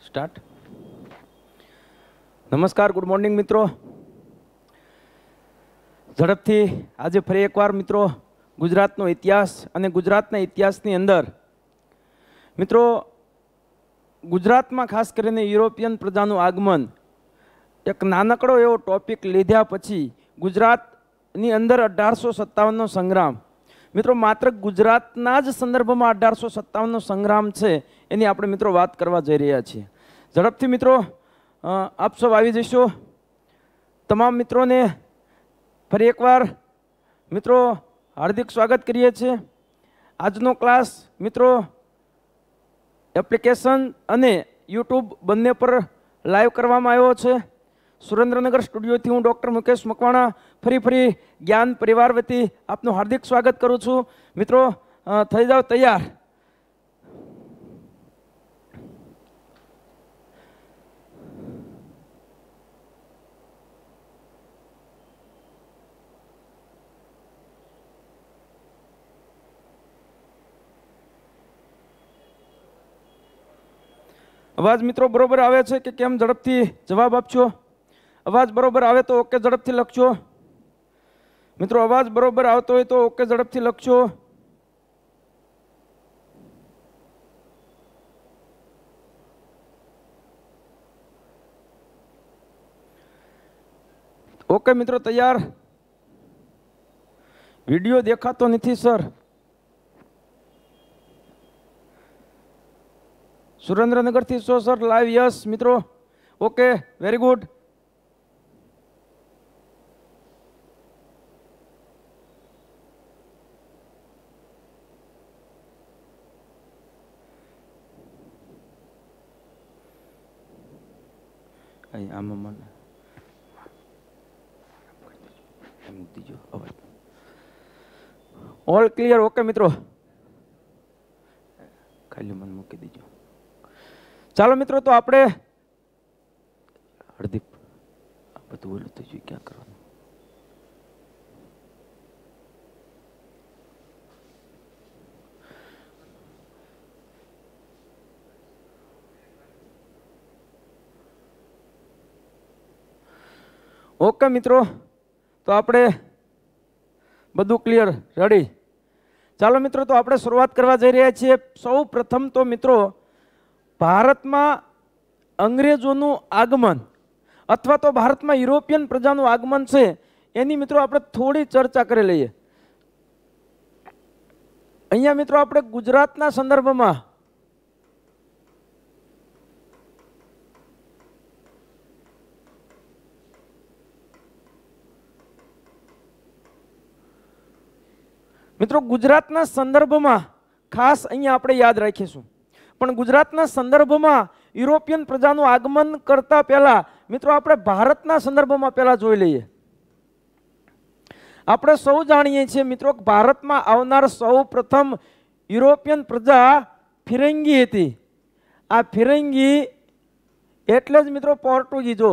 start નમસ્કાર good morning મિત્રો ઝડપથી આજે ફરી એકવાર મિત્રો ગુજરાતનો ઇતિહાસ અને ગુજરાતના ઇતિહાસની અંદર મિત્રો ગુજરાતમાં ખાસ કરીને યુરોપિયન પ્રજાનું આગમન એક નાનકડો એવો ટોપિક લીધા પછી ગુજરાતની અંદર અઢારસો સત્તાવનનો સંગ્રામ મિત્રો માત્ર ગુજરાતના જ સંદર્ભમાં અઢારસો સત્તાવનનો સંગ્રામ છે એની આપણે મિત્રો વાત કરવા જઈ રહ્યા છીએ ઝડપથી મિત્રો આપ સૌ આવી જઈશો તમામ મિત્રોને ફરી એકવાર મિત્રો હાર્દિક સ્વાગત કરીએ છીએ આજનો ક્લાસ મિત્રો એપ્લિકેશન અને યુટ્યુબ બંને પર લાઈવ કરવામાં આવ્યો છે સુરેન્દ્રનગર સ્ટુડિયોથી હું ડૉક્ટર મુકેશ મકવાણા ફરી ફરી જ્ઞાન પરિવાર વતી આપનું હાર્દિક સ્વાગત કરું છું મિત્રો થઈ જાઓ તૈયાર અવાજ મિત્રો બરોબર આવે છે કે કેમ ઝડપથી જવાબ આપશો અવાજ બરોબર આવે તો ઓકે ઝડપથી લખજો મિત્રો અવાજ બરોબર આવતો હોય તો ઓકે ઝડપથી લખજો ઓકે મિત્રો તૈયાર વિડીયો દેખાતો નથી સર સુરેન્દ્રનગરથી સો સર લાઈવ યસ મિત્રો ઓકે વેરી ગુડ આમ મને એમ દીજો અવાજ ઓલ ક્લિયર ઓકે મિત્રો ખાલી મન મૂકી દીજો ચાલો મિત્રો તો આપણે હળદીપ આ બધું ઓલું થઈ ગયું ક્યાં કરવાનું ઓકે મિત્રો તો આપણે બધું ક્લિયર રેડી ચાલો મિત્રો તો આપણે શરૂઆત કરવા જઈ રહ્યા છીએ સૌ પ્રથમ તો મિત્રો ભારતમાં અંગ્રેજોનું આગમન અથવા તો ભારતમાં યુરોપિયન પ્રજાનું આગમન છે એની મિત્રો આપણે થોડી ચર્ચા કરી લઈએ અહીંયા મિત્રો આપણે ગુજરાતના સંદર્ભમાં મિત્રો ગુજરાતના સંદર્ભમાં ખાસ અહીંયા આપણે યાદ રાખીશું પણ ગુજરાતના સંદર્ભમાં યુરોપિયન પ્રજાનું આગમન કરતા પહેલાં મિત્રો આપણે ભારતના સંદર્ભમાં પહેલાં જોઈ લઈએ આપણે સૌ જાણીએ છીએ મિત્રો ભારતમાં આવનાર સૌ પ્રથમ યુરોપિયન પ્રજા ફિરંગી હતી આ ફિરંગી એટલે જ મિત્રો પોર્ટુગીઝો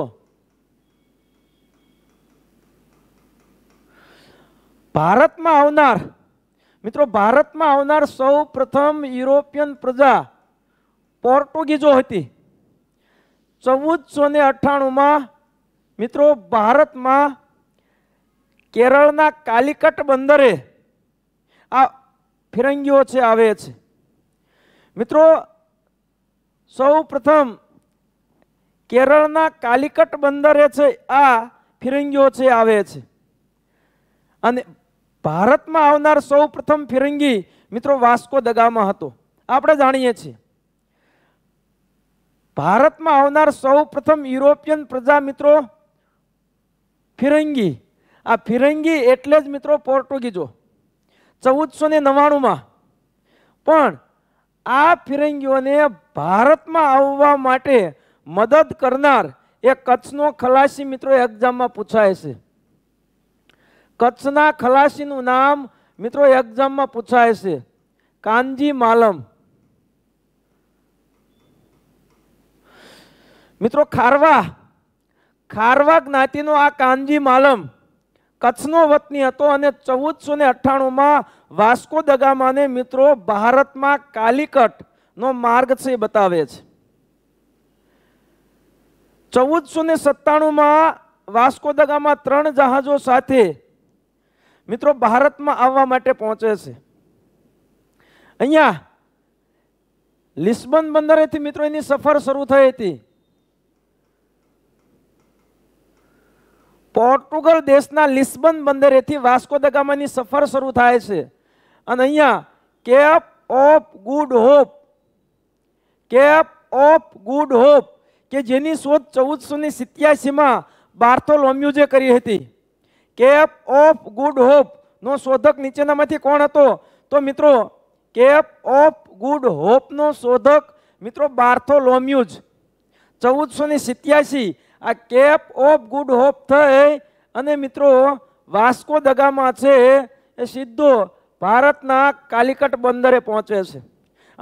ભારતમાં આવનાર મિત્રો ભારતમાં આવનાર સૌ પ્રથમ યુરોપિયન પ્રજા પોર્ટુગીઝો હતી ચૌદસો ને અઠ્ઠાણુંમાં મિત્રો ભારતમાં કેરળના કાલિકટ બંદરે આ ફિરંગીઓ છે આવે છે મિત્રો સૌ પ્રથમ કેરળના કાલિકટ બંદરે છે આ ફિરંગીઓ છે આવે છે અને ભારતમાં આવનાર સૌ પ્રથમ ફિરંગી મિત્રો વાસ્કો દગામાં હતો આપણે જાણીએ છીએ ભારતમાં આવનાર સૌ પ્રથમ યુરોપિયન પ્રજા મિત્રો ફિરંગી આ ફિરંગી એટલે જ મિત્રો પોર્ટુગીઝો ચૌદસો ને નવ્વાણુંમાં પણ આ ફિરંગીઓને ભારતમાં આવવા માટે મદદ કરનાર એ કચ્છનો ખલાસી મિત્રો એક્ઝામમાં પૂછાય છે કચ્છના ખલાસીનું નામ મિત્રો એક્ઝામમાં પૂછાય છે કાનજી માલમ મિત્રો ખારવા ખારવા જ્ઞાતિનો આ કાનજી માલમ કચ્છનો વતની હતો અને ચૌદસો ને અઠ્ઠાણુંમાં વાસ્કો દગામાને મિત્રો ભારતમાં કાલિકટનો માર્ગ છે બતાવે છે ચૌદસો ને સત્તાણુંમાં વાસ્કો દગામાં ત્રણ જહાજો સાથે મિત્રો ભારતમાં આવવા માટે પહોંચે છે અહીંયા લિસ્બન બંદરેથી મિત્રો એની સફર શરૂ થઈ હતી પોર્ટુગલ દેશના લિસ્બન બંદરેથી વાસ્કો દ ગામાની સફર શરૂ થાય છે અને અહીંયા Cape of Good Hope Cape of Good Hope કે જેની શોધ ચૌદસો ની સિત્યાસીમાં બાર્થોલોમ્યુજે કરી હતી કેપ ઓફ ગુડ હોપનો શોધક નીચેનામાંથી કોણ હતો તો મિત્રો કેપ ઓફ ગુડ હોપનો શોધક મિત્રો બાર્થોલોમ્યુજ ચૌદસો ને સિત્યાસી આ કેપ ઓફ ગુડ હોપ થઈ અને મિત્રો વાસ્કો દગામાં છે એ સીધો ભારતના કાલિકટ બંદરે પહોંચે છે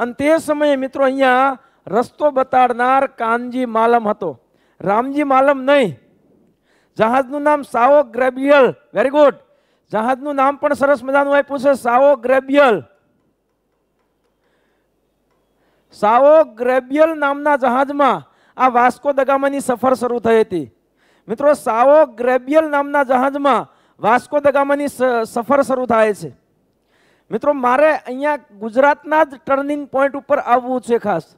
અને તે સમયે મિત્રો અહીંયા રસ્તો બતાડનાર કાનજી માલમ હતો રામજી માલમ નહીં જહાજનું નામ સાઓ ગ્રેબિયલ વેરી ગુડ જહાજનું નામ પણ સરસ મજાનું આપ્યું છે સાઓ ગ્રેબિયલ સાઓ ગ્રેબિયલ નામના જહાજમાં આ વાસ્કો દગામાની સફર શરૂ થઈ હતી મિત્રો સાઓ ગ્રેબિયલ નામના જહાજમાં વાસ્કો દગામાની સફર શરૂ થાય છે મિત્રો મારે અહીંયા ગુજરાતના જ ટર્નિંગ પોઈન્ટ ઉપર આવવું છે ખાસ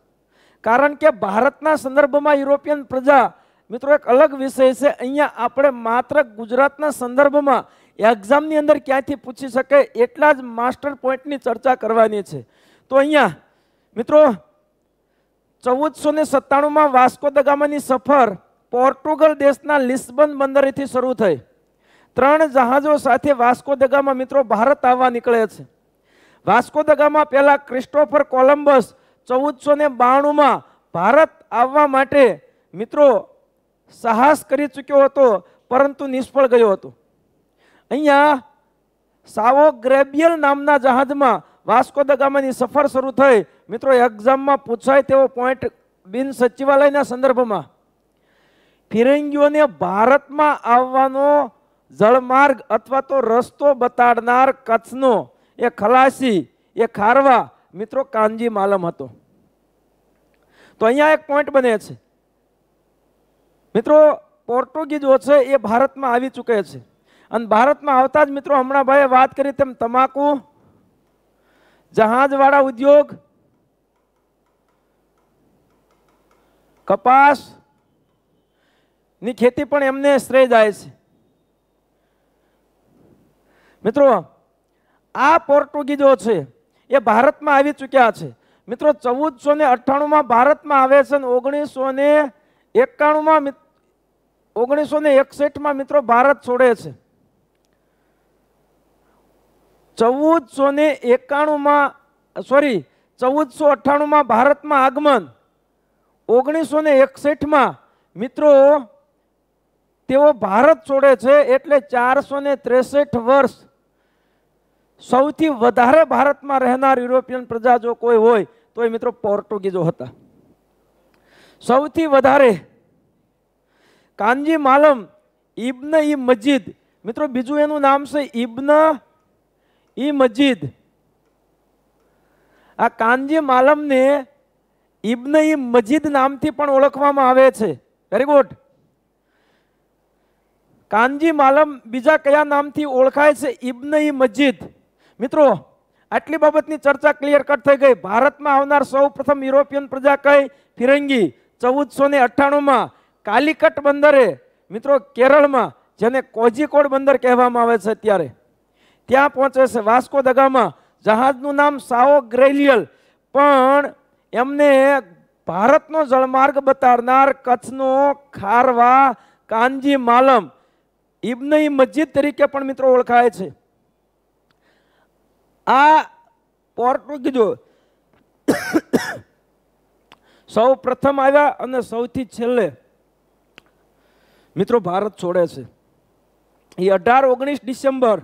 કારણ કે ભારતના સંદર્ભમાં યુરોપિયન પ્રજા મિત્રો એક અલગ વિષય છે અહીંયા આપણે માત્ર ગુજરાતના સંદર્ભમાં એક્ઝામની અંદર ક્યાંથી પૂછી શકે એટલા જ માસ્ટર પોઈન્ટની ચર્ચા કરવાની છે તો અહીંયા મિત્રો ચૌદસો ને સત્તાણુંમાં વાસ્કો દગામાની સફર પોર્ટુગલ દેશના લિસ્બન બંદરેથી શરૂ થઈ ત્રણ જહાજો સાથે વાસ્કો દગામા મિત્રો ભારત આવવા નીકળે છે વાસ્કો દગામા પહેલા ક્રિસ્ટોફર કોલમ્બસ ચૌદસો ને બાણુંમાં ભારત આવવા માટે મિત્રો સાહસ કરી ચૂક્યો હતો પરંતુ નિષ્ફળ ગયો હતો અહીંયા સાવો ગ્રેબિયલ નામના જહાજમાં વાસ્કો દ ગામાની સફર શરૂ થઈ મિત્રો એક્ઝામમાં પૂછાય તેવો પોઈન્ટ બિન સચિવાલયના સંદર્ભમાં ફિરંગીઓને ભારતમાં આવવાનો જળમાર્ગ અથવા તો રસ્તો બતાડનાર કચ્છનો એ ખલાસી એ ખારવા મિત્રો કાનજી માલમ હતો તો અહીંયા એક પોઈન્ટ બને છે મિત્રો પોર્ટુગીઝો છે એ ભારતમાં આવી ચૂકે છે અને ભારતમાં આવતા જ મિત્રો હમણાં ભાઈએ વાત કરી તેમ તમાકુ જહાજવાળા ઉદ્યોગ કપાસ ની ખેતી પણ એમને શ્રેય જાય છે મિત્રો આ પોર્ટુગીઝો છે એ ભારતમાં આવી ચૂક્યા છે મિત્રો ચૌદસો ને અઠ્ઠાણુંમાં ભારતમાં આવે છે અને ઓગણીસો ને એકાણુંમાં ઓગણીસો ને એકસઠમાં મિત્રો ભારત છોડે છે ચૌદસો ને એકાણુંમાં સોરી ચૌદસો અઠ્ઠાણુંમાં ભારતમાં આગમન ઓગણીસો ને એકસઠમાં મિત્રો તેઓ ભારત છોડે છે એટલે ચારસો ને ત્રેસઠ વર્ષ સૌથી વધારે ભારતમાં રહેનાર યુરોપિયન પ્રજા જો કોઈ હોય તો એ મિત્રો પોર્ટુગીઝો હતા સૌથી વધારે કાનજી માલમ ઇબ્ન ઈ મસ્જિદ મિત્રો બીજું એનું નામ છે ઇબ્ન ઇ મસ્જિદ આ કાનજી માલમને ઇબ્ન ઈ મસ્જિદ નામથી પણ ઓળખવામાં આવે છે વેરી ગુડ કાનજી માલમ બીજા કયા નામથી ઓળખાય છે ઇબ્ન ઈ મસ્જિદ મિત્રો આટલી બાબતની ચર્ચા ક્લિયર કટ થઈ ગઈ ભારતમાં આવનાર સૌ પ્રથમ યુરોપિયન પ્રજા કઈ ફિરંગી ચૌદસો ને અઠ્ઠાણુંમાં કાલિકટ બંદરે મિત્રો કેરળમાં જેને કોઝિકોડ બંદર કહેવામાં આવે છે અત્યારે ત્યાં પહોંચે છે વાસ્કો દગામાં જહાજનું નામ સાઓ ગ્રેલિયલ પણ એમને ભારતનો જળમાર્ગ બતાડનાર કચ્છનો ખારવા કાનજી માલમ ઇબ્નઈ મસ્જિદ તરીકે પણ મિત્રો ઓળખાય છે આ પોર્ટુગીઝો સૌ પ્રથમ આવ્યા અને સૌથી છેલ્લે મિત્રો ભારત છોડે છે એ અઢાર ઓગણીસ ડિસેમ્બર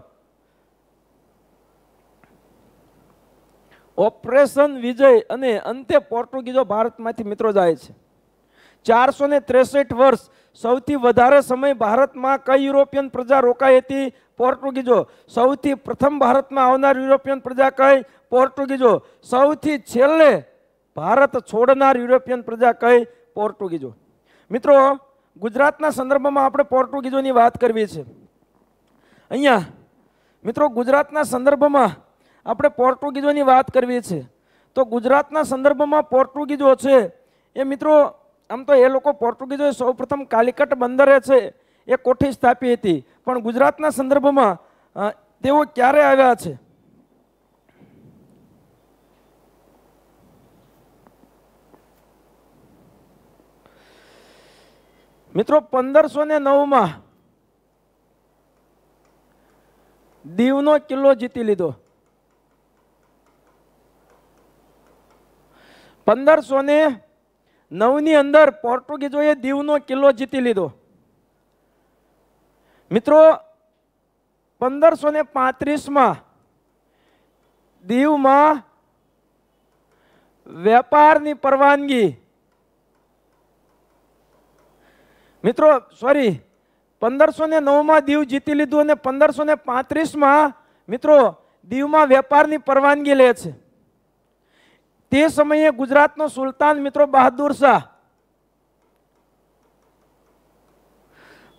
ઓપરેશન વિજય અને અંતે પોર્ટુગીઝો ભારતમાંથી મિત્રો જાય છે ચારસો ને ત્રેસઠ વર્ષ સૌથી વધારે સમય ભારતમાં કઈ યુરોપિયન પ્રજા રોકાઈ હતી પોર્ટુગીઝો સૌથી પ્રથમ ભારતમાં આવનાર યુરોપિયન પ્રજા કઈ પોર્ટુગીઝો સૌથી છેલ્લે ભારત છોડનાર યુરોપિયન પ્રજા કઈ પોર્ટુગીઝો મિત્રો ગુજરાતના સંદર્ભમાં આપણે પોર્ટુગીઝોની વાત કરવી છે અહીંયા મિત્રો ગુજરાતના સંદર્ભમાં આપણે પોર્ટુગીઝોની વાત કરવી છે તો ગુજરાતના સંદર્ભમાં પોર્ટુગીઝો છે એ મિત્રો આમ તો એ લોકો પોર્ટુગીઝોએ સૌપ્રથમ કાલિકટ બંદરે છે એ કોઠી સ્થાપી હતી પણ ગુજરાતના સંદર્ભમાં તેઓ ક્યારે આવ્યા છે મિત્રો પંદરસો ને નવમાં દીવનો કિલ્લો જીતી લીધો પંદરસો ને નવની અંદર પોર્ટુગીઝોએ દીવનો કિલ્લો જીતી લીધો મિત્રો પંદરસો ને પાંત્રીસમાં દીવમાં વેપારની પરવાનગી મિત્રો સોરી પંદરસો ને નવમાં દીવ જીતી લીધું અને પંદરસો ને પાંત્રીસમાં મિત્રો દીવમાં વેપારની પરવાનગી લે છે તે સમયે ગુજરાતનો સુલતાન મિત્રો બહાદુર શાહ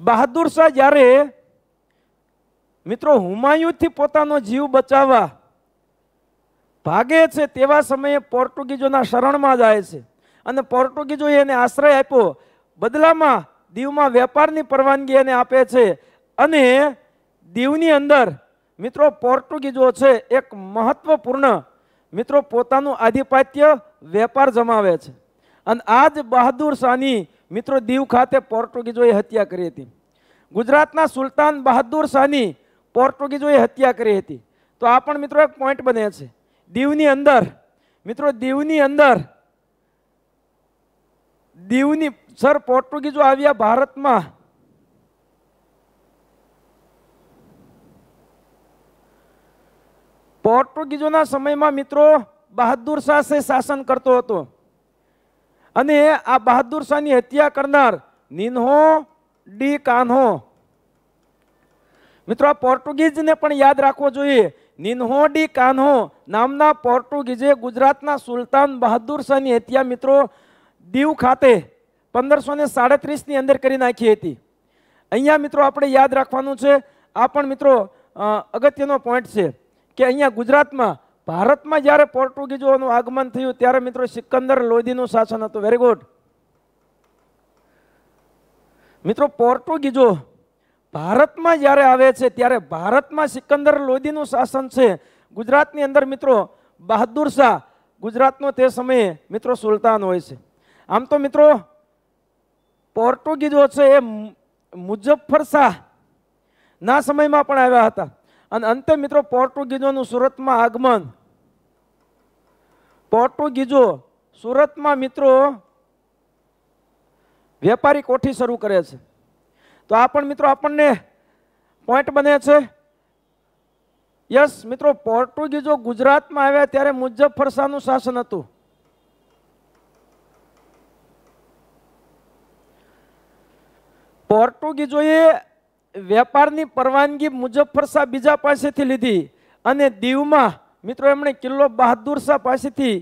બહાદુર શાહ જ્યારે મિત્રો હુમાયુથી પોતાનો જીવ બચાવવા ભાગે છે તેવા સમયે પોર્ટુગીઝોના શરણમાં જાય છે અને પોર્ટુગીઝોએ એને આશ્રય આપ્યો બદલામાં દીવમાં વેપારની પરવાનગી એને આપે છે અને દીવની અંદર મિત્રો પોર્ટુગીઝો છે એક મહત્વપૂર્ણ મિત્રો પોતાનું આધિપત્ય વેપાર જમાવે છે અને આ જ બહાદુર શાહની મિત્રો દીવ ખાતે પોર્ટુગીઝોએ હત્યા કરી હતી ગુજરાતના સુલતાન બહાદુર શાહની પોર્ટુગીઝોએ હત્યા કરી હતી તો આ પણ મિત્રો એક પોઈન્ટ બને છે દીવની અંદર મિત્રો દીવની અંદર દીવની સર પોર્ટુગીઝો આવ્યા ભારતમાં પોર્ટુગીઝોના સમયમાં મિત્રો બહાદુર શાહ શાસન કરતો હતો અને આ બહાદુર શાહની હત્યા કરનાર નિન્હો ડી કાન્હો મિત્રો આ પોર્ટુગીઝને પણ યાદ રાખવો જોઈએ નિન્હો ડી કાન્હો નામના પોર્ટુગીઝે ગુજરાતના સુલતાન બહાદુર શાહની હત્યા મિત્રો દીવ ખાતે પંદરસો ને સાડત્રીસની અંદર કરી નાખી હતી અહીંયા મિત્રો આપણે યાદ રાખવાનું છે આ પણ મિત્રો અગત્યનો પોઈન્ટ છે કે અહીંયા ગુજરાતમાં ભારતમાં જ્યારે પોર્ટુગીઝોનું આગમન થયું ત્યારે મિત્રો સિકંદર લોધીનું શાસન હતું વેરી ગુડ મિત્રો પોર્ટુગીઝો ભારતમાં જ્યારે આવે છે ત્યારે ભારતમાં સિકંદર લોધીનું શાસન છે ગુજરાતની અંદર મિત્રો બહાદુર શાહ ગુજરાતનો તે સમયે મિત્રો સુલતાન હોય છે આમ તો મિત્રો પોર્ટુગીઝો છે એ મુજફ્ફર શાહ ના સમયમાં પણ આવ્યા હતા અને અંતે મિત્રો પોર્ટુગીઝોનું સુરતમાં આગમન પોર્ટુગીઝો સુરતમાં મિત્રો વેપારી કોઠી શરૂ કરે છે તો આ પણ મિત્રો આપણને પોઈન્ટ બને છે યસ મિત્રો પોર્ટુગીઝો ગુજરાતમાં આવ્યા ત્યારે મુજફ્ફર શાહનું શાસન હતું પોર્ટુગીઝોએ વેપારની પરવાનગી મુઝફ્ફર શાહ બીજા પાસેથી લીધી અને દીવમાં મિત્રો એમણે કિલ્લો બહાદુર શાહ પાસેથી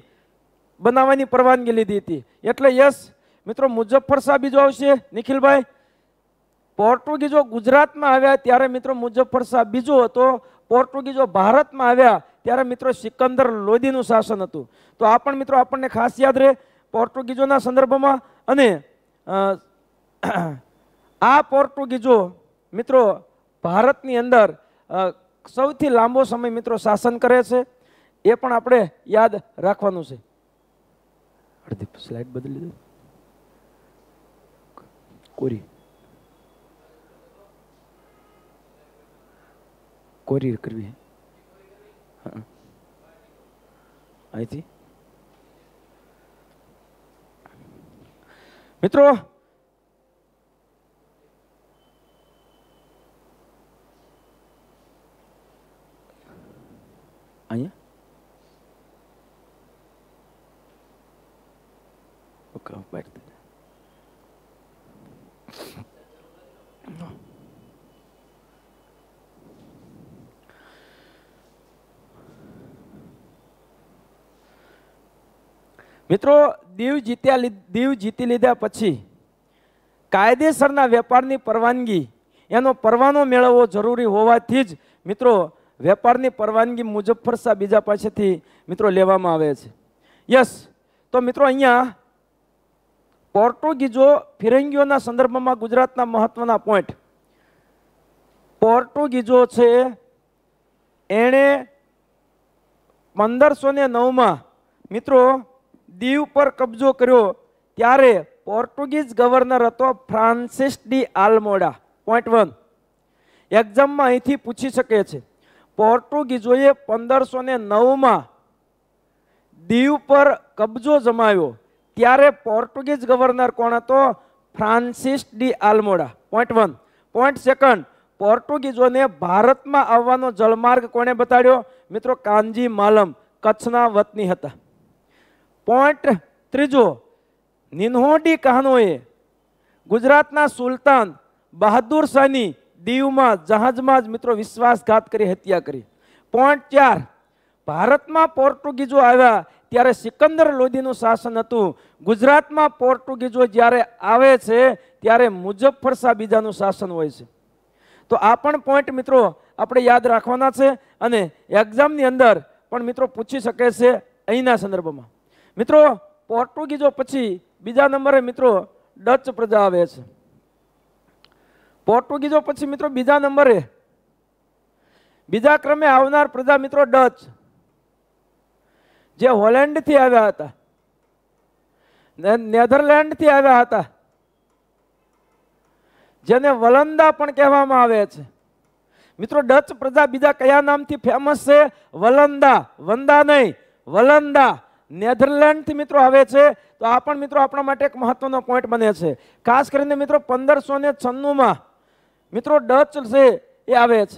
બનાવવાની પરવાનગી લીધી હતી એટલે યસ મિત્રો મુઝફ્ફર શાહ બીજો આવશે નિખિલભાઈ પોર્ટુગીઝો ગુજરાતમાં આવ્યા ત્યારે મિત્રો મુઝફ્ફર શાહ બીજો હતો પોર્ટુગીઝો ભારતમાં આવ્યા ત્યારે મિત્રો સિકંદર લોધીનું શાસન હતું તો આ પણ મિત્રો આપણને ખાસ યાદ રહે પોર્ટુગીઝોના સંદર્ભમાં અને આ પોર્ટુગીઝો મિત્રો ભારતની અંદર સૌથી લાંબો સમય મિત્રો શાસન કરે છે એ પણ આપણે યાદ રાખવાનું છે સ્લાઇડ બદલી કોરી કોરી કરવી હા અહીંથી મિત્રો અહીંયા er મિત્રો દીવ જીત્યા દીવ જીતી લીધા પછી કાયદેસરના વેપારની પરવાનગી એનો પરવાનો મેળવવો જરૂરી હોવાથી જ મિત્રો વેપારની પરવાનગી મુજફ્ફર શાહ બીજા પાસેથી મિત્રો લેવામાં આવે છે યસ તો મિત્રો અહીંયા પોર્ટુગીઝો ફિરંગીઓના સંદર્ભમાં ગુજરાતના મહત્ત્વના પોઈન્ટ પોર્ટુગીઝો છે એણે પંદરસો ને નવમાં મિત્રો દીવ પર કબજો કર્યો ત્યારે પોર્ટુગીઝ ગવર્નર હતો Francis de Almeida point one એક્ઝામમાં અહીંથી પૂછી શકે છે પોર્ટુગીઝોએ પંદરસો ને નવમાં દીવ પર કબજો જમાવ્યો ત્યારે પોર્ટુગીઝ ગવર્નર કોણ હતો Francis de Almeida point one point second પોર્ટુગીઝોને ભારતમાં આવવાનો જળમાર્ગ કોણે બતાડ્યો મિત્રો કાનજી માલમ કચ્છના વતની હતા પોઈન્ટ ત્રીજો નિન્હોડી કહાનોએ ગુજરાતના સુલતાન બહાદુર શાહની દીવમાં જહાજમાં જ મિત્રો વિશ્વાસઘાત કરી હત્યા કરી પોઈન્ટ ચાર ભારતમાં પોર્ટુગીઝો આવ્યા ત્યારે સિકંદર લોધીનું શાસન હતું ગુજરાતમાં પોર્ટુગીઝો જ્યારે આવે છે ત્યારે મુજફ્ફર શાહ બીજાનું શાસન હોય છે તો આ પણ પોઈન્ટ મિત્રો આપણે યાદ રાખવાના છે અને એક્ઝામની અંદર પણ મિત્રો પૂછી શકે છે અહીંના સંદર્ભમાં મિત્રો પોર્ટુગીઝો પછી બીજા નંબરે મિત્રો ડચ પ્રજા આવે છે પોર્ટુગીઝો પછી મિત્રો બીજા નંબરે બીજા ક્રમે આવનાર પ્રજા મિત્રો ડચ જે હોલેન્ડથી આવ્યા હતા નેધરલેન્ડથી આવ્યા હતા જેને વલંદા પણ કહેવામાં આવે છે મિત્રો ડચ પ્રજા બીજા કયા નામથી ફેમસ છે વલંદા વંદા નહીં વલંદા નેધરલેન્ડથી મિત્રો આવે છે તો આ પણ મિત્રો આપણા માટે એક મહત્વનો પોઈન્ટ બને છે ખાસ કરીને મિત્રો પંદરસો ને છન્નુંમાં મિત્રો ડચ છે એ આવે છે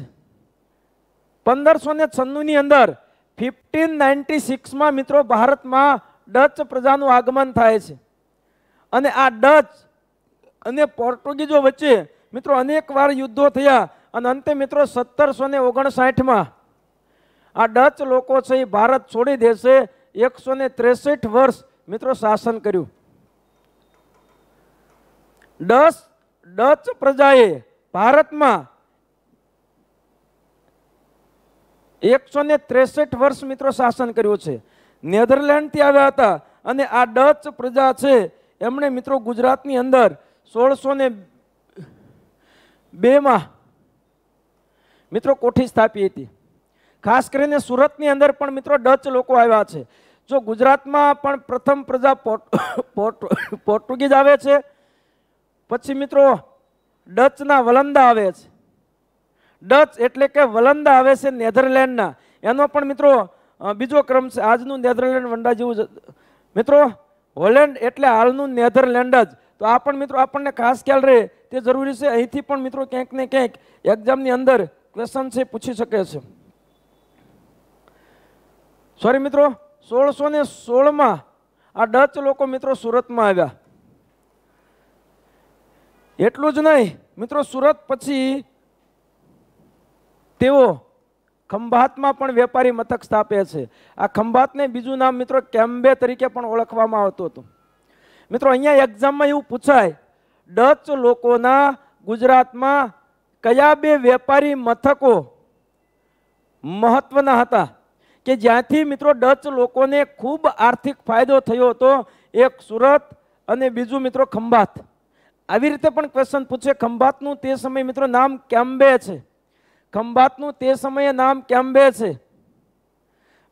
પંદરસો ને છન્નુંની અંદર ફિફ્ટીન નાઇન્ટી સિક્સમાં મિત્રો ભારતમાં ડચ પ્રજાનું આગમન થાય છે અને આ ડચ અને પોર્ટુગીઝો વચ્ચે મિત્રો અનેકવાર યુદ્ધો થયા અને અંતે મિત્રો સત્તરસો ને ઓગણસાઠમાં આ ડચ લોકો છે એ ભારત છોડી દેશે એકસો ને ત્રેસઠ વર્ષ મિત્રો શાસન કર્યું ડચ ડચ પ્રજાએ ભારતમાં એકસો ને ત્રેસઠ વર્ષ મિત્રો શાસન કર્યું છે નેધરલેન્ડથી આવ્યા હતા અને આ ડચ પ્રજા છે એમણે મિત્રો ગુજરાતની અંદર સોળસો ને બેમાં મિત્રો કોઠી સ્થાપી હતી ખાસ કરીને સુરતની અંદર પણ મિત્રો ડચ લોકો આવ્યા છે જો ગુજરાતમાં પણ પ્રથમ પ્રજા પોર્ટુગીઝ આવે છે પછી મિત્રો ડચના વલંદા આવે છે ડચ એટલે કે વલંદા આવે છે નેધરલેન્ડના એનો પણ મિત્રો બીજો ક્રમ છે આજનું નેધરલેન્ડ વંડા જેવું મિત્રો હોલેન્ડ એટલે હાલનું નેધરલેન્ડ જ તો આ પણ મિત્રો આપણને ખાસ ખ્યાલ રહે તે જરૂરી છે અહીંથી પણ મિત્રો ક્યાંક ને ક્યાંક એક્ઝામની અંદર ક્વેશ્ચન છે પૂછી શકે છે સોરી મિત્રો સોળસો ને સોળમાં આ ડચ લોકો મિત્રો સુરતમાં આવ્યા એટલું જ નહીં મિત્રો સુરત પછી તેઓ ખંભાતમાં પણ વેપારી મથક સ્થાપે છે આ ખંભાતને બીજું નામ મિત્રો કેમ્બે તરીકે પણ ઓળખવામાં આવતું હતું મિત્રો અહીંયા એક્ઝામમાં એવું પૂછાય ડચ લોકોના ગુજરાતમાં કયા બે વેપારી મથકો મહત્વના હતા કે જ્યાંથી મિત્રો ડચ લોકોને ખૂબ આર્થિક ફાયદો થયો હતો એક સુરત અને બીજું મિત્રો ખંભાત આવી રીતે પણ ક્વેશ્ચન પૂછે ખંભાતનું તે સમયે મિત્રો નામ કેમ્બે છે ખંભાતનું તે સમયે નામ કેમ્બે છે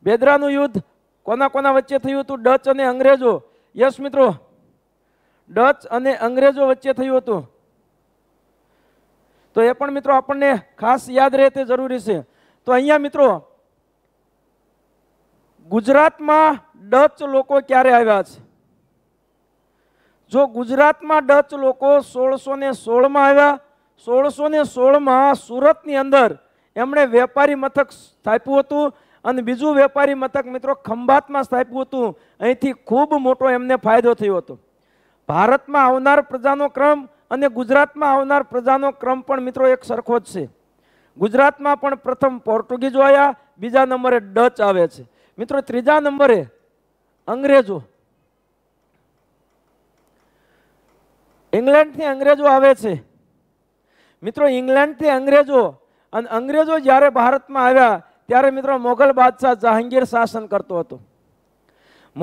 બેદરાનું યુદ્ધ કોના કોના વચ્ચે થયું હતું ડચ અને અંગ્રેજો યસ મિત્રો ડચ અને અંગ્રેજો વચ્ચે થયું હતું તો એ પણ મિત્રો આપણને ખાસ યાદ રહે તે જરૂરી છે તો અહીંયા મિત્રો ગુજરાતમાં ડચ લોકો ક્યારે આવ્યા છે જો ગુજરાતમાં ડચ લોકો સોળસો ને સોળમાં આવ્યા સોળસો ને સોળમાં સુરતની અંદર એમણે વેપારી મથક સ્થાપ્યું હતું અને બીજું વેપારી મથક મિત્રો ખંભાતમાં સ્થાપ્યું હતું અહીંથી ખૂબ મોટો એમને ફાયદો થયો હતો ભારતમાં આવનાર પ્રજાનો ક્રમ અને ગુજરાતમાં આવનાર પ્રજાનો ક્રમ પણ મિત્રો એક સરખો જ છે ગુજરાતમાં પણ પ્રથમ પોર્ટુગીઝો આવ્યા બીજા નંબરે ડચ આવે છે મિત્રો ત્રીજા નંબરે અંગ્રેજો ઇંગ્લેન્ડથી અંગ્રેજો આવે છે મિત્રો ઇંગ્લેન્ડથી અંગ્રેજો અને અંગ્રેજો જ્યારે ભારતમાં આવ્યા ત્યારે મિત્રો મોગલ બાદશાહ જહાંગીર શાસન કરતો હતો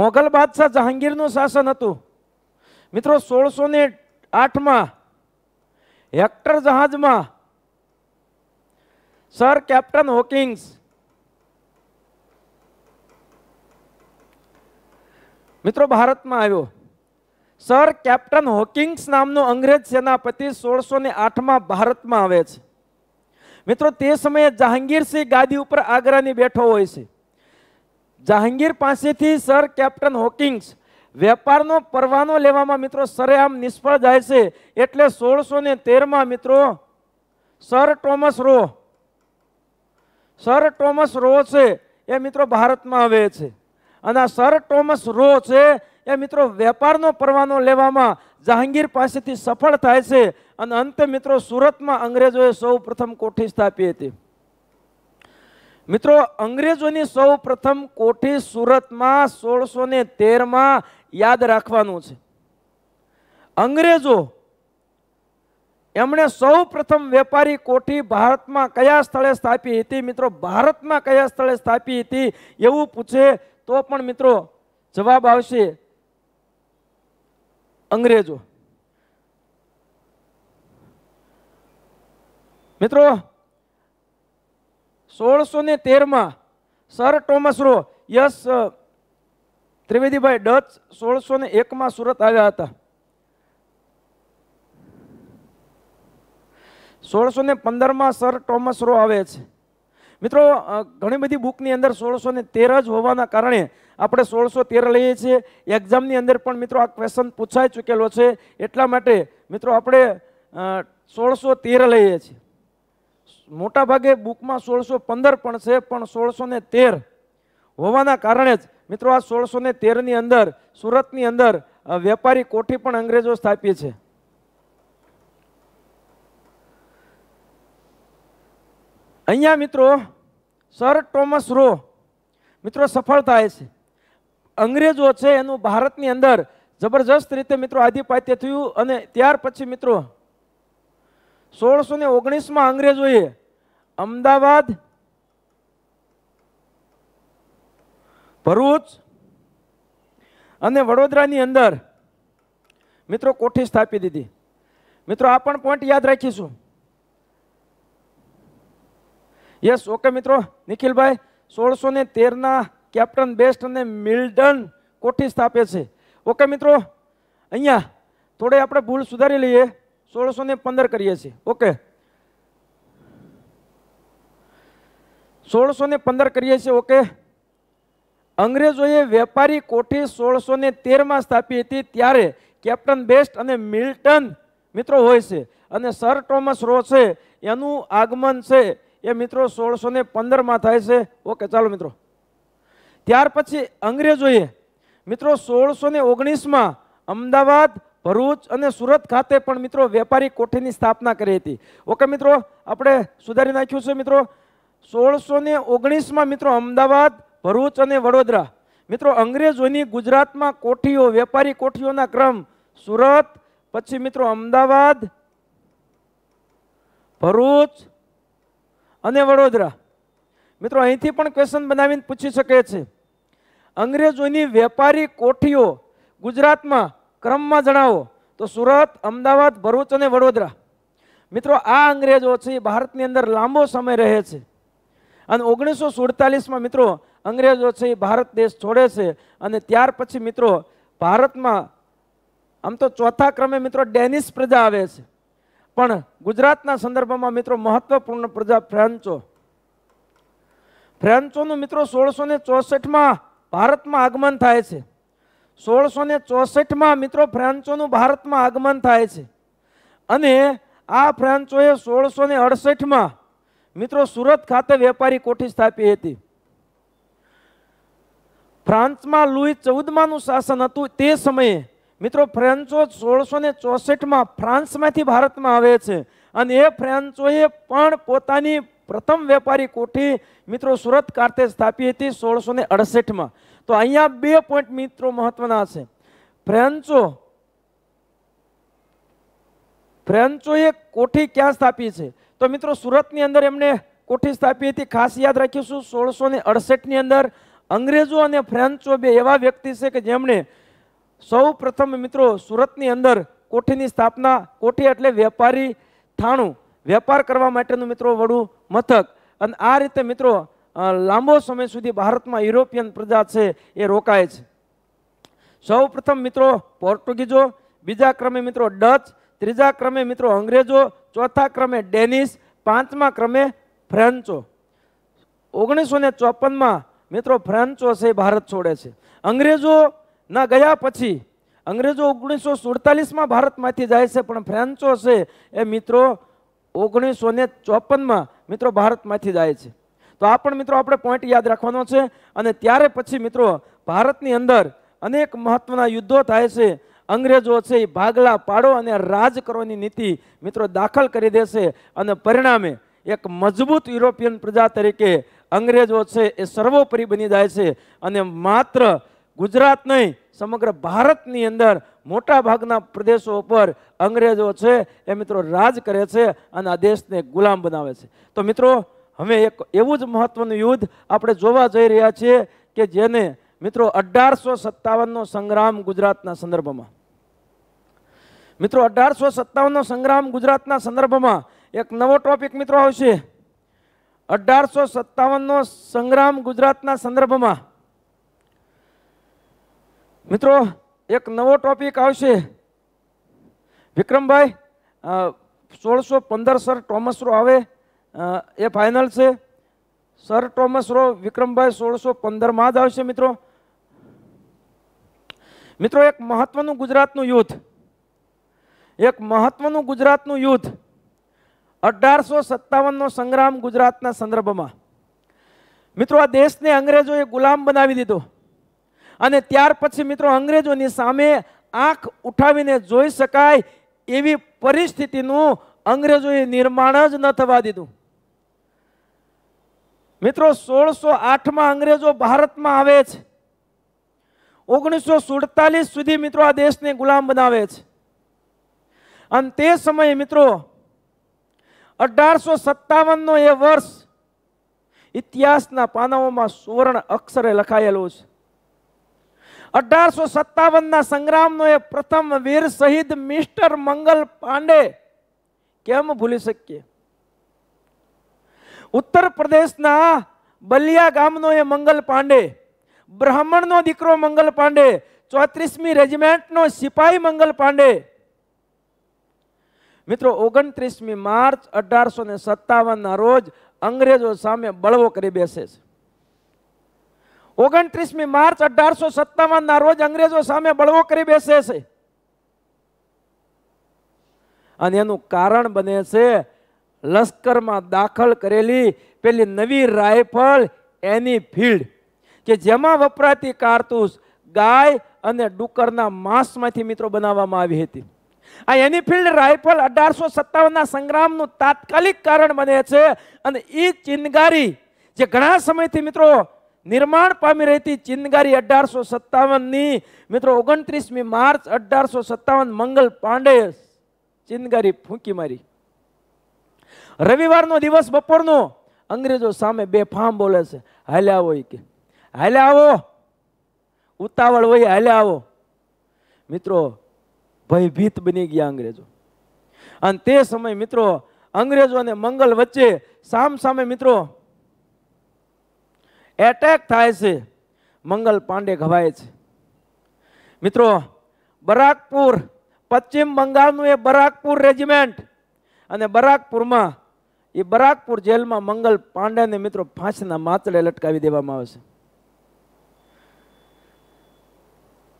મોગલ બાદશાહ જહાંગીરનું શાસન હતું મિત્રો સોળસો ને આઠમાં હેક્ટર જહાજમાં સર કેપ્ટન હોકિંગ્સ મિત્રો ભારતમાં આવ્યો સર કેપ્ટન હોકિંગ્સ નામનો અંગ્રેજ સેનાપતિ સોળસો ને આઠમાં ભારતમાં આવે છે મિત્રો તે સમયે જહાંગીરસિંહ ગાદી ઉપર આગ્રાની બેઠો હોય છે જહાંગીર પાસેથી સર કેપ્ટન હોકિંગ્સ વેપારનો પરવાનો લેવામાં મિત્રો સરેઆમ નિષ્ફળ જાય છે એટલે સોળસો ને તેરમાં મિત્રો sir Thomas Roe sir Thomas Roe છે એ મિત્રો ભારતમાં આવે છે અને સર ટોમસ રો છે એ મિત્રો વેપારનો પરવાનો લેવામાં જહાંગીર પાસેથી સફળ થાય છે અને અંતે મિત્રો સુરતમાં અંગ્રેજોએ સૌ પ્રથમ કોઠી સ્થાપી હતી મિત્રો અંગ્રેજોની સૌ પ્રથમ કોઠી સુરતમાં સોળસો ને તેરમાં યાદ રાખવાનું છે અંગ્રેજો એમણે સૌ પ્રથમ વેપારી કોઠી ભારતમાં કયા સ્થળે સ્થાપી હતી મિત્રો ભારતમાં કયા સ્થળે સ્થાપી હતી એવું પૂછે તો પણ મિત્રો જવાબ આવશે અંગ્રેજો મિત્રો સોળસો ને તેરમાં સર ટોમસ રો યસ ત્રિવેદીભાઈ ડચ સોળસો ને એકમાં સુરત આવ્યા હતા સોળસો ને પંદરમાં સર ટોમસ રો આવે છે મિત્રો ઘણી બધી બુકની અંદર સોળસો ને તેર જ હોવાના કારણે આપણે સોળસો તેર લઈએ છીએ એક્ઝામની અંદર પણ મિત્રો આ ક્વેશ્ચન પૂછાઈ ચૂકેલો છે એટલા માટે મિત્રો આપણે સોળસો તેર લઈએ છીએ મોટાભાગે બુકમાં સોળસો પંદર પણ છે પણ સોળસો ને તેર હોવાના કારણે જ મિત્રો આ સોળસો ને તેરની અંદર સુરતની અંદર વેપારી કોઠી પણ અંગ્રેજો સ્થાપી છે અહીંયા મિત્રો સર ટોમસ રો મિત્રો સફળ થાય છે અંગ્રેજો છે એનું ભારતની અંદર જબરજસ્ત રીતે મિત્રો આધિપાત્ય થયું અને ત્યાર પછી મિત્રો સોળસો ને ઓગણીસમાં અંગ્રેજોએ અમદાવાદ ભરૂચ અને વડોદરાની અંદર મિત્રો કોઠી સ્થાપી દીધી મિત્રો આ પણ પોઈન્ટ યાદ રાખીશું યસ ઓકે મિત્રો નિખિલભાઈ સોળસો ને તેરના કેપ્ટન બેસ્ટ અને મિલ્ટન કોઠી સ્થાપે છે ઓકે મિત્રો અહીંયા થોડે આપણે ભૂલ સુધારી લઈએ સોળસો પંદર કરીએ છીએ ઓકે સોળસો પંદર કરીએ છીએ ઓકે અંગ્રેજોએ વેપારી કોઠી સોળસો ને તેરમાં સ્થાપી હતી ત્યારે કેપ્ટન બેસ્ટ અને મિલ્ટન મિત્રો હોય છે અને સર ટોમસ રો છે એનું આગમન છે એ મિત્રો સોળસો ને પંદરમાં થાય છે ઓકે ચાલો મિત્રો ત્યાર પછી અંગ્રેજોએ મિત્રો સોળસો ને ઓગણીસમાં અમદાવાદ ભરૂચ અને સુરત ખાતે પણ મિત્રો વેપારી કોઠીની સ્થાપના કરી હતી ઓકે મિત્રો આપણે સુધારી નાખ્યું છે મિત્રો સોળસો ને ઓગણીસમાં મિત્રો અમદાવાદ ભરૂચ અને વડોદરા મિત્રો અંગ્રેજોની ગુજરાતમાં કોઠીઓ વેપારી કોઠીઓના ક્રમ સુરત પછી મિત્રો અમદાવાદ ભરૂચ અને વડોદરા મિત્રો અહીંથી પણ ક્વેશ્ચન બનાવીને પૂછી શકે છે અંગ્રેજોની વેપારી કોઠીઓ ગુજરાતમાં ક્રમમાં જણાવો તો સુરત અમદાવાદ ભરૂચ અને વડોદરા મિત્રો આ અંગ્રેજો છે એ ભારતની અંદર લાંબો સમય રહે છે અને ઓગણીસો સુડતાલીસમાં મિત્રો અંગ્રેજો છે એ ભારત દેશ છોડે છે અને ત્યાર પછી મિત્રો ભારતમાં આમ તો ચોથા ક્રમે મિત્રો ડેનિશ પ્રજા આવે છે પણ ગુજરાતના સંદર્ભમાં મિત્રો મહત્વપૂર્ણ પ્રજા ફ્રાન્ચો ફ્રેન્ચોનું મિત્રો સોળસો ને ચોસઠમાં ભારતમાં આગમન થાય છે સોળસો ને ચોસઠમાં મિત્રો ફ્રેન્ચોનું ભારતમાં આગમન થાય છે અને આ ફ્રેન્ચોએ સોળસો ને અડસઠમાં મિત્રો સુરત ખાતે વેપારી કોઠી સ્થાપી હતી ફ્રાન્સમાં લુઈ ચૌદમાનું શાસન હતું તે સમયે મિત્રો ફ્રેન્ચો સોળસો ને ચોસઠમાં ફ્રાન્સમાંથી ભારતમાં આવે છે અને એ ફ્રેન્ચોએ પણ પોતાની પ્રથમ વેપારી કોઠી મિત્રો સુરત કારતે સ્થાપી હતી સોળસો ને અડસઠમાં તો અહીંયા બે પોઈન્ટ મિત્રો મહત્વના છે ફ્રેન્ચો ફ્રેન્ચોએ કોઠી ક્યાં સ્થાપી છે તો મિત્રો સુરતની અંદર એમણે કોઠી સ્થાપી હતી ખાસ યાદ રાખીશું સોળસો ને અડસઠની અંદર અંગ્રેજો અને ફ્રેન્ચો બે એવા વ્યક્તિ છે કે જેમણે સૌ પ્રથમ મિત્રો સુરતની અંદર કોઠીની સ્થાપના કોઠી એટલે વેપારી થાણું વેપાર કરવા માટેનું મિત્રો વડું મથક અને આ રીતે મિત્રો લાંબો સમય સુધી ભારતમાં યુરોપિયન પ્રજા છે એ રોકાય છે સૌ મિત્રો પોર્ટુગીઝો બીજા ક્રમે મિત્રો ડચ ત્રીજા ક્રમે મિત્રો અંગ્રેજો ચોથા ક્રમે ડેનિશ પાંચમા ક્રમે ફ્રેન્ચો ઓગણીસો ને ચોપનમાં મિત્રો ફ્રેન્ચો છે ભારત છોડે છે અંગ્રેજોના ગયા પછી અંગ્રેજો ઓગણીસો સુડતાલીસમાં ભારતમાંથી જાય છે પણ ફ્રેન્ચો છે એ મિત્રો ઓગણીસો ને ચોપનમાં મિત્રો ભારતમાંથી જાય છે તો આ પણ મિત્રો આપણે પોઈન્ટ યાદ રાખવાનો છે અને ત્યારે પછી મિત્રો ભારતની અંદર અનેક મહત્વના યુદ્ધો થાય છે અંગ્રેજો છે એ ભાગલા પાડો અને રાજ કરવાની નીતિ મિત્રો દાખલ કરી દેશે અને પરિણામે એક મજબૂત યુરોપિયન પ્રજા તરીકે અંગ્રેજો છે એ સર્વોપરી બની જાય છે અને માત્ર ગુજરાત નહીં સમગ્ર ભારતની અંદર મોટા ભાગના પ્રદેશો ઉપર અંગ્રેજો છે એ મિત્રો રાજ કરે છે અને આ દેશને ગુલામ બનાવે છે તો મિત્રો હવે એક એવું જ મહત્વનું યુદ્ધ આપણે જોવા જઈ રહ્યા છીએ કે જેને મિત્રો અઢારસો સત્તાવનનો સંગ્રામ ગુજરાતના સંદર્ભમાં મિત્રો અઢારસો સત્તાવનનો સંગ્રામ ગુજરાતના સંદર્ભમાં એક નવો ટોપિક મિત્રો આવશે અઢારસો સત્તાવનનો સંગ્રામ ગુજરાતના સંદર્ભમાં મિત્રો એક નવો ટોપિક આવશે વિક્રમભાઈ સોળસો પંદર સર ટોમસ રો આવે એ ફાઇનલ છે સર ટોમસ રો વિક્રમભાઈ સોળસો પંદરમાં જ આવશે મિત્રો મિત્રો એક મહત્વનું ગુજરાતનું યુદ્ધ એક મહત્વનું ગુજરાતનું યુદ્ધ અઢારસો સત્તાવનનો સંગ્રામ ગુજરાતના સંદર્ભમાં મિત્રો આ દેશને અંગ્રેજોએ ગુલામ બનાવી દીધો અને ત્યાર પછી મિત્રો અંગ્રેજોની સામે આંખ ઉઠાવીને જોઈ શકાય એવી પરિસ્થિતિનું અંગ્રેજોએ નિર્માણ જ ન થવા દીધું મિત્રો સોળસો આઠમાં અંગ્રેજો ભારતમાં આવે છે ઓગણીસો સુડતાલીસ સુધી મિત્રો આ દેશને ગુલામ બનાવે છે અને તે સમયે મિત્રો અઢારસો સત્તાવનનો એ વર્ષ ઇતિહાસના પાનાઓમાં સુવર્ણ અક્ષરે લખાયેલું છે અઢારસો સત્તાવનના સંગ્રામનો એ પ્રથમ વીર શહીદ મિસ્ટર મંગલ પાંડે કેમ ભૂલી શકીએ ઉત્તર પ્રદેશના બલિયા ગામનો એ મંગલ પાંડે બ્રાહ્મણનો દીકરો મંગલ પાંડે ચોત્રીસમી રેજિમેન્ટનો સિપાહી મંગલ પાંડે મિત્રો ઓગણત્રીસમી માર્ચ અઢારસો ને સત્તાવનના રોજ અંગ્રેજો સામે બળવો કરી બેસે છે ઓગણત્રીસમી માર્ચ અઢારસો સત્તાવનના રોજ અંગ્રેજો સામે બળવો કરી બેસે છે અને એનું કારણ બને છે લશ્કરમાં દાખલ કરેલી પેલી નવી રાયફલ એની ફીલ્ડ કે જેમાં વપરાતી કારતુસ ગાય અને ડુક્કરના માંસમાંથી મિત્રો બનાવવામાં આવી હતી આ એનીફિલ્ડ રાયફલ અઢારસો સત્તાવનના સંગ્રામનું તાત્કાલિક કારણ બને છે અને એ ચિનગારી જે ઘણા સમયથી મિત્રો નિર્માણ પામી રહેતી ચિનગારી અઢારસો સત્તાવનની મિત્રો ઓગણત્રીસમી માર્ચ અઢારસો સત્તાવન મંગલ પાંડે ચિનગારી ફૂંકી મારી રવિવારનો દિવસ બપોરનો અંગ્રેજો સામે બેફામ બોલે છે હાલે આવો કે હાલે આવો ઉતાવળ હોય હાલે આવો મિત્રો ભયભીત બની ગયા અંગ્રેજો અને તે સમય મિત્રો અંગ્રેજો અને મંગલ વચ્ચે સામ સામે મિત્રો એટેક થાય છે મંગલ પાંડે ઘવાય છે મિત્રો બરાકપુર પશ્ચિમ બંગાળનું એ બરાકપુર રેજિમેન્ટ અને બરાકપુરમાં એ બરાકપુર જેલમાં મંગલ પાંડેને મિત્રો ફાંસીના માતળે લટકાવી દેવામાં આવે છે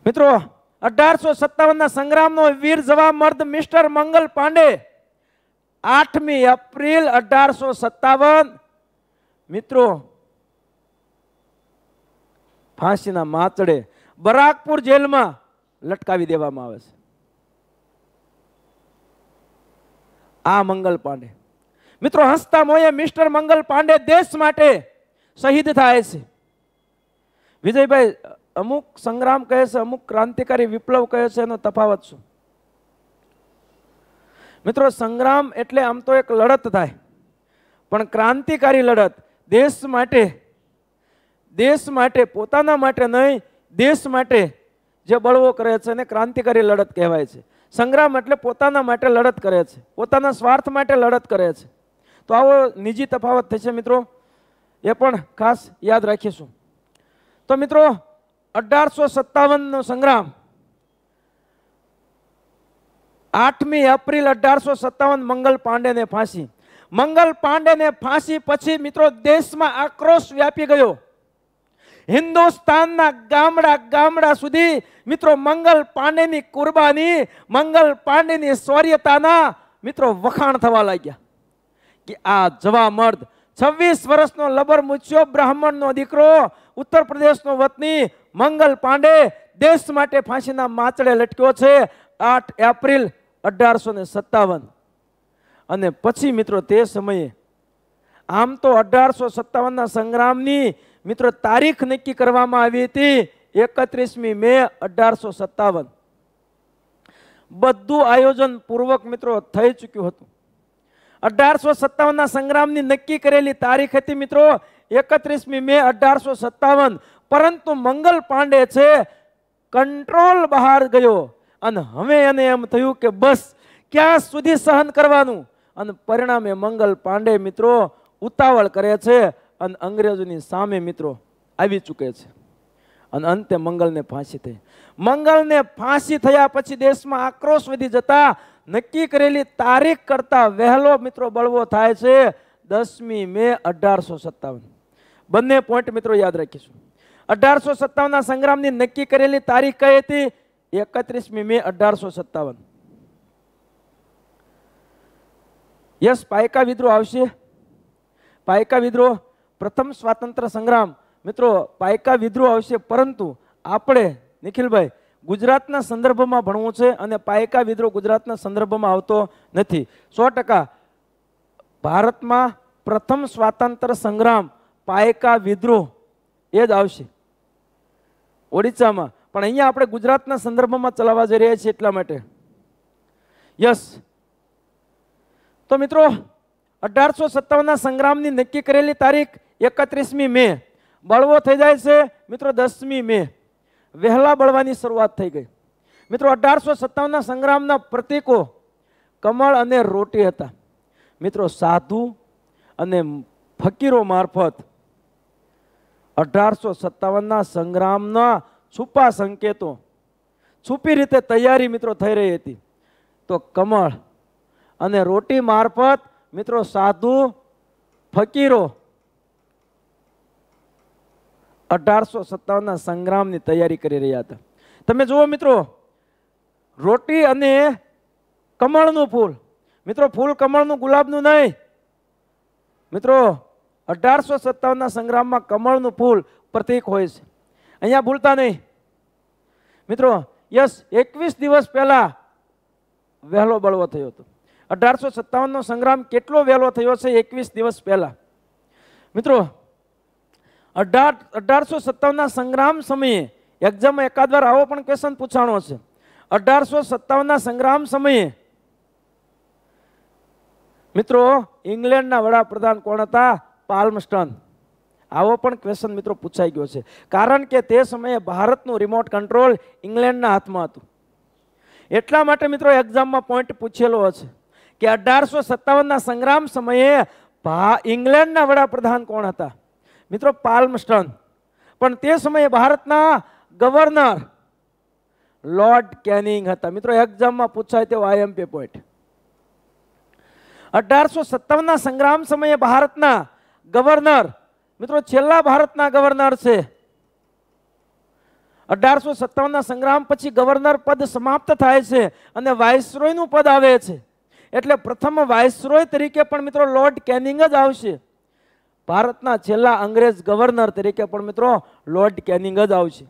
મિત્રો અઢારસો સત્તાવનના સંગ્રામનો વીર જવા મર્દ મિસ્ટર મંગલ પાંડે આઠમી એપ્રિલ અઢારસો સત્તાવન મિત્રો ફાંસીના માતડે બરાકપુર જેલમાં લટકાવી દેવામાં આવે છે આ મંગલ પાંડે મિત્રો હસતા મોયે મિસ્ટર મંગલ પાંડે દેશ માટે શહીદ થાય છે વિજયભાઈ અમુક સંગ્રામ કહે છે અમુક ક્રાંતિકારી વિપ્લવ કહે છે એનો તફાવત શું મિત્રો સંગ્રામ એટલે આમ તો એક લડત થાય પણ ક્રાંતિકારી લડત દેશ માટે દેશ માટે પોતાના માટે નહીં દેશ માટે જે બળવો કરે છે એને ક્રાંતિકારી લડત કહેવાય છે સંગ્રામ એટલે પોતાના માટે લડત કરે છે પોતાના સ્વાર્થ માટે લડત કરે છે તો આવો નિજી તફાવત થશે મિત્રો એ પણ ખાસ યાદ રાખીશું તો મિત્રો અઢારસો સત્તાવનનો સંગ્રામ આઠમી એપ્રિલ અઢારસો સત્તાવન મંગલ પાંડેને ફાંસી મંગલ પાંડેને ફાંસી પછી મિત્રો દેશમાં આક્રોશ વ્યાપી ગયો હિન્દુસ્તાનના ગામડા ગામડા સુધી મિત્રો મંગલ પાંડેની કુરબાની મંગલ પાંડેની શૌર્યતાના મિત્રો વખાણ થવા લાગ્યા કે આ જવા મર્દ છવ્વીસ વર્ષનો લબર મૂછ્યો બ્રાહ્મણનો દીકરો ઉત્તર પ્રદેશનો વતની મંગલ પાંડે દેશ માટે ફાંસીના માચડે લટક્યો છે આઠ એપ્રિલ અઢારસો ને સત્તાવન અને પછી મિત્રો તે સમયે આમ તો અઢારસો સત્તાવનના સંગ્રામની મિત્રો તારીખ નક્કી કરવામાં આવી હતી એકત્રીસમી મે અઢારસો સત્તાવન બધું આયોજન પૂર્વક મિત્રો થઈ ચૂક્યું હતું અઢારસો સત્તાવનના સંગ્રામની નક્કી કરેલી તારીખ હતી મિત્રો એકત્રીસમી મે અઢારસો સત્તાવન પરંતુ મંગલ પાંડે છે કંટ્રોલ બહાર ગયો અને હવે એને એમ થયું કે બસ ક્યાં સુધી સહન કરવાનું અને પરિણામે મંગલ પાંડે મિત્રો ઉતાવળ કરે છે અને અંગ્રેજોની સામે મિત્રો આવી ચૂકે છે અને અંતે મંગળને ફાંસી થઈ મંગળને ફાંસી થયા પછી દેશમાં આક્રોશ વધી જતા નક્કી કરેલી તારીખ કરતા વહેલો મિત્રો બળવો થાય છે દસમી મે અઢારસો સત્તાવન બંને પોઈન્ટ મિત્રો યાદ રાખીશું અઢારસો સત્તાવનના સંગ્રામની નક્કી કરેલી તારીખ કઈ હતી એકત્રીસમી મે અઢારસો સત્તાવન યસ પાયકા વિદ્રોહ આવશે પાયકા વિદ્રોહ પ્રથમ સ્વાતંત્ર્ય સંગ્રામ મિત્રો પાયકા વિદ્રોહ આવશે પરંતુ આપણે નિખિલભાઈ ગુજરાતના સંદર્ભમાં ભણવું છે અને પાયકા વિદ્રોહ ગુજરાતના સંદર્ભમાં આવતો નથી સો ટકા ભારતમાં પ્રથમ સ્વાતંત્ર્ય સંગ્રામ પાયકા વિદ્રોહ એ જ આવશે ઓડિશામાં પણ અહીંયા આપણે ગુજરાતના સંદર્ભમાં ચલાવવા જઈ રહ્યા છીએ એટલા માટે યસ તો મિત્રો અઢારસો સત્તાવનના સંગ્રામની નક્કી કરેલી તારીખ એકત્રીસમી મે બળવો થઈ જાય છે મિત્રો દસમી મે વહેલા બળવાની શરૂઆત થઈ ગઈ મિત્રો અઢારસો સત્તાવનના સંગ્રામના પ્રતિકો કમળ અને રોટી હતા મિત્રો સાધુ અને ફકીરો મારફત અઢારસો સત્તાવનના સંગ્રામના છુપા સંકેતો છુપી રીતે તૈયારી મિત્રો થઈ રહી હતી તો કમળ અને રોટી મારફત મિત્રો સાધુ ફકીરો અઢારસો સત્તાવનના સંગ્રામની તૈયારી કરી રહ્યા હતા તમે જુઓ મિત્રો રોટી અને કમળનું ફૂલ મિત્રો ફૂલ કમળનું ગુલાબનું નહીં મિત્રો અઢારસો સત્તાવનના સંગ્રામમાં કમળનું ફૂલ પ્રતીક હોય છે અહીંયા ભૂલતા નહીં મિત્રો યસ એકવીસ દિવસ પહેલાં વહેલો બળવો થયો હતો અઢારસો સત્તાવનનો સંગ્રામ કેટલો વહેલો થયો છે એકવીસ દિવસ પહેલાં મિત્રો અઢાર અઢારસો સત્તાવનના સંગ્રામ સમયે એક્ઝામમાં એકાદ વાર આવો પણ ક્વેશ્ચન પૂછાણો છે અઢારસો સત્તાવનના સંગ્રામ સમયે મિત્રો ઇંગ્લેન્ડના વડાપ્રધાન કોણ હતા પાલ્મસ્ટન આવો પણ ક્વેશ્ચન મિત્રો પૂછાઈ ગયો છે કારણ કે તે સમયે ભારતનું રિમોટ કંટ્રોલ ઇંગ્લેન્ડના હાથમાં હતું એટલા માટે મિત્રો એક્ઝામમાં પોઈન્ટ પૂછેલો હશે કે અઢારસો સત્તાવનના સંગ્રામ સમયે ભા ઇંગ્લેન્ડના વડાપ્રધાન કોણ હતા મિત્રો પાલ્મસ્ટન પણ તે સમયે ભારતના ગવર્નર લોર્ડ કેનિંગ હતા મિત્રો એક્ઝામમાં પૂછાય તેવો આઈએમપી પોઈન્ટ અઢારસો સત્તાવનના સંગ્રામ સમયે ભારતના ગવર્નર મિત્રો છેલ્લા ભારતના ગવર્નર છે અઢારસો સત્તાવનના સંગ્રામ પછી ગવર્નર પદ સમાપ્ત થાય છે અને વાઇસરોયનું પદ આવે છે એટલે પ્રથમ વાઇસરોય તરીકે પણ મિત્રો લોર્ડ કેનિંગ જ આવશે ભારતના છેલ્લા અંગ્રેજ ગવર્નર તરીકે પણ મિત્રો લોર્ડ કેનિંગ જ આવશે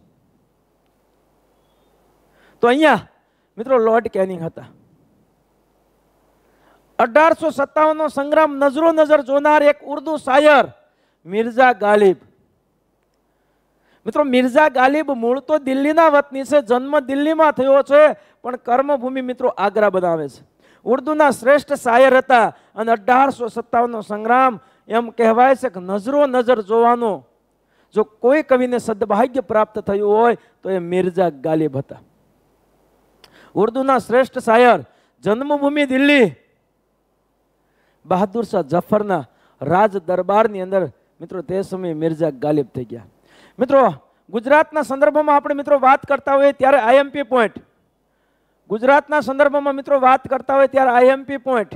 તો અહીંયા મિત્રો લોર્ડ કેનિંગ હતા અઢારસો સત્તાવનનો સંગ્રામ નજરો નજર જોનાર એક ઉર્દુ શાયર મિર્ઝા ગાલિબ મિત્રો મિર્ઝા ગાલિબ મૂળ તો દિલ્હીના વતની છે જન્મ દિલ્હીમાં થયો છે પણ કર્મભૂમિ મિત્રો આગ્રા બનાવે છે ઉર્દુના શ્રેષ્ઠ શાયર હતા અને અઢારસો સત્તાવનનો સંગ્રામ એમ કહેવાય છે કે નજરો નજર જોવાનો જો કોઈ કવિને સદભાગ્ય પ્રાપ્ત થયું હોય તો એ મિર્ઝા ગાલિબ હતા ઉર્દુના શ્રેષ્ઠ શાયર જન્મભૂમિ દિલ્હી બહાદુર શાહ જફરના રાજ દરબારની અંદર મિત્રો તે સમયે મિર્ઝા ગાલિબ થઈ ગયા મિત્રો ગુજરાતના સંદર્ભમાં આપણે મિત્રો વાત કરતા હોઈએ ત્યારે આઈએમપી પોઈન્ટ ગુજરાતના સંદર્ભમાં મિત્રો વાત કરતા હોય ત્યારે આઈએમપી પોઈન્ટ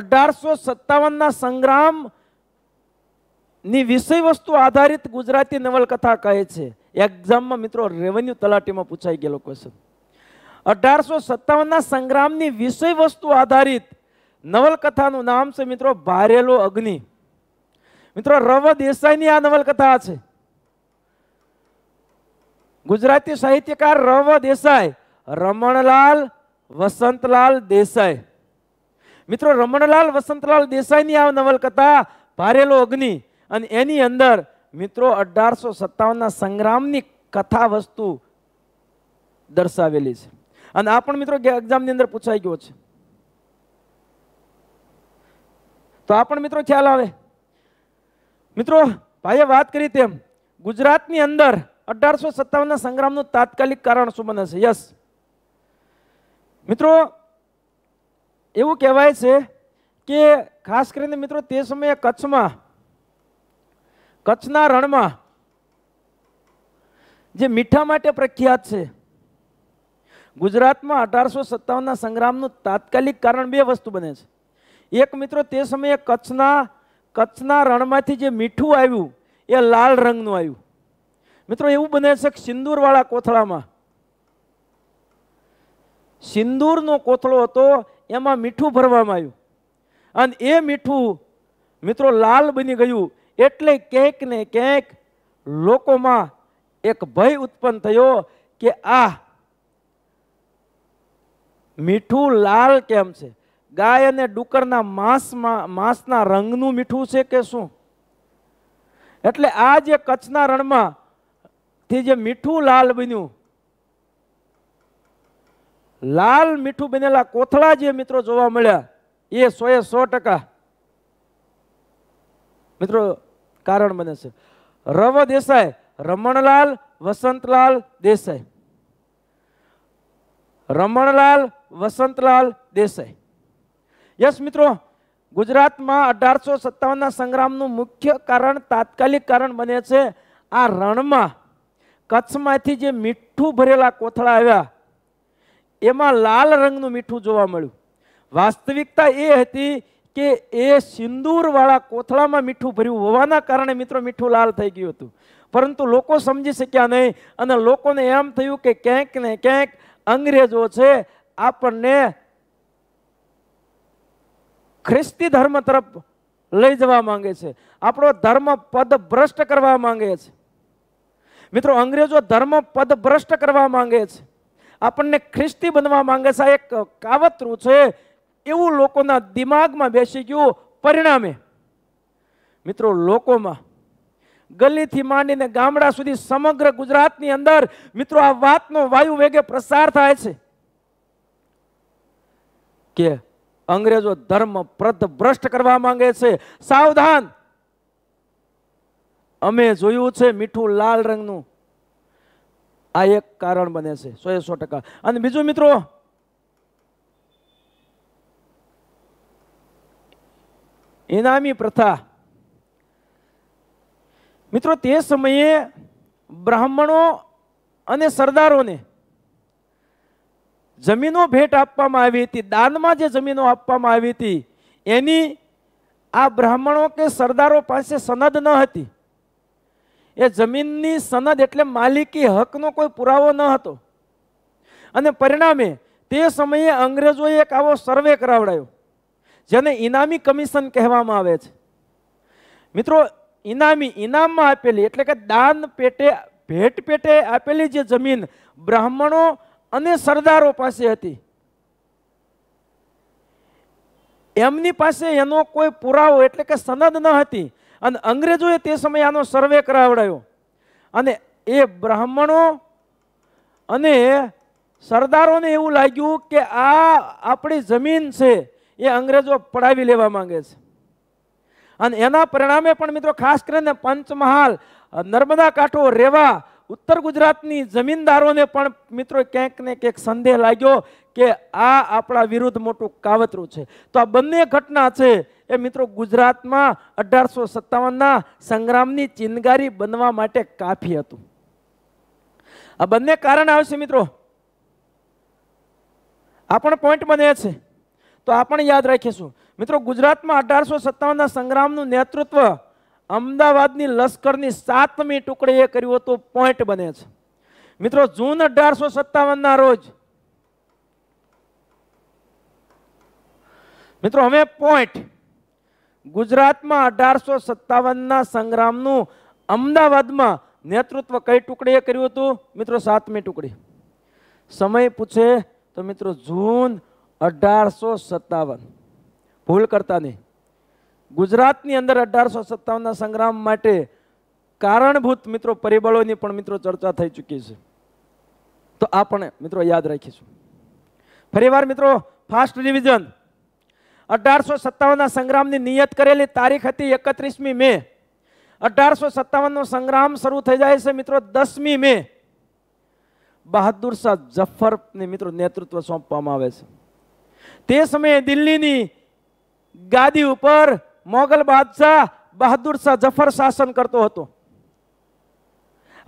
અઢારસો સત્તાવનના સંગ્રામ ની વિષય વસ્તુ આધારિત ગુજરાતી નવલકથા કહે છે એક્ઝામમાં મિત્રો રેવન્યુ તલાટીમાં પૂછાઈ ગયેલો ક્વેશ્ચન અઢારસો સત્તાવનના સંગ્રામની વિષય વસ્તુ આધારિત નવલકથાનું નામ છે મિત્રો ભારેલો અગ્નિ મિત્રો રવ દેસાઈની આ નવલકથા છે ગુજરાતી સાહિત્યકાર રવ દેસાઈ રમણલાલ વસંતલાલ દેસાઈ મિત્રો રમણલાલ વસંતલાલ દેસાઈની આ નવલકથા ભારેલો અગ્નિ અને એની અંદર મિત્રો અઢારસો સત્તાવનના સંગ્રામની કથા વસ્તુ દર્શાવેલી છે અને આ પણ મિત્રો એક્ઝામની અંદર પૂછાઈ ગયો છે તો આ પણ મિત્રો ખ્યાલ આવે મિત્રો ભાઈએ વાત કરી તેમ ગુજરાતની અંદર અઢારસો સત્તાવનના સંગ્રામનું તાત્કાલિક કારણ શું બને છે યસ મિત્રો એવું કહેવાય છે કે ખાસ કરીને મિત્રો તે સમયે કચ્છમાં કચ્છના રણમાં જે મીઠા માટે પ્રખ્યાત છે ગુજરાતમાં અઢારસો સત્તાવનના સંગ્રામનું તાત્કાલિક કારણ બે વસ્તુ બને છે એક મિત્રો તે સમયે કચ્છના કચ્છના રણમાંથી જે મીઠું આવ્યું એ લાલ રંગનું આવ્યું મિત્રો એવું બને છે કે સિંદૂરવાળા કોથળામાં સિંદૂરનો કોથળો હતો એમાં મીઠું ભરવામાં આવ્યું અને એ મીઠું મિત્રો લાલ બની ગયું એટલે ક્યાંક ને ક્યાંક લોકોમાં એક ભય ઉત્પન્ન થયો કે આ મીઠું લાલ કેમ છે ગાય અને ડુક્કરના માંસમાં માંસના રંગનું મીઠું છે કે શું એટલે આ જે કચ્છના રણમાં થી જે મીઠું લાલ બન્યું લાલ મીઠું બનેલા કોથળા જે મિત્રો જોવા મળ્યા એ સો એ સો ટકા મિત્રો કારણ બને છે રવ દેસાઈ રમણલાલ વસંતલાલ દેસાઈ રમણલાલ વસંતલાલ દેસાઈ યસ મિત્રો ગુજરાતમાં અઢારસો સત્તાવનના સંગ્રામનું મુખ્ય કારણ તાત્કાલિક કારણ બને છે આ રણમાં કચ્છમાંથી જે મીઠું ભરેલા કોથળા આવ્યા એમાં લાલ રંગનું મીઠું જોવા મળ્યું વાસ્તવિકતા એ હતી કે એ સિંદૂરવાળા કોથળામાં મીઠું ભર્યું હોવાના કારણે મિત્રો મીઠું લાલ થઈ ગયું હતું પરંતુ લોકો સમજી શક્યા નહીં અને લોકોને એમ થયું કે ક્યાંક ને ક્યાંક અંગ્રેજો છે આપણને ખ્રિસ્તી ધર્મ તરફ લઈ જવા માંગે છે આપણો ધર્મ પદ ભ્રષ્ટ કરવા માંગે છે મિત્રો અંગ્રેજો ધર્મ પદ ભ્રષ્ટ કરવા માંગે છે આપણને ખ્રિસ્તી બનવા માંગે છે એક કાવતરું છે એવું લોકોના દિમાગમાં બેસી ગયું પરિણામે મિત્રો લોકોમાં ગલીથી માંડીને ગામડા સુધી સમગ્ર ગુજરાતની અંદર મિત્રો આ વાતનો વાયુ વેગે પ્રસાર થાય છે કે અંગ્રેજો ધર્મ ભ્રષ્ટ કરવા માંગે છે સાવધાન અમે જોયું છે મીઠું લાલ રંગનું આ એક કારણ બને છે સો એ સો ટકા અને બીજું મિત્રો ઇનામી પ્રથા મિત્રો તે સમયે બ્રાહ્મણો અને સરદારોને જમીનો ભેટ આપવામાં આવી હતી દાનમાં જે જમીનો આપવામાં આવી હતી એની આ બ્રાહ્મણો કે સરદારો પાસે સનદ ન હતી એ જમીનની સનદ એટલે માલિકી હકનો કોઈ પુરાવો ન હતો અને પરિણામે તે સમયે અંગ્રેજોએ એક આવો સર્વે કરાવડાયો જેને ઇનામી કમિશન કહેવામાં આવે છે મિત્રો ઇનામી ઇનામમાં આપેલી એટલે કે દાન પેટે ભેટ પેટે આપેલી જે જમીન બ્રાહ્મણો અને સરદારો પાસે હતી એમની પાસે એનો કોઈ પુરાવો એટલે કે સનદ ન હતી અને અંગ્રેજોએ તે સમયે આનો સર્વે કરાવડાયો અને એ બ્રાહ્મણો અને સરદારોને એવું લાગ્યું કે આ આપણી જમીન છે એ અંગ્રેજો પડાવી લેવા માંગે છે અને એના પરિણામે પણ મિત્રો ખાસ કરીને પંચમહાલ નર્મદા કાંઠો રેવા ઉત્તર ગુજરાતની જમીનદારોને પણ મિત્રો ક્યાંક ને ક્યાંક સંદેહ લાગ્યો કે આ આપણા વિરુદ્ધ મોટું કાવતરું છે તો આ બંને ઘટના છે એ મિત્રો ગુજરાતમાં અઢારસો સત્તાવનના સંગ્રામની ચિનગારી બનવા માટે કાફી હતું આ બંને કારણ આવશે મિત્રો આપણ પોઈન્ટ બને છે તો આપણે યાદ રાખીશું મિત્રો ગુજરાતમાં અઢારસો સત્તાવનના સંગ્રામનું નેતૃત્વ અમદાવાદની લશ્કરની સાતમી ટુકડીએ કર્યું હતું પોઈન્ટ બને છે મિત્રો જૂન અઢારસો સત્તાવનના રોજ મિત્રો હવે પોઈન્ટ ગુજરાતમાં અઢારસો સત્તાવનના સંગ્રામનું અમદાવાદમાં નેતૃત્વ કઈ ટુકડીએ કર્યું હતું મિત્રો સાતમી ટુકડી સમય પૂછે તો મિત્રો જૂન અઢારસો સત્તાવન ભૂલ કરતા નહીં ગુજરાતની અંદર અઢારસો સત્તાવનના સંગ્રામ માટે કારણભૂત મિત્રો પરિબળોની પણ મિત્રો ચર્ચા થઈ ચૂકી છે તો આ પણ મિત્રો યાદ રાખીશું ફરીવાર મિત્રો ફાસ્ટ રિવિઝન અઢારસો સત્તાવનના સંગ્રામની નિયત કરેલી તારીખ હતી એકત્રીસમી મે અઢારસો સત્તાવનનો સંગ્રામ શરૂ થઈ જાય છે મિત્રો દસમી મે બહાદુર શાહ જફરને મિત્રો નેતૃત્વ સોંપવામાં આવે છે તે સમયે દિલ્હીની ગાદી ઉપર મોગલ બાદશાહ બહાદુર શાહ જફર શાસન કરતો હતો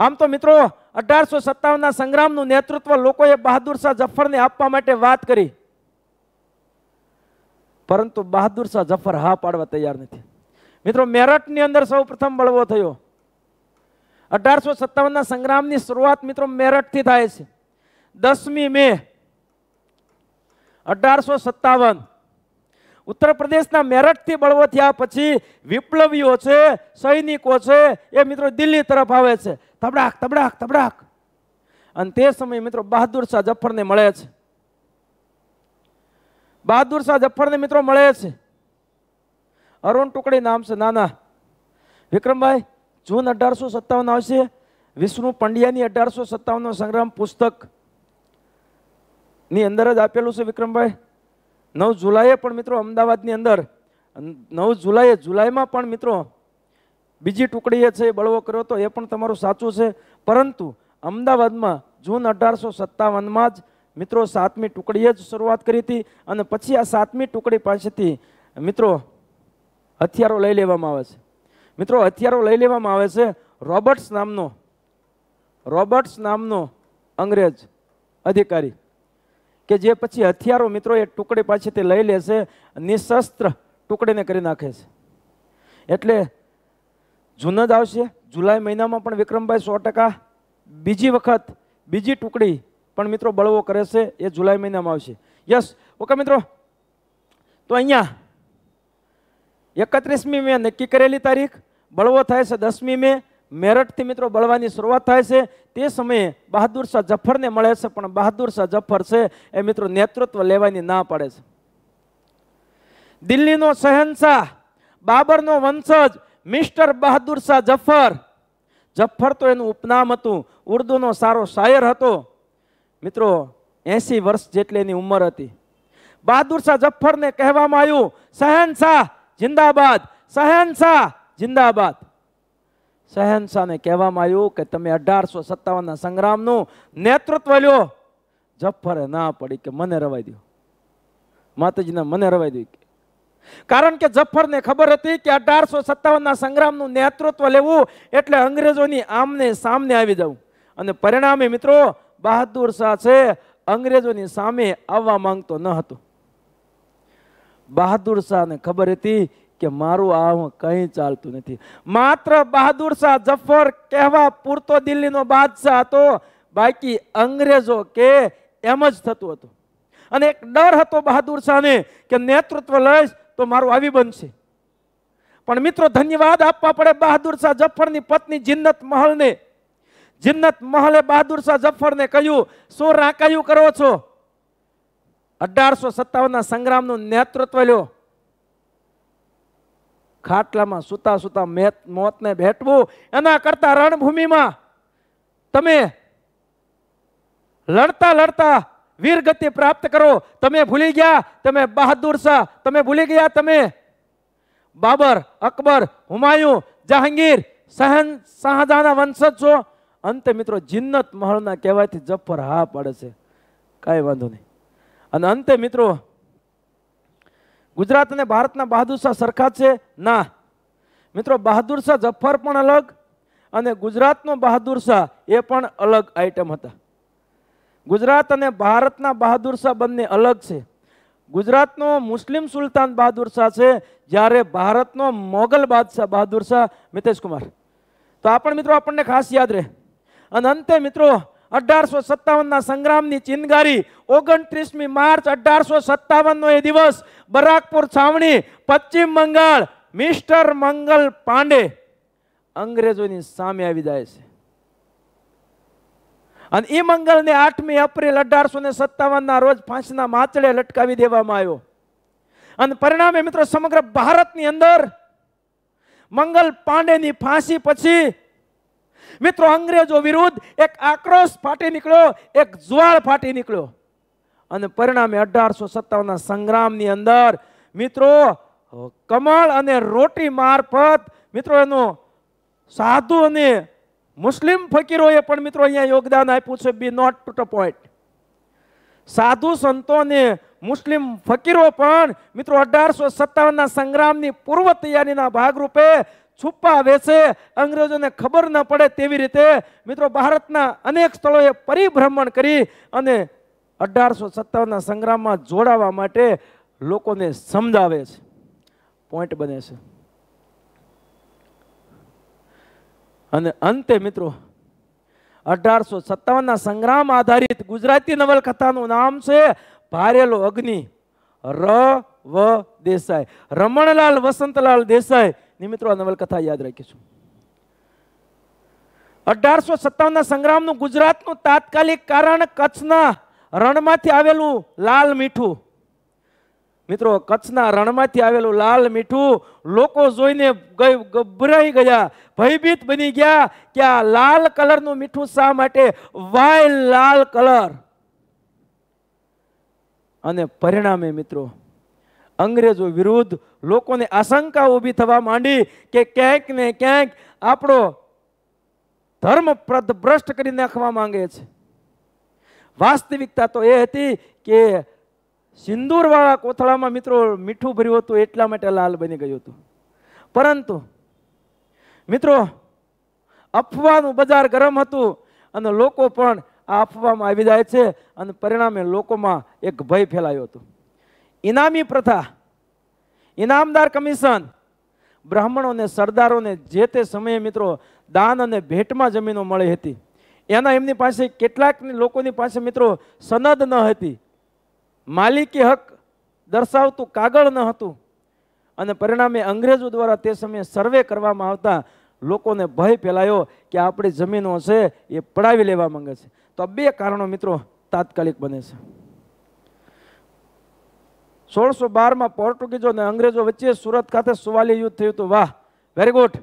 આમ તો મિત્રો અઢારસો સત્તાવનના સંગ્રામનું નેતૃત્વ લોકોએ બહાદુર શાહ જફરને આપવા માટે વાત કરી પરંતુ બહાદુર શાહ જફર હા પાડવા તૈયાર નથી મિત્રો મેરઠની અંદર સૌ પ્રથમ બળવો થયો અઢારસો સત્તાવનના સંગ્રામની શરૂઆત મિત્રો મેરઠથી થાય છે દસમી મે અઢારસો સત્તાવન ઉત્તર પ્રદેશના મેરઠથી બળવો થયા પછી વિપ્લવીઓ છે સૈનિકો છે એ મિત્રો દિલ્હી તરફ આવે છે તબડાક તબડાક તબડાક અને તે સમયે મિત્રો બહાદુર શાહ જફરને મળે છે બહાદુર શાહ જફરને મિત્રો મળે છે અરુણ ટુકડી નામ છે નાના વિક્રમભાઈ જૂન અઢારસો સત્તાવન આવશે વિષ્ણુ પંડ્યાની અઢારસો સત્તાવનનો સંગ્રામ પુસ્તક ની અંદર જ આપેલું છે વિક્રમભાઈ નવ જુલાઈએ પણ મિત્રો અમદાવાદની અંદર નવ જુલાઈએ જુલાઈમાં પણ મિત્રો બીજી ટુકડીએ છે એ બળવો કર્યો હતો એ પણ તમારું સાચું છે પરંતુ અમદાવાદમાં જૂન અઢારસો સત્તાવનમાં જ મિત્રો સાતમી ટુકડીએ જ શરૂઆત કરી હતી અને પછી આ સાતમી ટુકડી પાસેથી મિત્રો હથિયારો લઈ લેવામાં આવે છે મિત્રો હથિયારો લઈ લેવામાં આવે છે રોબર્ટ્સ નામનો રોબર્ટ્સ નામનો અંગ્રેજ અધિકારી કે જે પછી હથિયારો મિત્રો એ ટુકડી પાસેથી લઈ લે છે નિશસ્ત્ર ટુકડીને કરી નાખે છે એટલે જૂન જ આવશે જુલાઈ મહિનામાં પણ વિક્રમભાઈ સો ટકા બીજી વખત બીજી ટુકડી પણ મિત્રો બળવો કરે છે એ જુલાઈ મહિનામાં આવશે યસ ઓકે મિત્રો તો અહીંયા એકત્રીસમી મેં નક્કી કરેલી તારીખ બળવો થાય છે દસમી મે મેરઠથી મિત્રો બળવાની શરૂઆત થાય છે તે સમયે બહાદુર શાહ જફરને મળે છે પણ બહાદુર શાહ જફર છે એ મિત્રો નેતૃત્વ લેવાની ના પાડે છે દિલ્હીનો શહેનશાહ બાબરનો વંશજ મિસ્ટર બહાદુર શાહ જફર જફર તો એનું ઉપનામ હતું ઉર્દુનો સારો શાયર હતો મિત્રો એસી વર્ષ જેટલી એની ઉંમર હતી બહાદુર શાહ જફરને કહેવામાં આવ્યું શહેનશાહ જિંદાબાદ શહેનશાહ જિંદાબાદ શહેનશાહને કહેવામાં આવ્યું કે તમે અઢારસો સત્તાવનના સંગ્રામનું નેતૃત્વ લ્યો જફ્ફરે ના પડી કે મને રવાઈ દો માતાજીને મને રવાઈ દો કારણ કે જફ્ફરને ખબર હતી કે અઢારસો સત્તાવનના સંગ્રામનું નેતૃત્વ લેવું એટલે અંગ્રેજોની આમને સામને આવી જવું અને પરિણામે મિત્રો બહાદુર શાહ છે અંગ્રેજોની સામે આવવા માંગતો ન હતો બહાદુર શાહને ખબર હતી કે મારું આવું કંઈ ચાલતું નથી માત્ર બહાદુર શાહ જફર કહેવા પૂરતો દિલ્હીનો બાદશાહ હતો બાકી અંગ્રેજો કે એમ જ થતું હતું અને એક ડર હતો બહાદુર શાહને કે નેતૃત્વ લઈશ તો મારું આવી બનશે પણ મિત્રો ધન્યવાદ આપવા પડે બહાદુર શાહ જફરની પત્ની જિન્નત મહલને જિન્નત મહલે બહાદુર શાહ જફરને કહ્યું શું રાકાયું કરો છો અઢારસો સત્તાવનના સંગ્રામનું નેતૃત્વ લ્યો ખાટલામાં સુતા સુતા મોતને ભેટવું એના કરતા રણભૂમિમાં તમે લડતા લડતા વીરગતિ પ્રાપ્ત કરો તમે ભૂલી ગયા તમે બહાદુર શાહ તમે ભૂલી ગયા તમે બાબર અકબર હુમાયુ જહાંગીર સહન શાહજહાના વંશજ છો અંતે મિત્રો જિન્નત મહલના કહેવાયથી જફર હા પાડે છે કાંઈ વાંધો નહીં અને અંતે મિત્રો ગુજરાત અને ભારતના બહાદુર શાહ સરખા છે ના મિત્રો બહાદુર શાહ જફર પણ અલગ અને ગુજરાતનો બહાદુર શાહ એ પણ અલગ આઈટમ હતા ગુજરાત અને ભારતના બહાદુર શાહ બંને અલગ છે ગુજરાતનો મુસ્લિમ સુલતાન બહાદુર શાહ છે જ્યારે ભારતનો મોગલ બાદશાહ બહાદુર શાહ મિતેશ કુમાર તો આ પણ મિત્રો આપણને ખાસ યાદ રહે અને અંતે મિત્રો અઢારસો સત્તાવનના સંગ્રામની ચિનગારી ઓગણત્રીસમી માર્ચ અઢારસો સત્તાવનનો એ દિવસ બરાકપુર છાવણી પશ્ચિમ બંગાળ મિસ્ટર મંગલ પાંડે અંગ્રેજોની સામે આવી જાય છે અને એ મંગલને આઠમી એપ્રિલ અઢારસો ને સત્તાવનના રોજ ફાંસીના માચડે લટકાવી દેવામાં આવ્યો અને પરિણામે મિત્રો સમગ્ર ભારતની અંદર મંગલ પાંડેની ફાંસી પછી મિત્રો અંગ્રેજો વિરુદ્ધ એક આક્રોશ ફાટી નીકળ્યો એક જ્વાળ ફાટી નીકળ્યો અને પરિણામે અઢારસો સત્તાવનના સંગ્રામની અંદર મિત્રો કમળ અને રોટી મારફત મિત્રો એનું સાધુ અને મુસ્લિમ ફકીરોએ પણ મિત્રો અહીંયા યોગદાન આપ્યું છે be note to the point સાધુ સંતોને મુસ્લિમ ફકીરો પણ મિત્રો અઢારસો સત્તાવનના સંગ્રામની પૂર્વ તૈયારીના ભાગરૂપે છુપાવે છે અંગ્રેજોને ખબર ન પડે તેવી રીતે મિત્રો ભારતના અનેક સ્થળોએ પરિભ્રમણ કરી અને અઢારસો સત્તાવનના સંગ્રામમાં જોડાવા માટે લોકોને સમજાવે છે પોઈન્ટ બને છે અને અંતે મિત્રો અઢારસો સત્તાવનના સંગ્રામ આધારિત ગુજરાતી નવલકથાનું નામ છે ભારેલો અગ્નિ ર વ દેસાઈ રમણલાલ વસંતલાલ દેસાઈ ને મિત્રો આ નવલકથા યાદ રાખીશું અઢારસો સત્તાવનના સંગ્રામનું ગુજરાતનું તાત્કાલિક કારણ કચ્છના રણમાંથી આવેલું લાલ મીઠું મિત્રો કચ્છના રણમાંથી આવેલું લાલ મીઠું લોકો જોઈને ગભરાઈ ગયા ભયભીત બની ગયા કે આ લાલ કલરનું મીઠું શા માટે વાય લાલ કલર અને પરિણામે મિત્રો અંગ્રેજો વિરુદ્ધ લોકોને આશંકા ઊભી થવા માંડી કે ક્યાંક ને ક્યાંક આપણો ધર્મ ભ્રષ્ટ કરી નાખવા માંગે છે વાસ્તવિકતા તો એ હતી કે સિંદૂરવાળા કોથળામાં મિત્રો મીઠું ભર્યું હતું એટલા માટે લાલ બની ગયું હતું પરંતુ મિત્રો અફવાનું બજાર ગરમ હતું અને લોકો પણ આ અફવામાં આવી જાય છે અને પરિણામે લોકોમાં એક ભય ફેલાયો હતો ઇનામી પ્રથા ઇનામદાર કમિશન બ્રાહ્મણોને સરદારોને જે તે સમયે મિત્રો દાન અને ભેટમાં જમીનો મળી હતી એના એમની પાસે કેટલાક લોકોની પાસે મિત્રો સનદ ન હતી માલિકી હક દર્શાવતું કાગળ ન હતું અને પરિણામે અંગ્રેજો દ્વારા તે સમયે સર્વે કરવામાં આવતા લોકોને ભય ફેલાયો કે આપણી જમીનો છે એ પડાવી લેવા માંગે છે તો બે કારણો મિત્રો તાત્કાલિક બને છે સોળસો બારમાં પોર્ટુગીઝો અને અંગ્રેજો વચ્ચે સુરત ખાતે સુવાલી યુદ્ધ થયું હતું વાહ વેરી ગુડ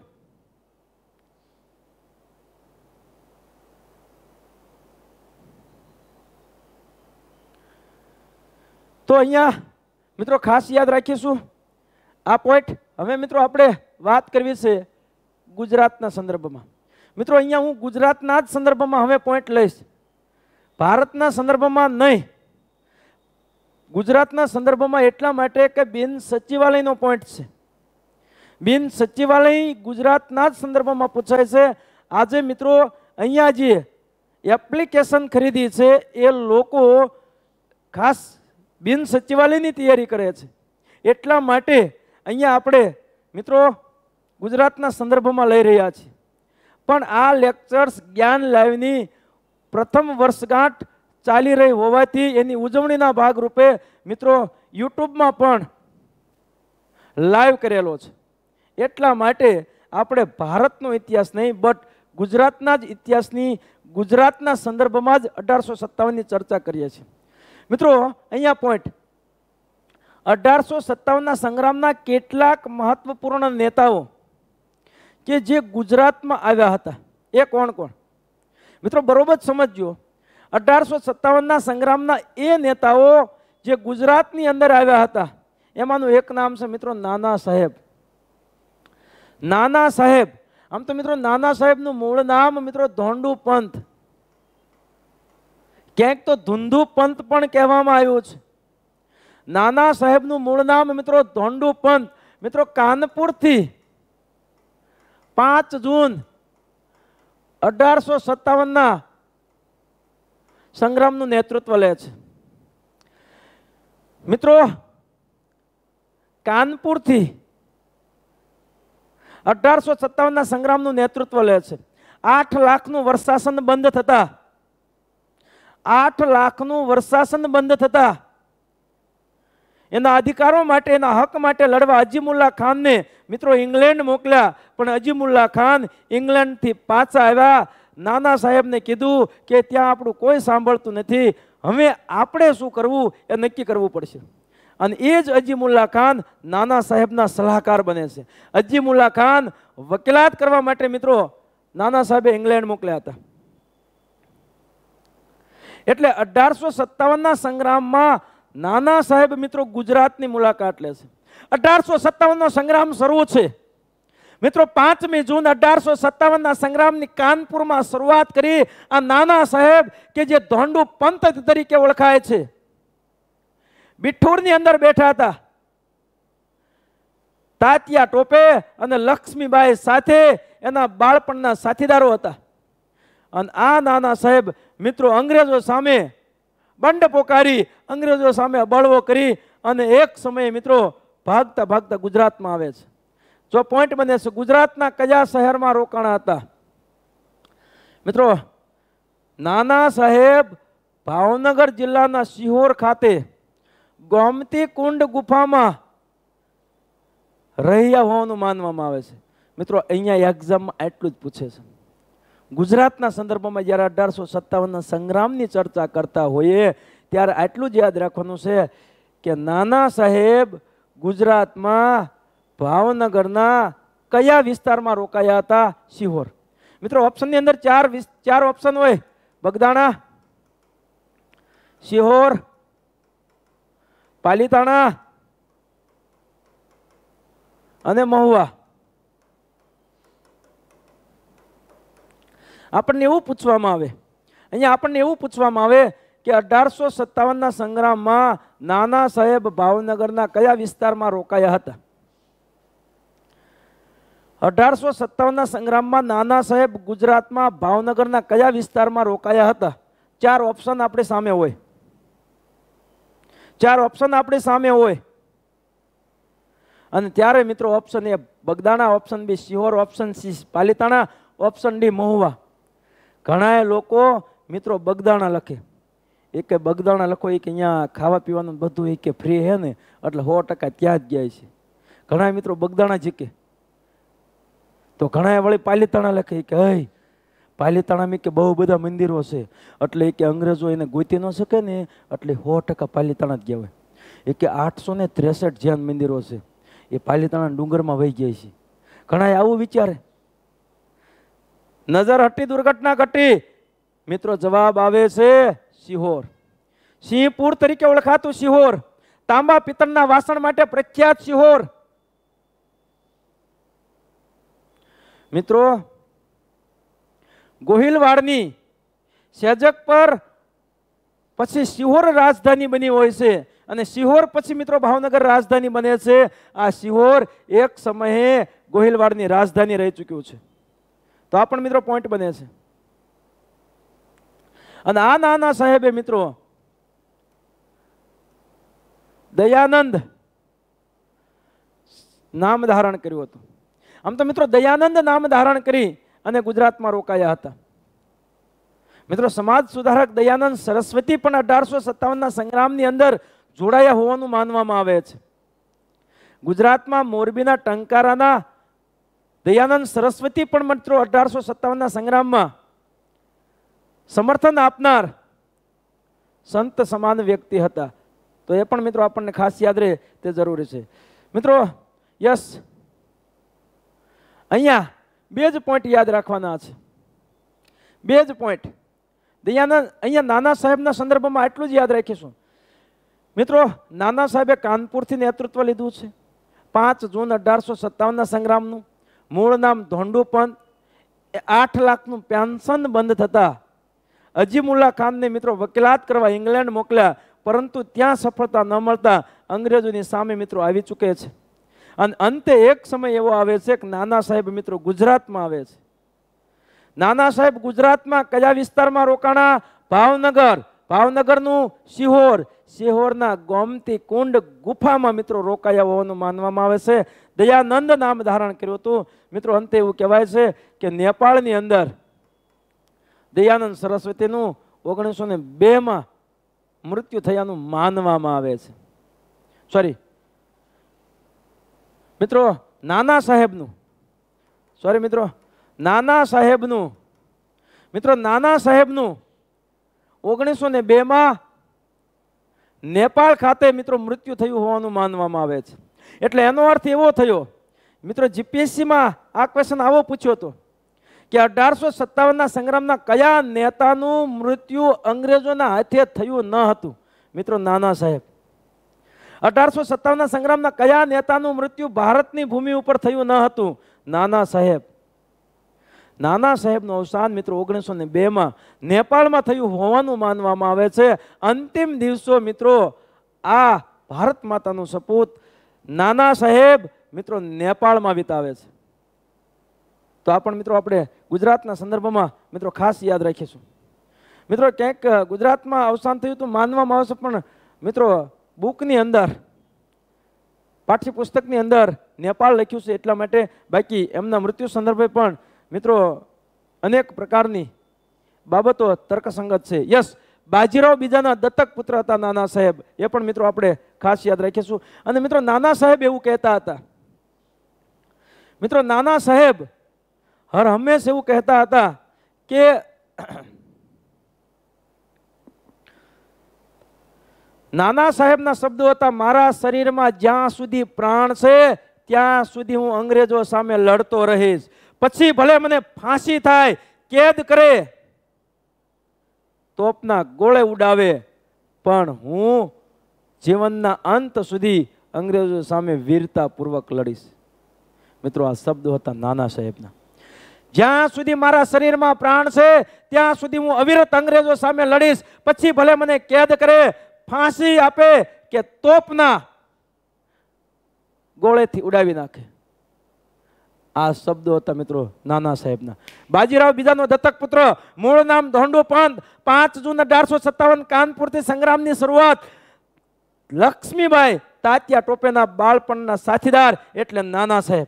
તો અહીંયા મિત્રો ખાસ યાદ રાખીશું આ પોઈન્ટ હવે મિત્રો આપણે વાત કરવી છે ગુજરાતના સંદર્ભમાં મિત્રો અહીંયા હું ગુજરાતના જ સંદર્ભમાં હવે પોઈન્ટ લઈશ ભારતના સંદર્ભમાં નહીં ગુજરાતના સંદર્ભમાં એટલા માટે કે બિન સચિવાલયનો પોઈન્ટ છે બિન સચિવાલય ગુજરાતના જ સંદર્ભમાં પૂછાય છે આજે મિત્રો અહીંયા જે એપ્લિકેશન ખરીદી છે એ લોકો ખાસ બિન સચિવાલયની તૈયારી કરે છે એટલા માટે અહીંયા આપણે મિત્રો ગુજરાતના સંદર્ભમાં લઈ રહ્યા છીએ પણ આ લેક્ચર્સ જ્ઞાન લાઈવની પ્રથમ વર્ષગાંઠ ચાલી રહી હોવાથી એની ઉજવણીના ભાગરૂપે મિત્રો યુટ્યુબમાં પણ લાઈવ કરેલો છે એટલા માટે આપણે ભારતનો ઇતિહાસ નહીં બટ ગુજરાતના જ ઇતિહાસની ગુજરાતના સંદર્ભમાં જ અઢારસો સત્તાવનની ચર્ચા કરીએ છીએ મિત્રો અહીંયા પોઈન્ટ અઢારસો સત્તાવનના સંગ્રામના કેટલાક મહત્વપૂર્ણ નેતાઓ કે જે ગુજરાતમાં આવ્યા હતા એ કોણ કોણ મિત્રો બરોબર સમજજો અઢારસો સત્તાવનના સંગ્રામના એ નેતાઓ જે ગુજરાતની અંદર આવ્યા હતા એમાંનું એક નામ છે મિત્રો નાના સાહેબ નાના સાહેબ આમ તો મિત્રો નાના સાહેબનું મૂળ નામ મિત્રો ધોંડુ પંથ ક્યાંક તો ધુંધુ પંથ પણ કહેવામાં આવ્યું છે નાના સાહેબનું મૂળ નામ મિત્રો ધોંડુ પંથ મિત્રો કાનપુરથી પાંચ જૂન અઢારસો સત્તાવનના સંગ્રામનું નેતૃત્વ લે છે મિત્રો કાનપુરથી અઢારસો સત્તાવનના સંગ્રામનું નેતૃત્વ લે છે આઠ લાખનું વર્ષાસન બંધ થતા આઠ લાખનું વર્ષાસન બંધ થતા એના અધિકારો માટે એના હક માટે લડવા અજીમુલ્લા ખાનને મિત્રો ઇંગ્લેન્ડ મોકલ્યા પણ અજીમુલ્લા ખાન ઇંગ્લેન્ડથી પાછા આવ્યા નાના સાહેબને કીધું કે ત્યાં આપણું કોઈ સાંભળતું નથી હવે આપણે શું કરવું એ નક્કી કરવું પડશે અને એ જ અજીમુલ્લા ખાન નાના સાહેબના સલાહકાર બને છે અજીમુલ્લા ખાન વકીલાત કરવા માટે મિત્રો નાના સાહેબે ઇંગ્લેન્ડ મોકલ્યા હતા એટલે અઢારસો સત્તાવનના સંગ્રામમાં નાના સાહેબ મિત્રો ગુજરાતની મુલાકાત લે છે અઢારસો સત્તાવનનો સંગ્રામ શરૂ છે મિત્રો પાંચમી જૂન અઢારસો સત્તાવનના સંગ્રામની કાનપુરમાં શરૂઆત કરી આ નાના સાહેબ કે જે ધોંડુ પંત તરીકે ઓળખાય છે બિઠ્ઠુરની અંદર બેઠા હતા તાત્યા ટોપે અને લક્ષ્મીબાઈ સાથે એના બાળપણના સાથીદારો હતા અને આ નાના સાહેબ મિત્રો અંગ્રેજો સામે બંડ પોકારી અંગ્રેજો સામે બળવો કરી અને એક સમયે મિત્રો ભાગતા ભાગતા ગુજરાતમાં આવે છે જો પોઈન્ટ બને છે ગુજરાતના કયા શહેરમાં રોકાણા હતા મિત્રો નાના સાહેબ ભાવનગર જિલ્લાના સિહોર ખાતે ગોમતી કુંડ ગુફામાં રહ્યા હોવાનું માનવામાં આવે છે મિત્રો અહીંયા એક્ઝામમાં એટલું જ પૂછે છે ગુજરાતના સંદર્ભમાં જ્યારે અઢારસો સત્તાવનના સંગ્રામની ચર્ચા કરતા હોઈએ ત્યારે આટલું જ યાદ રાખવાનું છે કે નાના સાહેબ ગુજરાતમાં ભાવનગરના કયા વિસ્તારમાં રોકાયા હતા સિહોર મિત્રો ઓપ્શનની અંદર ચાર ચાર ઓપ્શન હોય બગદાણા સિહોર પાલીતાણા અને મહુવા આપણને એવું પૂછવામાં આવે અહીંયા આપણને એવું પૂછવામાં આવે કે અઢારસો સત્તાવનના સંગ્રામમાં નાના સાહેબ ભાવનગરના કયા વિસ્તારમાં રોકાયા હતા અઢારસો સત્તાવનના સંગ્રામમાં નાના સાહેબ ગુજરાતમાં ભાવનગરના કયા વિસ્તારમાં રોકાયા હતા ચાર ઓપ્શન આપણે સામે હોય ચાર ઓપ્શન આપણી સામે હોય અને ત્યારે મિત્રો option A Bagdana option B Sihor option C Palitana option D Mahuva ઘણાએ લોકો મિત્રો બગદાણા લખે એ કે બગદાણા લખો એ કે અહીંયા ખાવા પીવાનું બધું એ કે ફ્રી હે ને એટલે સો ટકા ત્યાં જ જાય છે ઘણા મિત્રો બગદાણા જીકે તો ઘણાએ વળી પાલીતાણા લખે કે હય પાલીતાણામાં કે બહુ બધા મંદિરો છે એટલે કે અંગ્રેજો એને ગોતી ન શકે ને એટલે સો ટકા પાલીતાણા જ કહેવાય એ કે આઠસો ને ત્રેસઠ જૈન મંદિરો છે એ પાલીતાણા ડુંગરમાં વહી ગયા છે ઘણાએ આવું વિચારે નજર હટી દુર્ઘટના ઘટી મિત્રો જવાબ આવે છે સિહોર સિંહપુર તરીકે ઓળખાતું સિહોર તાંબા પિત્તળના વાસણ માટે પ્રખ્યાત સિહોર મિત્રો ગોહિલવાડની સેજક પર પછી સિહોર રાજધાની બની હોય છે અને સિહોર પછી મિત્રો ભાવનગર રાજધાની બને છે આ સિહોર એક સમયે ગોહિલવાડની રાજધાની રહી ચૂક્યું છે તો આ પણ મિત્રો પોઈન્ટ બને છે અને આ નાના સાહેબે મિત્રો દયાનંદ નામ ધારણ કર્યું હતું આમ તો મિત્રો દયાનંદ નામ ધારણ કરી અને ગુજરાતમાં રોકાયા હતા મિત્રો સમાજ સુધારક દયાનંદ સરસ્વતી પણ અઢારસો સત્તાવનના સંગ્રામની અંદર જોડાયા હોવાનું માનવામાં આવે છે ગુજરાતમાં મોરબીના ટંકારાના દયાનંદ સરસ્વતી પણ મિત્રો અઢારસો સત્તાવનના સંગ્રામમાં સમર્થન આપનાર સંત સમાન વ્યક્તિ હતા તો એ પણ મિત્રો આપણને ખાસ યાદ રહે તે જરૂરી છે મિત્રો યસ અહીંયા બે જ પોઈન્ટ યાદ રાખવાના છે બે જ પોઈન્ટ અહીંયાના અહીંયા નાના સાહેબના સંદર્ભમાં આટલું જ યાદ રાખીશું મિત્રો નાના સાહેબે કાનપુરથી નેતૃત્વ લીધું છે પાંચ જૂન અઢારસો સત્તાવનના સંગ્રામનું મૂળ નામ ધોંડુ એ આઠ લાખનું પેન્શન બંધ થતાં અજીમુલ્લા ખાનને મિત્રો વકીલાત કરવા ઇંગ્લેન્ડ મોકલ્યા પરંતુ ત્યાં સફળતા ન મળતા અંગ્રેજોની સામે મિત્રો આવી ચૂકે છે અને અંતે એક સમય એવો આવે છે કે નાના સાહેબ મિત્રો ગુજરાતમાં આવે છે નાના સાહેબ ગુજરાતમાં કયા વિસ્તારમાં રોકાણા ભાવનગર ભાવનગરનું સિહોર સિહોરના ગોમતી કુંડ ગુફામાં મિત્રો રોકાયા હોવાનું માનવામાં આવે છે દયાનંદ નામ ધારણ કર્યું હતું મિત્રો અંતે એવું કહેવાય છે કે નેપાળની અંદર દયાનંદ સરસ્વતીનું ઓગણીસો ને બેમાં મૃત્યુ થયાનું માનવામાં આવે છે સોરી મિત્રો નાના સાહેબનું સોરી મિત્રો નાના સાહેબનું મિત્રો નાના સાહેબનું ઓગણીસો ને બેમાં નેપાળ ખાતે મિત્રો મૃત્યુ થયું હોવાનું માનવામાં આવે છે એટલે એનો અર્થ એવો થયો મિત્રો જીપીએસસીમાં આ ક્વેશ્ચન આવો પૂછ્યો હતો કે અઢારસો સત્તાવનના સંગ્રામના કયા નેતાનું મૃત્યુ અંગ્રેજોના હાથે થયું ન હતું મિત્રો નાના સાહેબ અઢારસો સત્તાવનના સંગ્રામના કયા નેતાનું મૃત્યુ ભારતની ભૂમિ ઉપર થયું ન હતું નાના સાહેબ નાના સાહેબનું અવસાન મિત્રો ઓગણીસો ને બેમાં નેપાળમાં થયું હોવાનું માનવામાં આવે છે અંતિમ દિવસો મિત્રો આ ભારત માતાનું સપૂત નાના સાહેબ મિત્રો નેપાળમાં વિતાવે છે તો આ પણ મિત્રો આપણે ગુજરાતના સંદર્ભમાં મિત્રો ખાસ યાદ રાખીશું મિત્રો ક્યાંક ગુજરાતમાં અવસાન થયું તો માનવામાં આવશે પણ મિત્રો બુકની અંદર પાઠ્યપુસ્તકની અંદર નેપાળ લખ્યું છે એટલા માટે બાકી એમના મૃત્યુ સંદર્ભે પણ મિત્રો અનેક પ્રકારની બાબતો તર્કસંગત છે યસ બાજીરાવ બીજાના દત્તક પુત્ર હતા નાના સાહેબ એ પણ મિત્રો આપણે ખાસ યાદ રાખીશું અને મિત્રો નાના સાહેબ એવું કહેતા હતા મિત્રો નાના સાહેબ હર હંમેશ એવું કહેતા હતા કે નાના સાહેબના શબ્દો હતા મારા શરીરમાં જ્યાં સુધી પ્રાણ છે ત્યાં સુધી હું અંગ્રેજો સામે લડતો રહીશ પછી ભલે મને ફાંસી થાય કેદ કરે તોપના ગોળે ઉડાવે પણ હું જીવનના અંત સુધી અંગ્રેજો સામે વીરતાપૂર્વક લડીશ મિત્રો આ શબ્દો હતા નાના સાહેબના જ્યાં સુધી મારા શરીરમાં પ્રાણ છે ત્યાં સુધી હું અવિરત અંગ્રેજો સામે લડીશ પછી ભલે મને કેદ કરે ફાંસી આપે કે તોપના ગોળેથી ઉડાવી નાખે આ શબ્દો હતા મિત્રો નાના સાહેબના બાજીરાવ બીજાનો દત્તક પુત્ર મૂળ નામ ધોંડુ પંત પાંચ જૂન અઢારસો સત્તાવન કાનપુરથી સંગ્રામની શરૂઆત લક્ષ્મીભાઈ તાત્યા ટોપેના બાળપણના સાથીદાર એટલે નાના સાહેબ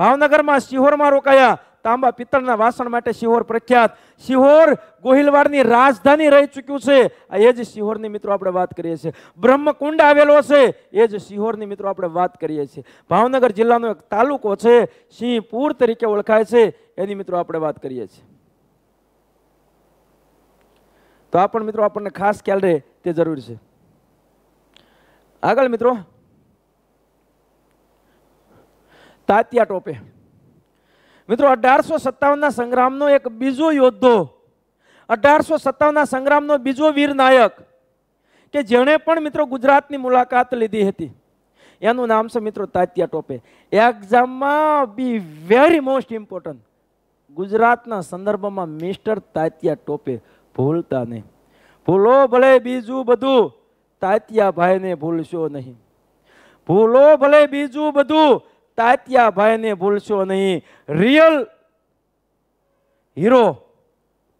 ભાવનગરમાં શિહોરમાં રોકાયા તાંબા પિત્તળના વાસણ માટે સિહોર પ્રખ્યાત સિહોર ગોહિલવાડની રાજધાની રહી ચૂક્યું છે આ એ જ સિહોરની મિત્રો આપણે વાત કરીએ છીએ બ્રહ્મકુંડ આવેલો છે એ જ સિહોરની મિત્રો આપણે વાત કરીએ છીએ ભાવનગર જિલ્લાનો એક તાલુકો છે સિંહપુર તરીકે ઓળખાય છે એની મિત્રો આપણે વાત કરીએ છીએ તો આ પણ મિત્રો આપણને ખાસ ખ્યાલ રહે તે જરૂરી છે આગળ મિત્રો તાત્યા ટોપે મિત્રો અઢારસો સત્તાવનના સંગ્રામનો એક બીજો યોદ્ધો અઢારસો સત્તાવનના સંગ્રામનો બીજો વીર નાયક કે જેણે પણ મિત્રો ગુજરાતની મુલાકાત લીધી હતી એનું નામ છે મિત્રો તાત્યા ટોપે એક્ઝામમાં બી વેરી મોસ્ટ ઇમ્પોર્ટન્ટ ગુજરાતના સંદર્ભમાં મિસ્ટર તાત્યા ટોપે ભૂલતા નહીં ભૂલો ભલે બીજું બધું તાત્યાભાઈને ભૂલશો નહીં ભૂલો ભલે બીજું બધું તાત્યા ભાઈને ભૂલશો નહીં રિયલ હીરો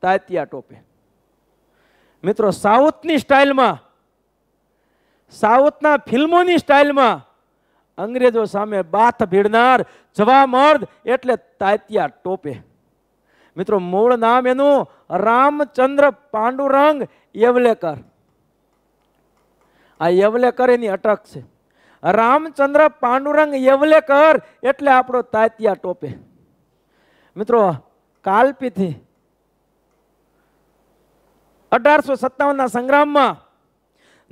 તાત્યા ટોપે મિત્રો સાઉથની સ્ટાઇલમાં સાઉથના ફિલ્મોની સ્ટાઇલમાં અંગ્રેજો સામે બાથ ભીડનાર જવા મર્દ એટલે તાત્યા ટોપે મિત્રો મૂળ નામ એનું રામચંદ્ર પાંડુરંગ યવલેકર આ યવલેકર એની અટક છે રામચંદ્ર પાંડુરંગ યવલેકર એટલે આપણો તાત્યા ટોપે મિત્રો કાલપીથી અઢારસો સત્તાવનના સંગ્રામમાં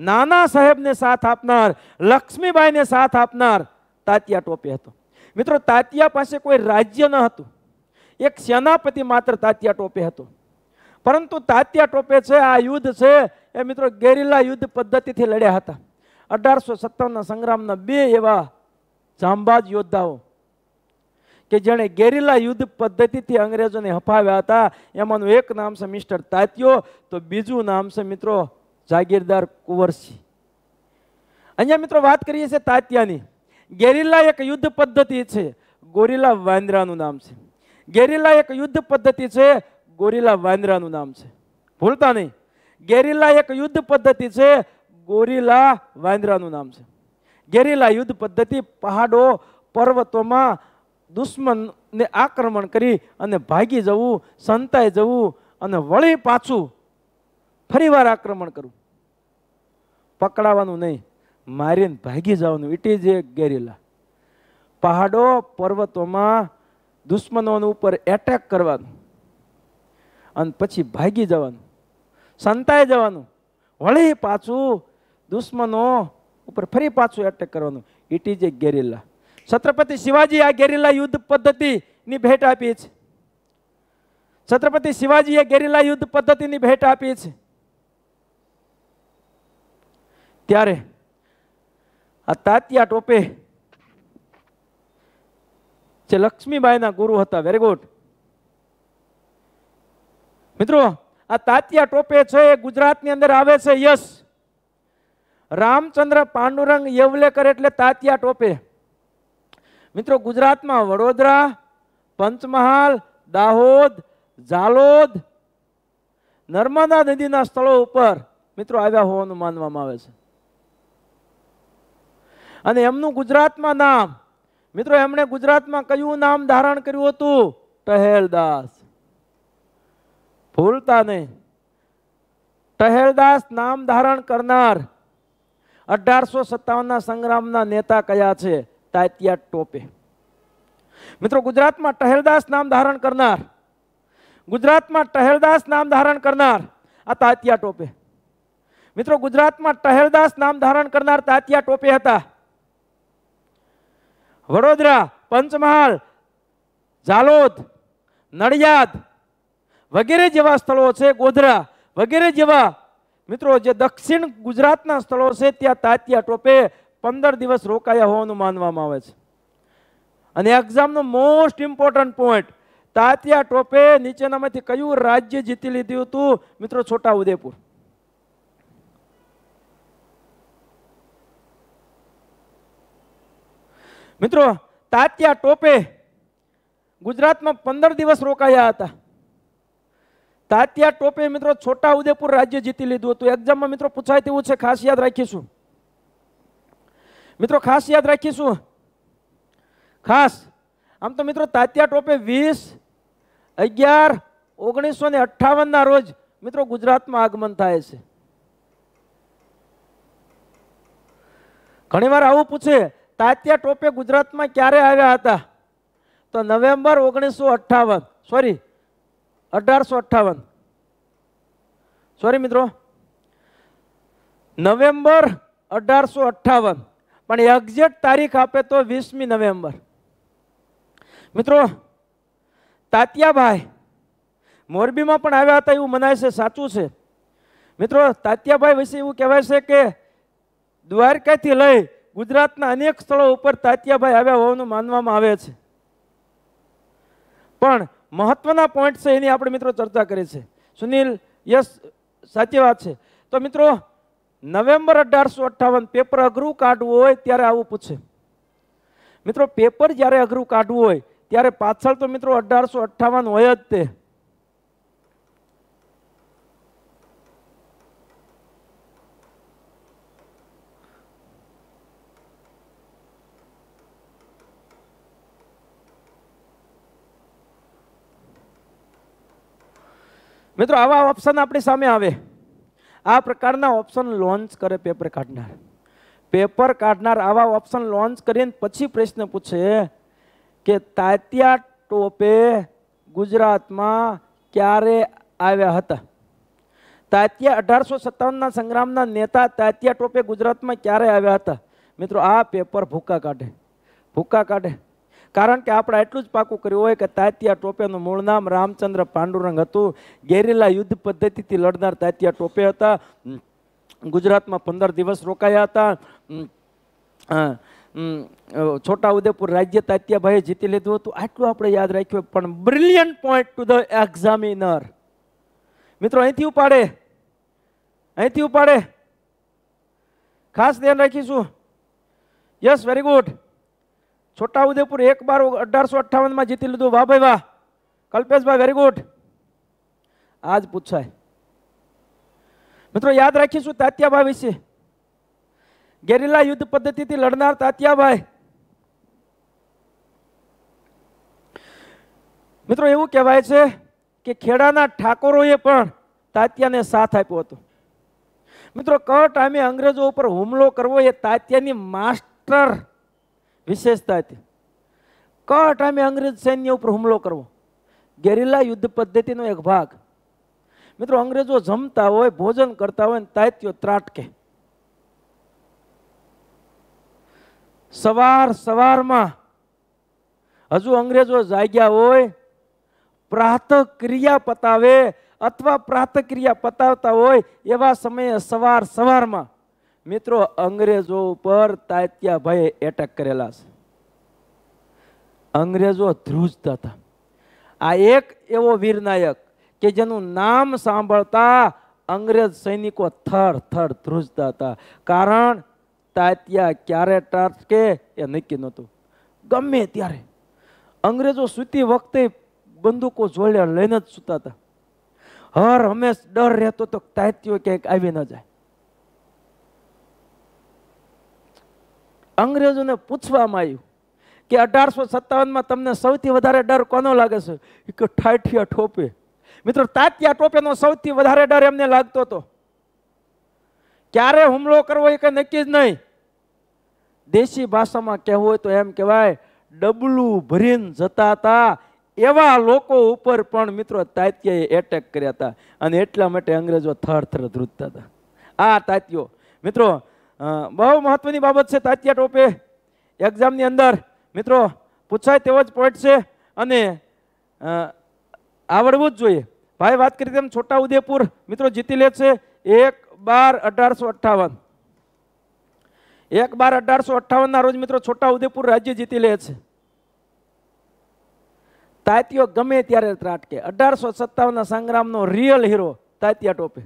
નાના સાહેબને સાથ આપનાર લક્ષ્મીબાઈને સાથ આપનાર તાતિયા ટોપે હતો મિત્રો તાતિયા પાસે કોઈ રાજ્ય ન હતું એક સેનાપતિ માત્ર તાતિયા ટોપે હતો પરંતુ તાતિયા ટોપે છે આ યુદ્ધ છે એ મિત્રો ગેરિલા યુદ્ધ પદ્ધતિથી લડ્યા હતા અઢારસો સત્તાવનના સંગ્રામના બે એવા જાંબાજ યોદ્ધાઓ કે જેણે ગેરીલા યુદ્ધ પદ્ધતિથી અંગ્રેજોને હફાવ્યા હતા એમાંનું એક નામ છે મિસ્ટર તાત્યો તો બીજું નામ છે મિત્રો જાગીરદાર કુંવરસિંહ અહીંયા મિત્રો વાત કરીએ છીએ તાત્યાની ગેરીલા એક યુદ્ધ પદ્ધતિ છે ગોરીલા વાંદરાનું નામ છે ગેરીલા એક યુદ્ધ પદ્ધતિ છે ગોરીલા વાંદરાનું નામ છે ભૂલતા નહીં ગેરીલા એક યુદ્ધ પદ્ધતિ છે ગોરીલા વાંદરાનું નામ છે ગેરીલા યુદ્ધ પદ્ધતિ પહાડો પર્વતોમાં દુશ્મનને આક્રમણ કરી અને ભાગી જવું સંતાઈ જવું અને વળી પાછું ફરીવાર આક્રમણ કરવું પકડાવાનું નહીં મારીને ભાગી જવાનું ઇટ ઇઝ એ ગેરીલા પહાડો પર્વતોમાં દુશ્મનોનું ઉપર એટેક કરવાનું અને પછી ભાગી જવાનું સંતાઈ જવાનું વળી પાછું દુશ્મનો ઉપર ફરી પાછું એટેક કરવાનું it is a guerrilla Chhatrapati Shivaji આ ગેરિલા યુદ્ધ પદ્ધતિની ભેટ આપી છે છત્રપતિ શિવાજીએ ગેરિલા યુદ્ધ પદ્ધતિની ભેટ આપી છે ત્યારે આ તાત્યા ટોપે જે લક્ષ્મીબાઈના ગુરુ હતા વેરી ગુડ મિત્રો આ તાત્યા ટોપે છે એ ગુજરાતની અંદર આવે છે યશ રામચંદ્ર પાંડુરંગ યવલેકર એટલે તાતિયા ટોપે મિત્રો ગુજરાતમાં વડોદરા પંચમહાલ દાહોદ ઝાલોદ નર્મદા નદીના સ્થળો ઉપર મિત્રો આવ્યા હોવાનું માનવામાં આવે છે અને એમનું ગુજરાતમાં નામ મિત્રો એમણે ગુજરાતમાં કયું નામ ધારણ કર્યું હતું ટહેલદાસ ભૂલતા નહીં ટહેલદાસ નામ ધારણ કરનાર અઢારસો સત્તાવનના સંગ્રામના નેતા કયા છે તાત્યા ટોપે મિત્રો ગુજરાતમાં ટહેલદાસ નામ ધારણ કરનાર ગુજરાતમાં ટહેલદાસ નામ ધારણ કરનાર આ તાત્યા ટોપે મિત્રો ગુજરાતમાં ટહેલદાસ નામ ધારણ કરનાર તાત્યા ટોપે હતા વડોદરા પંચમહાલ ઝાલોદ નડિયાદ વગેરે જેવા સ્થળો છે ગોધરા વગેરે જેવા મિત્રો જે દક્ષિણ ગુજરાતના સ્થળો છે ત્યાં તાત્યા ટોપે પંદર દિવસ રોકાયા હોવાનું માનવામાં આવે છે અને એક્ઝામનો most important point Tatya Tope નીચેનામાંથી કયું રાજ્ય જીતી લીધું હતું મિત્રો છોટા ઉદેપુર મિત્રો તાત્યા ટોપે ગુજરાતમાં પંદર દિવસ રોકાયા હતા તાત્યા ટોપે મિત્રો છોટા ઉદેપુર રાજ્ય જીતી લીધું હતું એક્ઝામમાં મિત્રો પૂછાય તેવું છે ખાસ યાદ રાખીશું મિત્રો ખાસ યાદ રાખીશું ખાસ આમ તો મિત્રો તાત્યા ટોપે વીસ અગિયાર ઓગણીસો ને અઠ્ઠાવનના રોજ મિત્રો ગુજરાતમાં આગમન થાય છે ઘણીવાર આવું પૂછે તાત્યા ટોપે ગુજરાતમાં ક્યારે આવ્યા હતા તો નવેમ્બર ઓગણીસો અઠ્ઠાવન સોરી અઢારસો અઠ્ઠાવન સોરી મિત્રો નવેમ્બર અઢારસો અઠ્ઠાવન પણ એક્ઝેક્ટ તારીખ આપે તો વીસમી નવેમ્બર મિત્રો તાત્યાભાઈ મોરબીમાં પણ આવ્યા હતા એવું મનાય છે સાચું છે મિત્રો તાત્યાભાઈ વિશે એવું કહેવાય છે કે દ્વારકાથી લઈ ગુજરાતના અનેક સ્થળો ઉપર તાત્યાભાઈ આવ્યા હોવાનું માનવામાં આવે છે પણ મહત્વના પોઈન્ટ છે એની આપણે મિત્રો ચર્ચા કરી છે સુનિલ યસ સાચી વાત છે તો મિત્રો નવેમ્બર અઢારસો અઠ્ઠાવન પેપર અઘરું કાઢવું હોય ત્યારે આવું પૂછે મિત્રો પેપર જ્યારે અઘરું કાઢવું હોય ત્યારે પાછળ તો મિત્રો અઢારસો અઠ્ઠાવન હોય જ તે મિત્રો આવા ઓપ્શન આપણી સામે આવે આ પ્રકારના ઓપ્શન લોન્ચ કરે પેપર કાઢનાર પેપર કાઢનાર આવા ઓપ્શન લોન્ચ કરીને પછી પ્રશ્ન પૂછે કે તાત્યા ટોપે ગુજરાતમાં ક્યારે આવ્યા હતા તાત્યા અઢારસો સત્તાવનના સંગ્રામના નેતા તાત્યા ટોપે ગુજરાતમાં ક્યારે આવ્યા હતા મિત્રો આ પેપર ભૂકા કાઢે ભૂકા કાઢે કારણ કે આપણે એટલું જ પાકું કર્યું હોય કે તાત્યા ટોપેનું મૂળ નામ રામચંદ્ર પાંડુરંગ હતું ગેરીલા યુદ્ધ પદ્ધતિથી લડનાર તાત્યા ટોપે હતા ગુજરાતમાં પંદર દિવસ રોકાયા હતા છોટા ઉદેપુર રાજ્ય તાત્યાભાઈએ જીતી લીધું હતું આટલું આપણે યાદ રાખ્યું પણ brilliant point to the examiner મિત્રો અહીંથી ઉપાડે અહીંથી ઉપાડે ખાસ ધ્યાન રાખીશું યસ વેરી ગુડ છોટાઉદેપુર એક બાર અઢારસો અઠ્ઠાવનમાં જીતી લીધું વાહ ભાઈ વાહ કલ્પેશભાઈ વેરી ગુડ આજ પૂછાય મિત્રો યાદ રાખીશું તાત્યાભાઈ વિશે ગેરીલા યુદ્ધ પદ્ધતિથી લડનાર તાત્યાભાઈ મિત્રો એવું કહેવાય છે કે ખેડાના ઠાકોરોએ પણ તાત્યાને સાથ આપ્યો હતો મિત્રો કટ આમે અંગ્રેજો ઉપર હુમલો કરવો એ તાત્યાની માસ્ટર વિશેષતા હતી કયા ટાઈમે અંગ્રેજ સૈન્ય ઉપર હુમલો કરવો ગેરીલા યુદ્ધ પદ્ધતિનો એક ભાગ મિત્રો અંગ્રેજો જમતા હોય ભોજન કરતા હોય ને તાત્યો ત્રાટકે સવાર સવારમાં હજુ અંગ્રેજો જાગ્યા હોય પ્રાતઃ ક્રિયા પતાવે અથવા પ્રાતઃ ક્રિયા પતાવતા હોય એવા સમયે સવાર સવારમાં મિત્રો અંગ્રેજો ઉપર તાત્યાભાઈએ એટેક કરેલા છે અંગ્રેજો ધ્રુજતા હતા આ એક એવો વીરનાયક કે જેનું નામ સાંભળતા અંગ્રેજ સૈનિકો થર થર ધ્રુજતા હતા કારણ તાત્યા ક્યારે ટાટકે એ નક્કી નહોતું ગમે ત્યારે અંગ્રેજો સૂતી વખતે બંદૂકો જોડે લઈને જ સૂતા હતા હર હંમેશ ડર રહેતો તો તાત્યો ક્યાંક આવી ન જાય અંગ્રેજોને પૂછવામાં આવ્યું કે અઢારસો સત્તાવનમાં તમને સૌથી વધારે ડર કોનો લાગે છે કે ઠાઠિયા ટોપે મિત્રો તાત્યા ટોપેનો સૌથી વધારે ડર એમને લાગતો હતો ક્યારે હુમલો કરવો એ કંઈ નક્કી જ નહીં દેશી ભાષામાં કહેવું હોય તો એમ કહેવાય ડબલું ભરીને જતા હતા એવા લોકો ઉપર પણ મિત્રો તાત્યાએ એટેક કર્યા હતા અને એટલા માટે અંગ્રેજો થર થર ધ્રુજતા હતા આ તાત્યો મિત્રો બહુ મહત્વની બાબત છે તાત્યા ટોપે એક્ઝામની અંદર મિત્રો પૂછાય તેવો જ પોઈન્ટ છે અને આવડવું જ જોઈએ ભાઈ વાત કરી તેમ છોટા ઉદયપુર મિત્રો જીતી લે છે એક બાર અઢારસો અઠ્ઠાવન એક બાર અઢારસો અઠ્ઠાવનના રોજ મિત્રો છોટા ઉદયપુર રાજ્ય જીતી લે છે તાત્યો ગમે ત્યારે ત્રાટકે અઢારસો સત્તાવનના સંગ્રામનો real hero Tatya Tope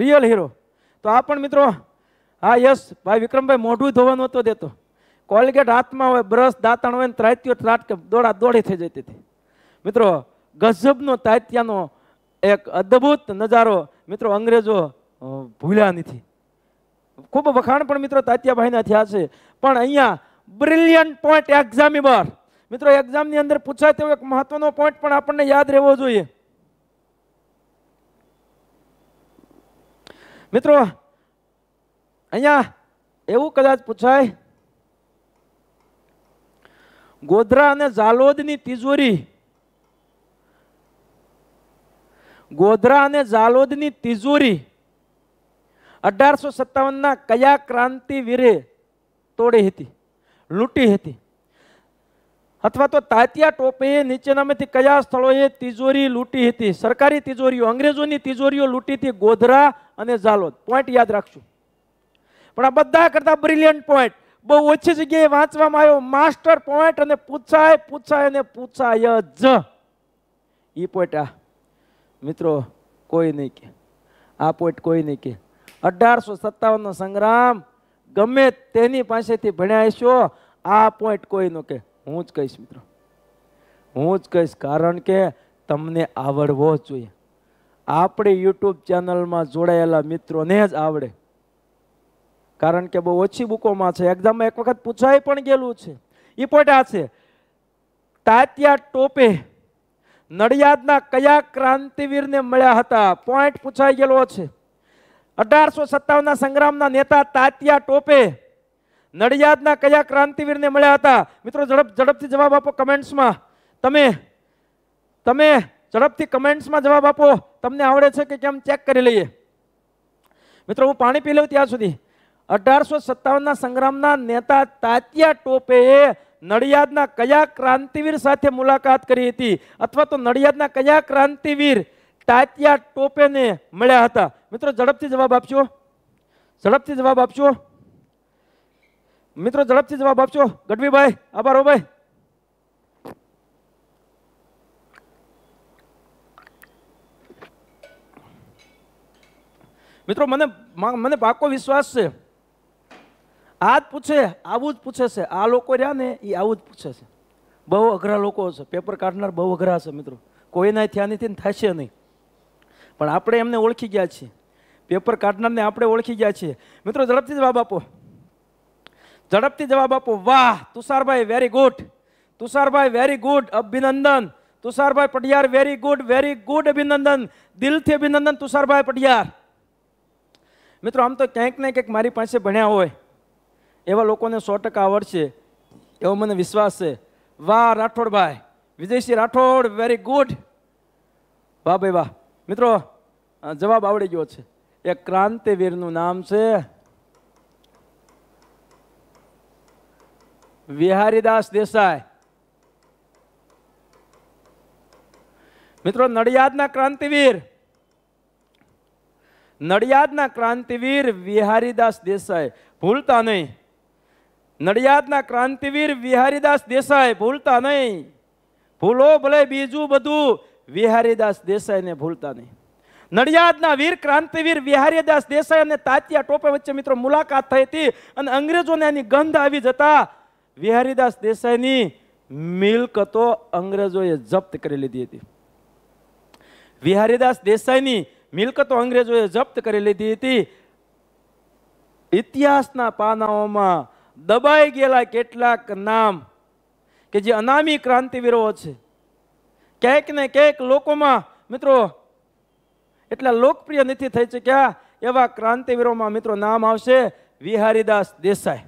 real hero તો આ પણ મિત્રો હા યસ ભાઈ વિક્રમભાઈ મોઢું ધોવાનું નહોતો દેતો કોલગેટ હાથમાં હોય બ્રશ દાંતણ હોય ને ત્રાત્યો ત્રાટકે દોડા દોડી થઈ જતી હતી મિત્રો ગઝબનો તાત્યાનો એક અદ્ભુત નજારો મિત્રો અંગ્રેજો ભૂલ્યા નથી ખૂબ વખાણ પણ મિત્રો તાત્યાભાઈના થયા છે પણ અહીંયા બ્રિલિયન્ટ પોઈન્ટ એક્ઝામિબર મિત્રો એક્ઝામની અંદર પૂછાય તેવો એક મહત્વનો પોઈન્ટ પણ આપણને યાદ રહેવો જોઈએ મિત્રો અહીંયા એવું કદાચ પૂછાય ગોધરા અને ઝાલોદની તિજોરી ગોધરા અને ઝાલોદની તિજોરી અઢારસો સત્તાવનના કયા ક્રાંતિવીરે તોડી હતી લૂંટી હતી અથવા તો તાતિયા ટોપેએ નીચેનામાંથી કયા સ્થળોએ તિજોરી લૂંટી હતી સરકારી તિજોરીઓ અંગ્રેજોની તિજોરીઓ લૂંટી હતી ગોધરા અને ઝાલોદ પોઈન્ટ યાદ રાખશું પણ આ બધા કરતાં બ્રિલિયન્ટ પોઈન્ટ બહુ ઓછી જગ્યાએ વાંચવામાં આવ્યો માસ્ટર પોઈન્ટ અને પૂછાય પૂછાય અને પૂછાય જ એ પોઈન્ટ આ મિત્રો કોઈ નહીં કે આ પોઈન્ટ કોઈ નહીં કે અઢારસો સત્તાવનનો સંગ્રામ ગમે તેની પાસેથી ભણ્યા હશો આ પોઈન્ટ કોઈનો કે હું જ કહીશ મિત્રો હું જ કહીશ કારણ કે તમને આવડવો જોઈએ આપણે યુટ્યુબ ચેનલમાં જોડાયેલા મિત્રોને જ આવડે કારણ કે બહુ ઓછી બુકોમાં છે એક્ઝામમાં એક વખત પૂછાઈ પણ ગયેલું છે એ પોઈન્ટ આ છે તાત્યા ટોપે નડિયાદના કયા ક્રાંતિવીરને મળ્યા હતા પોઈન્ટ પૂછાઈ ગયેલો છે અઢારસો સત્તાવનના સંગ્રામના નેતા તાત્યા ટોપે નડિયાદના કયા ક્રાંતિવીરને મળ્યા હતા મિત્રો ઝડપ ઝડપથી જવાબ આપો કમેન્ટ્સમાં તમે તમે ઝડપથી કમેન્ટ્સમાં જવાબ આપો તમને આવડે છે કે કેમ ચેક કરી લઈએ મિત્રો હું પાણી પી લઉં ત્યાં સુધી અઢારસો સત્તાવનના સંગ્રામના નેતા તાત્યા ટોપેએ નડિયાદના કયા ક્રાંતિવીર સાથે મુલાકાત કરી હતી અથવા તો નડિયાદના કયા ક્રાંતિવીર તાત્યા ટોપેને મળ્યા હતા મિત્રો ઝડપથી જવાબ આપશો ઝડપથી જવાબ આપશો મિત્રો ઝડપથી જવાબ આપશો ગઢવીભાઈ આભાર ભાઈ મિત્રો મને મને પાકો વિશ્વાસ છે આ જ પૂછે આવું જ પૂછે છે આ લોકો રહ્યા ને એ આવું જ પૂછે છે બહુ અઘરા લોકો છે પેપર કાઢનાર બહુ અઘરા છે મિત્રો કોઈના થયા નથી ને થશે નહીં પણ આપણે એમને ઓળખી ગયા છીએ પેપર કાઢનારને આપણે ઓળખી ગયા છીએ મિત્રો ઝડપથી જવાબ આપો ઝડપથી જવાબ આપો વાહ તુષારભાઈ વેરી ગુડ તુષારભાઈ વેરી ગુડ અભિનંદન તુષારભાઈ Patiyar very good very good અભિનંદન દિલથી અભિનંદન તુષારભાઈ પટિયાર મિત્રો આમ તો ક્યાંક ને ક્યાંક મારી પાસે ભણ્યા હોય એવા લોકોને સો ટકા આવડશે એવો મને વિશ્વાસ છે વાહ રાઠોડભાઈ વિજયસિંહ રાઠોડ વેરી ગુડ વાહ ભાઈ વાહ મિત્રો જવાબ આવડી ગયો છે એ ક્રાંતિવીરનું નામ છે વિહારીદાસ દેસાઈ મિત્રો નડિયાદના ક્રાંતિવીર નડિયાદના ક્રાંતિવીર વિહારીદાસ દેસાઈ ભૂલતા નહીં નડિયાદના ક્રાંતિવીર વિહારીદાસ દેસાઈ ભૂલતા નહીં ભૂલો ભલે બીજું બધું વિહારીદાસ દેસાઈને ભૂલતા નહીં નડિયાદના વીર ક્રાંતિવીર વિહારીદાસ દેસાઈ અને તાત્યા ટોપે વચ્ચે મિત્રો મુલાકાત થઈ હતી અને અંગ્રેજોને એની ગંધ આવી જતા વિહારીદાસ દેસાઈની મિલકતો અંગ્રેજોએ જપ્ત કરી લીધી હતી વિહારીદાસ દેસાઈની મિલકતો અંગ્રેજોએ જપ્ત કરી લીધી હતી ઇતિહાસના પાનાઓમાં દબાઈ ગયેલા કેટલાક નામ કે જે અનામી ક્રાંતિવીરો છે ક્યાંક ને ક્યાંક લોકોમાં મિત્રો એટલા લોકપ્રિય નથી થઈ ચૂક્યા એવા ક્રાંતિવીરોમાં મિત્રો નામ આવશે વિહારીદાસ દેસાઈ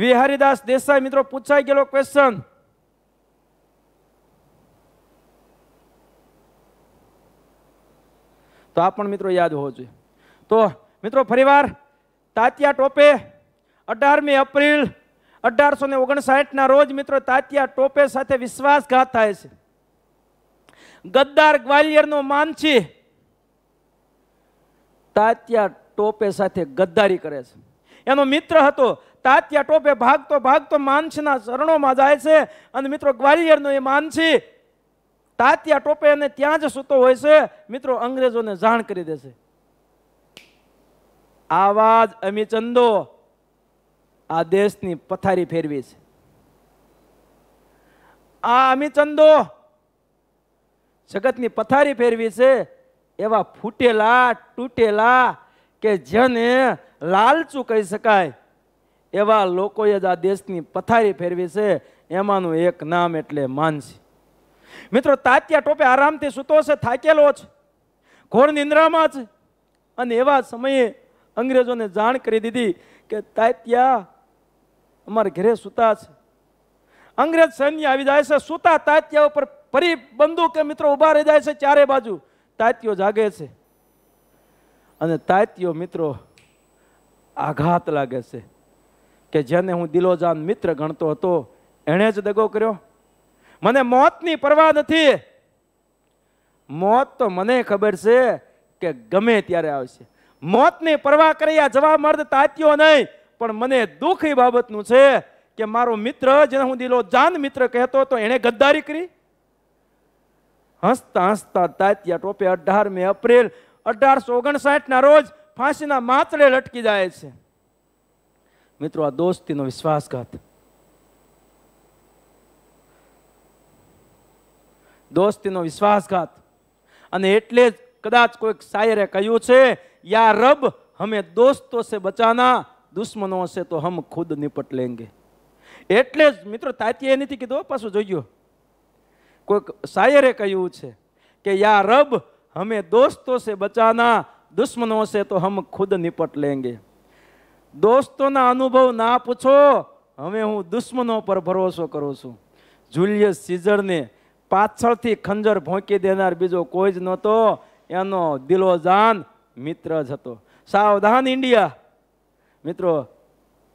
વિહારીદાસ દેસાઈ મિત્રો પૂછાઈ ગયેલો ક્વેશ્ચન તો આ પણ મિત્રો યાદ હોવો જોઈએ તો મિત્રો ફરીવાર તાત્યા ટોપે અઢારમી એપ્રિલ અઢારસો ને ઓગણસાઠના રોજ મિત્રો તાત્યા ટોપે સાથે વિશ્વાસઘાત થાય છે ગદ્દાર ગ્વાલિયરનો માનછી તાત્યા ટોપે સાથે ગદ્દારી કરે છે એનો મિત્ર હતો તાત્યા ટોપે ભાગતો ભાગતો માનછીના ચરણોમાં જાય છે અને મિત્રો ગ્વાલિયરનો એ માનછી તાત્યા ટોપે અને ત્યાં જ સૂતો હોય છે મિત્રો અંગ્રેજોને જાણ કરી દેશે આવાજ અમિચંદો આ દેશની પથારી ફેરવી છે આ અમિચંદો જગતની પથારી ફેરવી છે એવા ફૂટેલા તૂટેલા કે જેને લાલચું કહી શકાય એવા લોકોએ જ આ દેશની પથારી ફેરવી છે એમાંનું એક નામ એટલે માનસી મિત્રો તાત્યા ટોપે આરામથી સૂતો છે થાકેલો છે ઘોર નિંદ્રામાં છે અને એવા સમયે અંગ્રેજોને જાણ કરી દીધી કે તાત્યા અમારે ઘરે સૂતા છે અંગ્રેજ સૈન્ય આવી જાય છે સૂતા તાત્યા ઉપર ફરી બંદૂક મિત્રો ઊભા રહી જાય છે ચારે બાજુ તાત્યો જાગે છે અને તાત્યો મિત્રો આઘાત લાગે છે કે જેને હું દિલોજાન મિત્ર ગણતો હતો એણે જ દગો કર્યો મને મોતની પરવા નથી મોત તો મને ખબર છે કે ગમે ત્યારે આવશે મોતની પરવા કરી આ જવા મર્દ તાત્યો નહીં પણ મને દુઃખ એ બાબતનું છે કે મારો મિત્ર જેને હું દિલો જાન મિત્ર કહેતો હતો એણે ગદ્દારી કરી હસતા હસતા તાત્યા ટોપે અઢાર મે એપ્રિલ અઢારસો ઓગણસાઠના રોજ ફાંસીના માતળે લટકી જાય છે મિત્રો આ દોસ્તીનો વિશ્વાસઘાત દોસ્તીનો વિશ્વાસઘાત અને એટલે જ કદાચ કોઈક શાયરે કહ્યું છે યા રબ હમે દોસ્તો સે બચાના દુશ્મનો હશે તો હમ ખુદ નિપટ લેંગે એટલે જ મિત્રો તાતીએ નથી કીધું પાછું જોઈજો કોઈક શાયરે કહ્યું છે કે યા રબ હમે દોસ્તો છે બચાના દુશ્મનો હશે તો હમ ખુદ નિપટ લેંગે દોસ્તોના અનુભવ ના પૂછો હવે હું દુશ્મનો પર ભરોસો કરું છું જુલિયસ સીઝરને પાછળથી ખંજર ભોંકી દેનાર બીજો કોઈ જ નહોતો એનો દિલોજાન મિત્ર જ હતો સાવધાન ઇન્ડિયા મિત્રો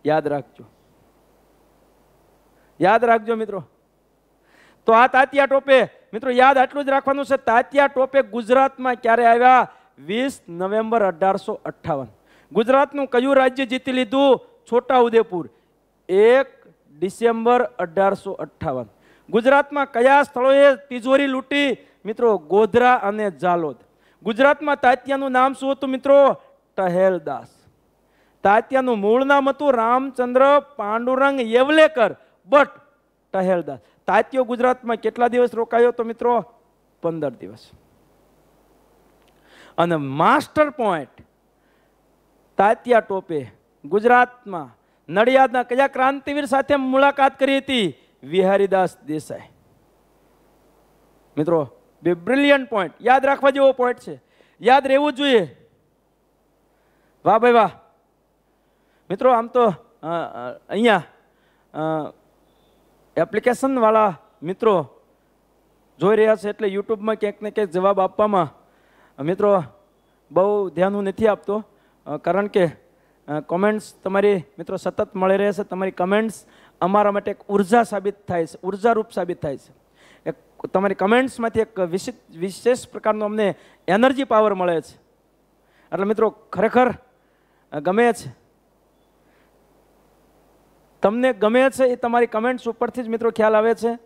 યાદ રાખજો યાદ રાખજો મિત્રો તો આ તાતિયા ટોપે મિત્રો યાદ આટલું જ રાખવાનું છે તાતિયા ટોપે ગુજરાતમાં ક્યારે આવ્યા વીસ નવેમ્બર અઢારસો અઠ્ઠાવન ગુજરાતનું કયું રાજ્ય જીતી લીધું છોટાઉદેપુર એક ડિસેમ્બર અઢારસો અઠ્ઠાવન ગુજરાતમાં કયા સ્થળોએ તિજોરી લૂંટી મિત્રો ગોધરા અને જાલોદ ગુજરાતમાં તાત્યાનું નામ શું હતું મિત્રો ટહેલદાસ તાત્યાનું મૂળ નામ હતું રામચંદ્ર પાંડુરંગ યેવલેકર બટ ટહેલદાસ તાત્યો ગુજરાતમાં કેટલા દિવસ રોકાયો તો મિત્રો પંદર દિવસ અને માસ્ટર પોઈન્ટ તાત્યા ટોપે ગુજરાતમાં નડિયાદના કયા ક્રાંતિવીર સાથે મુલાકાત કરી હતી વિહારીદાસ દેસાઈ મિત્રો બે બ્રિલિયન્ટ પોઈન્ટ યાદ રાખવા જેવો પોઈન્ટ છે યાદ રહેવું જોઈએ વાહ ભાઈ વાહ મિત્રો આમ તો અહીંયા એપ્લિકેશનવાળા મિત્રો જોઈ રહ્યા છે એટલે યુટ્યુબમાં ક્યાંક ને ક્યાંક જવાબ આપવામાં મિત્રો બહુ ધ્યાન હું નથી આપતો કારણ કે કોમેન્ટ્સ તમારી મિત્રો સતત મળી રહે છે તમારી કમેન્ટ્સ અમારા માટે એક ઉર્જા સાબિત થાય છે ઉર્જારૂપ સાબિત થાય છે એક તમારી કમેન્ટ્સમાંથી એક વિશિષ્ટ વિશેષ પ્રકારનો અમને એનર્જી પાવર મળે છે એટલે મિત્રો ખરેખર ગમે છે તમને ગમે છે એ તમારી કમેન્ટ્સ ઉપરથી જ મિત્રો ખ્યાલ આવે છે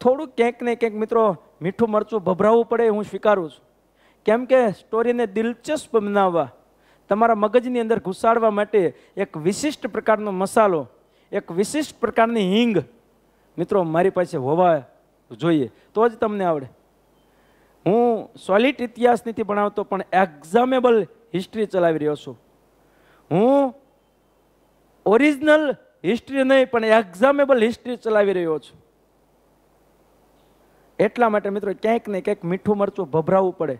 થોડુંક ક્યાંક ને ક્યાંક મિત્રો મીઠું મરચું ભભરાવવું પડે હું સ્વીકારું છું કેમ કે સ્ટોરીને દિલચસ્પ બનાવવા તમારા મગજની અંદર ઘુસાડવા માટે એક વિશિષ્ટ પ્રકારનો મસાલો એક વિશિષ્ટ પ્રકારની હિંગ મિત્રો મારી પાસે હોવા જોઈએ તો જ તમને આવડે હું સોલિડ ઇતિહાસ નથી ભણાવતો પણ એક્ઝામેબલ હિસ્ટ્રી ચલાવી રહ્યો છું હું ઓરિજિનલ હિસ્ટ્રી નહીં પણ એક્ઝામેબલ હિસ્ટ્રી ચલાવી રહ્યો છું એટલા માટે મિત્રો ક્યાંક ને ક્યાંક મીઠું મરચું ભભરાવવું પડે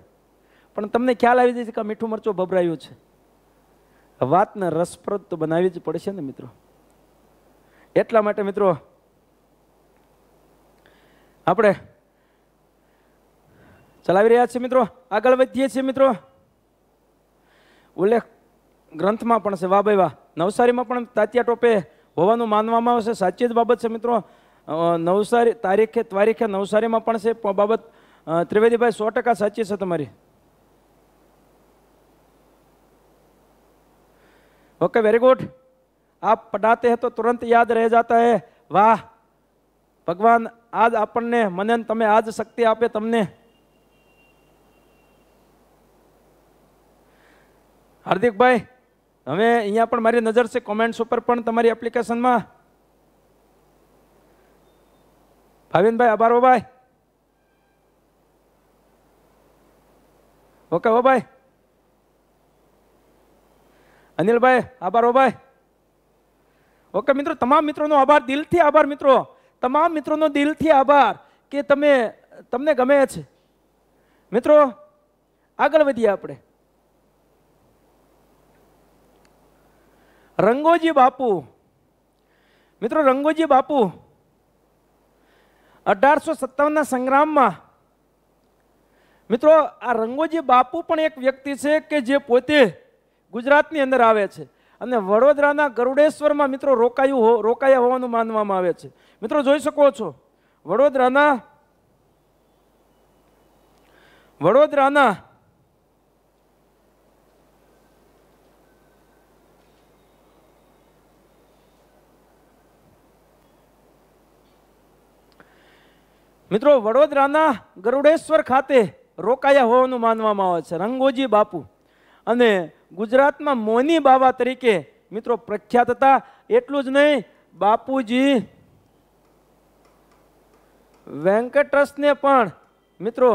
પણ તમને ખ્યાલ આવી જાય કે મીઠું મરચું ભભરાયું છે વાતને રસપ્રદ તો બનાવી જ પડશે ને મિત્રો એટલા માટે મિત્રો આપણે ચલાવી રહ્યા છીએ મિત્રો આગળ વધીએ છીએ મિત્રો ઉલ્લેખ ગ્રંથમાં પણ છે વાહ ભાઈ વાહ નવસારીમાં પણ તાત્યા ટોપે હોવાનું માનવામાં આવશે સાચી જ બાબત છે મિત્રો નવસારી તારીખે તારીખે નવસારીમાં પણ છે બાબત ત્રિવેદીભાઈ સો ટકા સાચી છે તમારી ઓકે વેરી ગુડ આપ પઢાતે હે તો તુરંત યાદ રહે जाता है વાહ ભગવાન આજ આપણને મને તમે આજ શક્તિ આપે તમને હાર્દિકભાઈ હવે અહીંયા પણ મારી નજર છે કોમેન્ટ્સ ઉપર પણ તમારી એપ્લિકેશનમાં ભાવિનભાઈ આભાર ભાઈ ઓકે ઓ ભાઈ અનિલભાઈ આભાર હો ભાઈ ઓકે મિત્રો તમામ મિત્રોનો આભાર દિલથી આભાર મિત્રો તમામ મિત્રોનો દિલથી આભાર કે તમે તમને ગમે છે મિત્રો આગળ વધીએ આપણે રંગોજી બાપુ મિત્રો રંગોજી બાપુ અઢારસો સત્તાવનના સંગ્રામમાં મિત્રો આ રંગોજી બાપુ પણ એક વ્યક્તિ છે કે જે પોતે ગુજરાતની અંદર આવે છે અને વડોદરાના ગરુડેશ્વરમાં મિત્રો રોકાયું હો રોકાયા હોવાનું માનવામાં આવે છે મિત્રો જોઈ શકો છો વડોદરાના વડોદરાના મિત્રો વડોદરાના ગરુડેશ્વર ખાતે રોકાયા હોવાનું માનવામાં આવે છે રંગોજી બાપુ અને ગુજરાતમાં મોની બાવા તરીકે મિત્રો પ્રખ્યાત હતા એટલું જ નહીં બાપુજી વેંકટરસને પણ મિત્રો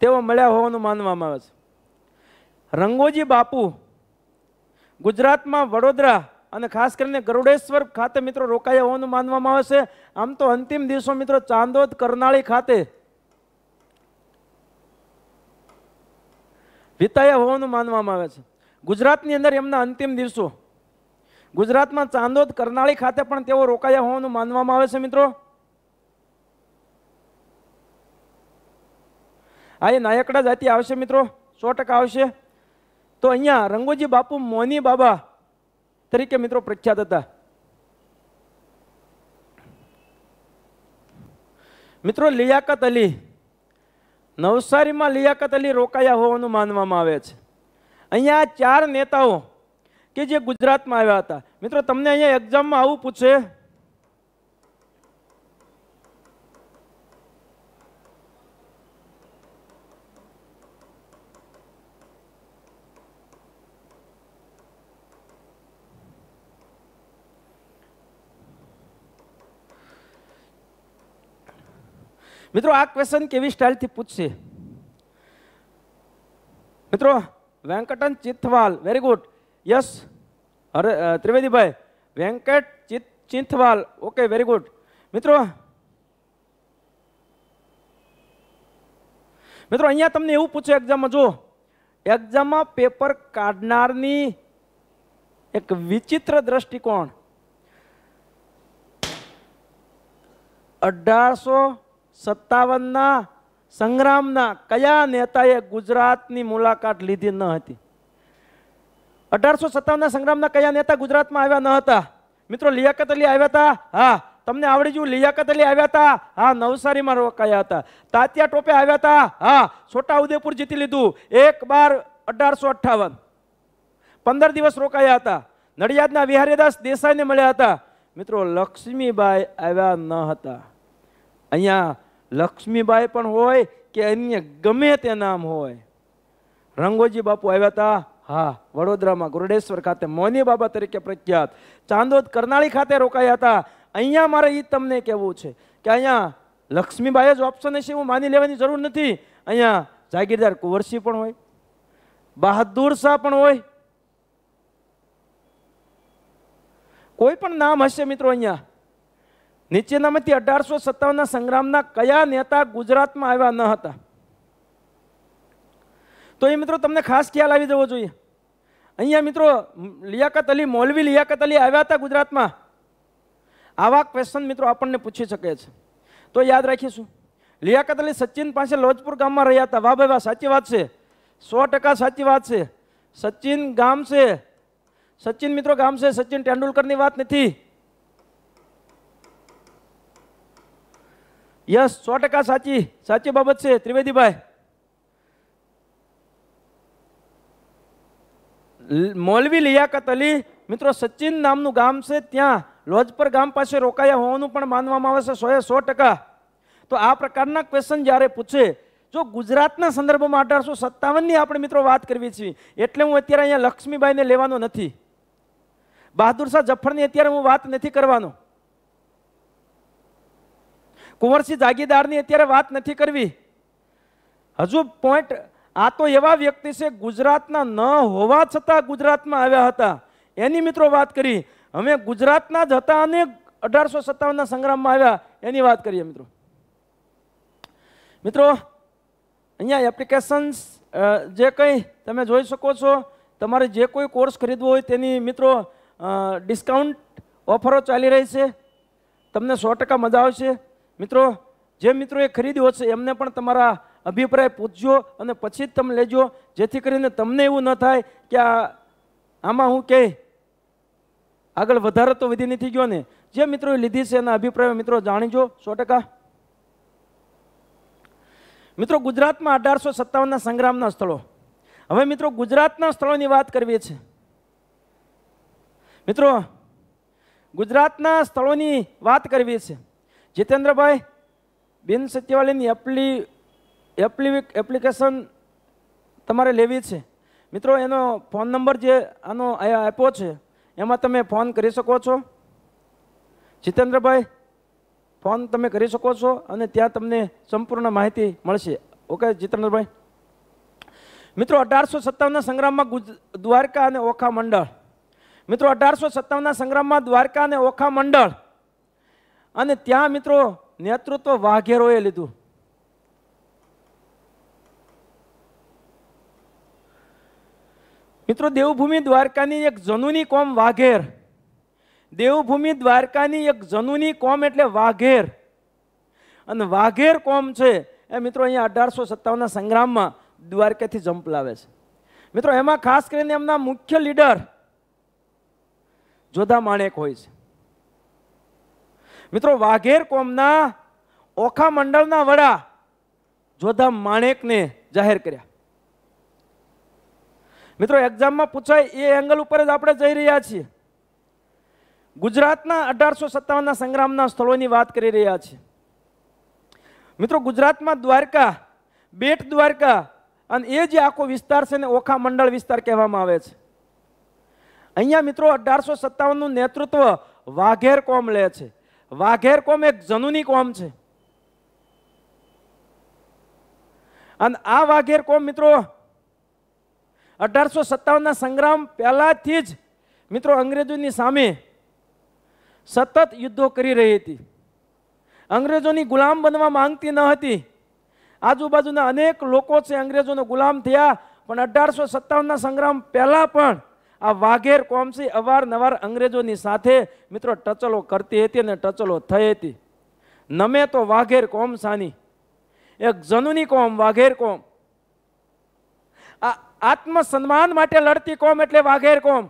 તેઓ મળ્યા હોવાનું માનવામાં આવે છે રંગોજી બાપુ ગુજરાતમાં વડોદરા અને ખાસ કરીને ગરુડેશ્વર ખાતે મિત્રો રોકાયા હોવાનું માનવામાં આવે છે આમ તો અંતિમ દિવસો મિત્રો ચાંદોદ કરનાળી ખાતે વિતાયા હોવાનું માનવામાં આવે છે ગુજરાતની અંદર એમના અંતિમ દિવસો ગુજરાતમાં ચાંદોદ કરનાળી ખાતે પણ તેઓ રોકાયા હોવાનું માનવામાં આવે છે મિત્રો આ એ નાયકડા જાતિ આવશે મિત્રો સો ટકા આવશે તો અહીંયા રંગોજી બાપુ મોની બાબા તરીકે મિત્રો પ્રખ્યાત હતા મિત્રો લિયાકત અલી નવસારીમાં લિયાકત અલી રોકાયા હોવાનું માનવામાં આવે છે અહીંયા ચાર નેતાઓ કે જે ગુજરાતમાં આવ્યા હતા મિત્રો તમને અહીંયા એક્ઝામમાં આવું પૂછે મિત્રો આ ક્વેશ્ચન કેવી સ્ટાઇલથી પૂછશે મિત્રો Venkatan Chithwal very good yes અરે ત્રિવેદીભાઈ વેંકટ ચિત ચિંથવાલ ઓકે વેરી ગુડ મિત્રો મિત્રો અહીંયા તમને એવું પૂછે એક્ઝામમાં જો એક્ઝામમાં પેપર કાઢનારની એક વિચિત્ર દ્રષ્ટિકોણ અઢારસો સત્તાવનના સંગ્રામના કયા નેતાએ ગુજરાતની મુલાકાત લીધી ન હતી અઢારસો સત્તાવનના સંગ્રામના કયા નેતા ગુજરાતમાં આવ્યા ન હતા મિત્રો લિયાકત અલી આવ્યા હતા હા તમને આવડી ગયું લિયાકત અલી આવ્યા હતા હા નવસારીમાં રોકાયા હતા તાત્યા ટોપે આવ્યા હતા હા છોટાઉદેપુર જીતી લીધું એક બાર અઢારસો અઠ્ઠાવન પંદર દિવસ રોકાયા હતા નડિયાદના વિહારીદાસ દેસાઈને મળ્યા હતા મિત્રો લક્ષ્મીબાઈ આવ્યા ન હતા અહીંયા લક્ષ્મીબાઈ પણ હોય કે અન્ય ગમે તે નામ હોય રંગોજી બાપુ આવ્યા હતા હા વડોદરામાં ગુરડેશ્વર ખાતે મોની બાબા તરીકે પ્રખ્યાત ચાંદોદ કરનાળી ખાતે રોકાયા હતા અહીંયા મારે એ તમને કહેવું છે કે અહીંયા લક્ષ્મીબાઈ જ ઓપ્શન હશે હું માની લેવાની જરૂર નથી અહીંયા જાગીરદાર કુંવરસિંહ પણ હોય બહાદુર શાહ પણ હોય કોઈ પણ નામ હશે મિત્રો અહીંયા નીચેનામાંથી અઢારસો સત્તાવનના સંગ્રામના કયા નેતા ગુજરાતમાં આવ્યા ન હતા તો એ મિત્રો તમને ખાસ ખ્યાલ આવી જવો જોઈએ અહીંયા મિત્રો લિયાકત અલી મૌલવી લિયાકત અલી આવ્યા હતા ગુજરાતમાં આવા ક્વેશ્ચન મિત્રો આપણને પૂછી શકે છે તો યાદ રાખીશું લિયાકત અલી સચિન પાસે લોજપુર ગામમાં રહ્યા હતા વાહ ભાઈ વાહ સાચી વાત છે સો ટકા સાચી વાત છે સચિન ગામ છે સચિન મિત્રો ગામ છે સચિન તેંડુલકરની વાત નથી યસ સો ટકા સાચી સાચી બાબત છે ત્રિવેદીભાઈ મૌલવી લિયાકત અલી મિત્રો સચિન નામનું ગામ છે ત્યાં લોજપર ગામ પાસે રોકાયા હોવાનું પણ માનવામાં આવે છે સોએ સો ટકા તો આ પ્રકારના ક્વેશ્ચન જ્યારે પૂછે જો ગુજરાતના સંદર્ભમાં અઢારસો સત્તાવનની આપણે મિત્રો વાત કરવી છીએ એટલે હું અત્યારે અહીંયા લક્ષ્મીબાઈને લેવાનો નથી બહાદુર શાહ જફરની અત્યારે હું વાત નથી કરવાનો કુંવરસિંહ જાગીરદારની અત્યારે વાત નથી કરવી હજુ પોઈન્ટ આ તો એવા વ્યક્તિ છે ગુજરાતના ન હોવા છતાં ગુજરાતમાં આવ્યા હતા એની મિત્રો વાત કરી અમે ગુજરાતના જ હતા અને અઢારસો સત્તાવનના સંગ્રામમાં આવ્યા એની વાત કરીએ મિત્રો મિત્રો અહીંયા એપ્લિકેશન્સ જે કંઈ તમે જોઈ શકો છો તમારે જે કોઈ કોર્સ ખરીદવો હોય તેની મિત્રો ડિસ્કાઉન્ટ ઓફરો ચાલી રહી છે તમને સો ટકા મજા આવશે મિત્રો જે મિત્રોએ ખરીદ્યો છે એમને પણ તમારા અભિપ્રાય પૂછજો અને પછી જ તમે લેજો જેથી કરીને તમને એવું ન થાય કે આ આમાં હું કે આગળ વધારે તો વધી નથી ગયો ને જે મિત્રોએ લીધી છે એના અભિપ્રાય મિત્રો જાણીજો સો ટકા મિત્રો ગુજરાતમાં અઢારસો સત્તાવનના સંગ્રામના સ્થળો હવે મિત્રો ગુજરાતના સ્થળોની વાત કરવી છે મિત્રો ગુજરાતના સ્થળોની વાત કરવી છે જીતેન્દ્રભાઈ બિન સત્યવાળીની એપ્લી એપ્લિક એપ્લિકેશન તમારે લેવી છે મિત્રો એનો ફોન નંબર જે આનો આપ્યો છે એમાં તમે ફોન કરી શકો છો જીતેન્દ્રભાઈ ફોન તમે કરી શકો છો અને ત્યાં તમને સંપૂર્ણ માહિતી મળશે ઓકે જીતેન્દ્રભાઈ મિત્રો અઢારસો સત્તાવનના સંગ્રામમાં દ્વારકા અને ઓખા મંડળ મિત્રો અઢારસો સત્તાવનના સંગ્રામમાં દ્વારકા અને ઓખા મંડળ અને ત્યાં મિત્રો નેતૃત્વ વાઘેરોએ લીધું મિત્રો દેવભૂમિ દ્વારકાની એક જનુની કોમ વાઘેર દેવભૂમિ દ્વારકાની એક જનુની કોમ એટલે વાઘેર અને વાઘેર કોમ છે એ મિત્રો અહીંયા અઢારસો સત્તાવનના સંગ્રામમાં દ્વારકેથી જંપલાવે છે મિત્રો એમાં ખાસ કરીને એમના મુખ્ય લીડર જોધા માણેક હોય છે મિત્રો વાઘેર કોમના ઓખા મંડળના વડા જોધા માણેકને જાહેર કર્યા મિત્રો એક્ઝામમાં પૂછાય એ એંગલ ઉપર જ આપણે જઈ રહ્યા છીએ ગુજરાતના અઢારસો સત્તાવનના સંગ્રામના સ્થળોની વાત કરી રહ્યા છીએ મિત્રો ગુજરાતમાં દ્વારકા બેટ દ્વારકા અને એ જે આખો વિસ્તાર છે ને ઓખા મંડળ વિસ્તાર કહેવામાં આવે છે અહીંયા મિત્રો અઢારસો સત્તાવનનું નેતૃત્વ વાઘેર કોમ લે છે વાઘેર કોમ એક જનુની કોમ છે અને આ વાઘેર કોમ મિત્રો અઢારસો સત્તાવનના સંગ્રામ પહેલાંથી જ મિત્રો અંગ્રેજોની સામે સતત યુદ્ધો કરી રહી હતી અંગ્રેજોની ગુલામ બનવા માંગતી ન હતી આજુબાજુના અનેક લોકો છે અંગ્રેજોનો ગુલામ થયા પણ અઢારસો સત્તાવનના સંગ્રામ પહેલાં પણ આ વાઘેર કોમસી અવારનવાર અંગ્રેજોની સાથે મિત્રો ટચલો કરતી હતી અને ટચલો થઈ હતી નમે તો વાઘેર કોમ સાની એક જનુની કોમ વાઘેર કોમ આ આત્મસન્માન માટે લડતી કોમ એટલે વાઘેર કોમ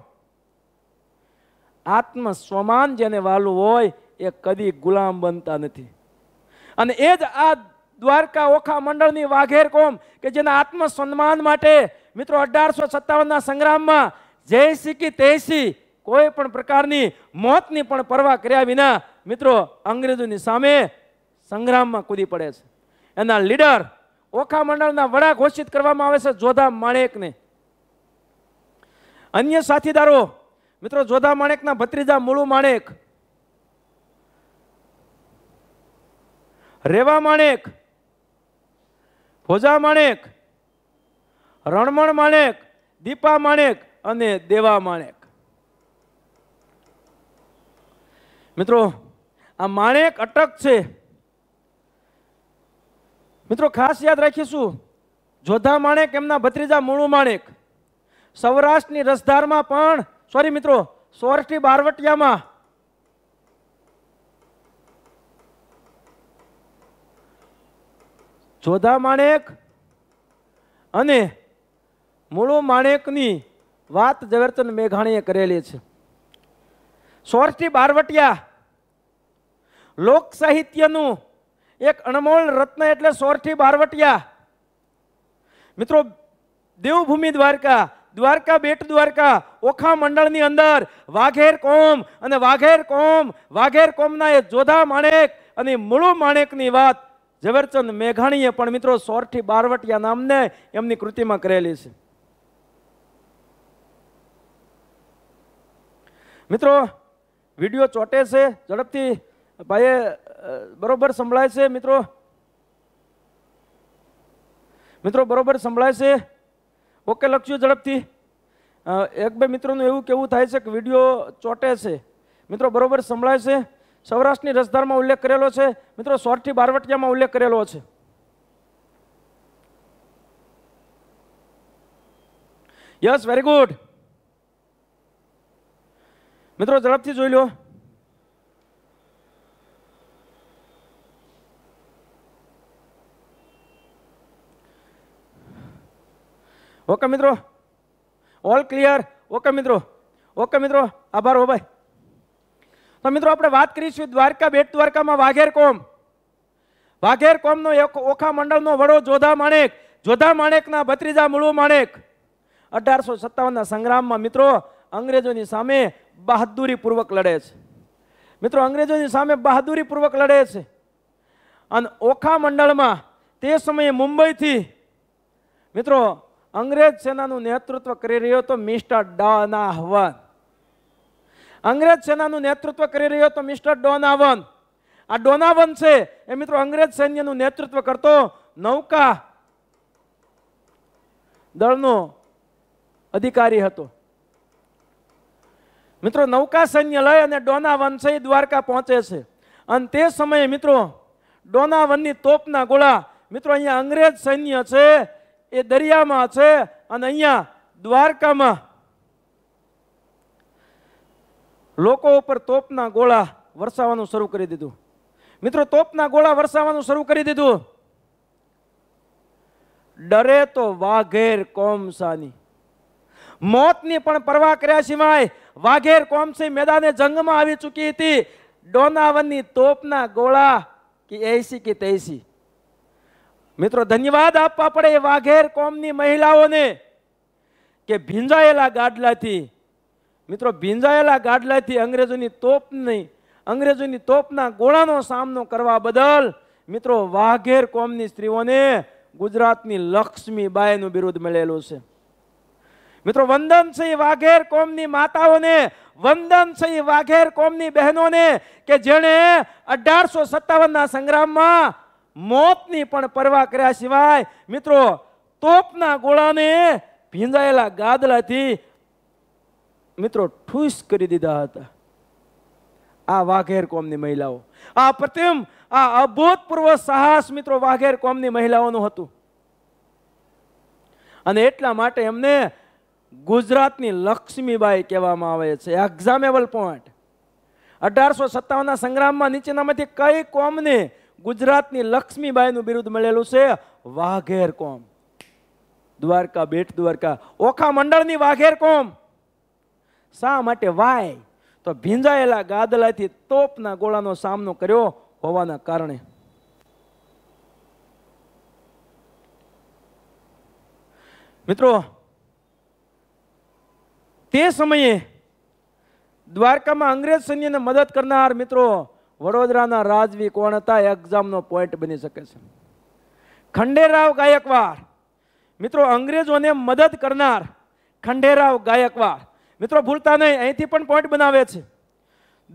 આત્મ સ્વમાન જેને વાલું હોય એ કદી ગુલામ બનતા નથી અને એ જ આ દ્વારકા ઓખા મંડળની વાઘેર કોમ કે જેના આત્મ સન્માન માટે મિત્રો અઢારસો સત્તાવનના સંગ્રામમાં જય સિકી તેસી કોઈ પણ પ્રકારની મોતની પણ પરવા કર્યા વિના મિત્રો અંગ્રેજોની સામે સંગ્રામમાં કૂદી પડે છે એના લીડર ઓખા મંડળના વડા ઘોષિત કરવામાં આવે છે જોધા માણેકને અન્ય સાથીદારો મિત્રો જોધા માણેકના ભત્રીજા મૂળુ માણેક રેવા માણેક ભોજા માણેક રણમણ માણેક દીપા માણેક અને દેવા માણેક મિત્રો આ માણેક અટક છે મિત્રો ખાસ યાદ રાખીશું જોધા માણેક એમના ભત્રીજા મૂળુ માણેક સૌરાષ્ટ્રની રસધારમાં પણ સોરી મિત્રો સૌરાષ્ટ્રી બારવટિયામાં જોધા માણેક અને મૂળો માણેકની વાત ઝવેરચંદ મેઘાણીએ કરેલી છે સોરઠી બારવટિયા લોક સાહિત્યનું એક અણમોલ રત્ન એટલે સોરઠી બારવટિયા મિત્રો દેવભૂમિ દ્વારકા દ્વારકા બેટ દ્વારકા ઓખા મંડળની અંદર વાઘેર કોમ અને વાઘેર કોમ વાઘેર કોમના એ જોધા માણેક અને મૂળુ માણેકની વાત ઝવેરચંદ મેઘાણીએ પણ મિત્રો સોરઠી બારવટિયા નામને એમની કૃતિમાં કરેલી છે મિત્રો વિડીયો ચોટે છે ઝડપથી ભાઈએ બરોબર સંભળાય છે મિત્રો મિત્રો બરોબર સંભળાય છે ઓકે લખ્યું ઝડપથી એક બે મિત્રોનું એવું કેવું થાય છે કે વિડીયો ચોટે છે મિત્રો બરોબર સંભળાય છે સૌરાષ્ટ્રની રસધારમાં ઉલ્લેખ કરેલો છે મિત્રો સોરઠી બારવટિયામાં ઉલ્લેખ કરેલો છે યસ વેરી ગુડ મિત્રો ઝડપથી જોઈ લો ઓકે મિત્રો ઓલ ક્લિયર ઓકે મિત્રો ઓકે મિત્રો આભાર હો ભાઈ તો મિત્રો આપણે વાત કરીશું દ્વારકા બેટ દ્વારકામાં વાઘેર કોમ વાઘેર કોમનો એક ઓખા મંડળનો વડો જોધા માણેક જોધા માણેકના ભત્રીજા મૂળુ માણેક અઢારસો સત્તાવનના સંગ્રામમાં મિત્રો અંગ્રેજોની સામે બહાદુરીપૂર્વક લડે છે મિત્રો અંગ્રેજોની સામે બહાદુરીપૂર્વક લડે છે અને ઓખા મંડળમાં તે સમયે મુંબઈથી મિત્રો અંગ્રેજ સેનાનું નેતૃત્વ કરી રહ્યો હતો મિસ્ટર ડોન ડોનાહવન અંગ્રેજ સેનાનું નેતૃત્વ કરી રહ્યો હતો મિસ્ટર ડોનાવન આ ડોનાવન છે એ મિત્રો અંગ્રેજ સૈન્યનું નેતૃત્વ કરતો નૌકા દળનો અધિકારી હતો મિત્રો નૌકા સૈન્ય લઈ અને ડોના વંશય દ્વારકા પહોંચે છે અને તે સમયે મિત્રો ડોના વનની તોપના ગોળા મિત્રો અહીંયા અંગ્રેજ સૈન્ય છે એ દરિયામાં છે અને અહીંયા દ્વારકામાં લોકો ઉપર તોપના ગોળા વરસાવાનું શરૂ કરી દીધું મિત્રો તોપના ગોળા વરસાવાનું શરૂ કરી દીધું ડરે તો વાઘેર કોમસાની મોતની પણ પરવા કર્યા સિવાય વાઘેર કોમસી મેદાને જંગમાં આવી ચૂકી હતી ડોનાવનની તોપના ગોળા કે એસી કે તેસી મિત્રો ધન્યવાદ આપવા પડે વાઘેર કોમની મહિલાઓને કે ભીંજાયેલા ગાડલાથી મિત્રો ભીંજાયેલા ગાડલાથી અંગ્રેજોની તોપની અંગ્રેજોની તોપના ગોળાનો સામનો કરવા બદલ મિત્રો વાઘેર કોમની સ્ત્રીઓને ગુજરાતની લક્ષ્મીબાઈનું બિરુદ મળેલું છે મિત્રો વંદન છે વાઘેર કોમની માતાઓને વંદન છે વાઘેર કોમની બહેનોને કે જેણે અઢારસો સત્તાવનના સંગ્રામમાં મોતની પણ પરવા કર્યા સિવાય મિત્રો તોપના ગોળાને ભીંજાયેલા ગાદલાથી મિત્રો ઠૂસ કરી દીધા હતા આ વાઘેર કોમની મહિલાઓ આ પ્રતિમ આ અભૂતપૂર્વ સાહસ મિત્રો વાઘેર કોમની મહિલાઓનું હતું અને એટલા માટે એમને ગુજરાતની લક્ષ્મીબાઈ કહેવામાં આવે છે એક્ઝામેબલ પોઈન્ટ અઢારસો સત્તાવનના સંગ્રામમાં નીચેનામાંથી કઈ કોમને ગુજરાતની લક્ષ્મીબાઈનું બિરુદ મળેલું છે વાઘેર કોમ દ્વારકા બેટ દ્વારકા ઓખા મંડળની વાઘેર કોમ શા માટે વાય તો ભીંજાયેલા ગાદલાથી તોપના ગોળાનો સામનો કર્યો હોવાના કારણે મિત્રો તે સમયે દ્વારકામાં અંગ્રેજ સૈન્યને મદદ કરનાર મિત્રો વડોદરાના રાજવી કોણ હતા એક્ઝામનો પોઈન્ટ બની શકે છે ખંડેરાવ ગાયકવાડ મિત્રો અંગ્રેજોને મદદ કરનાર ખંડેરાવ ગાયકવાડ મિત્રો ભૂલતા નહીં અહીંથી પણ પોઈન્ટ બનાવે છે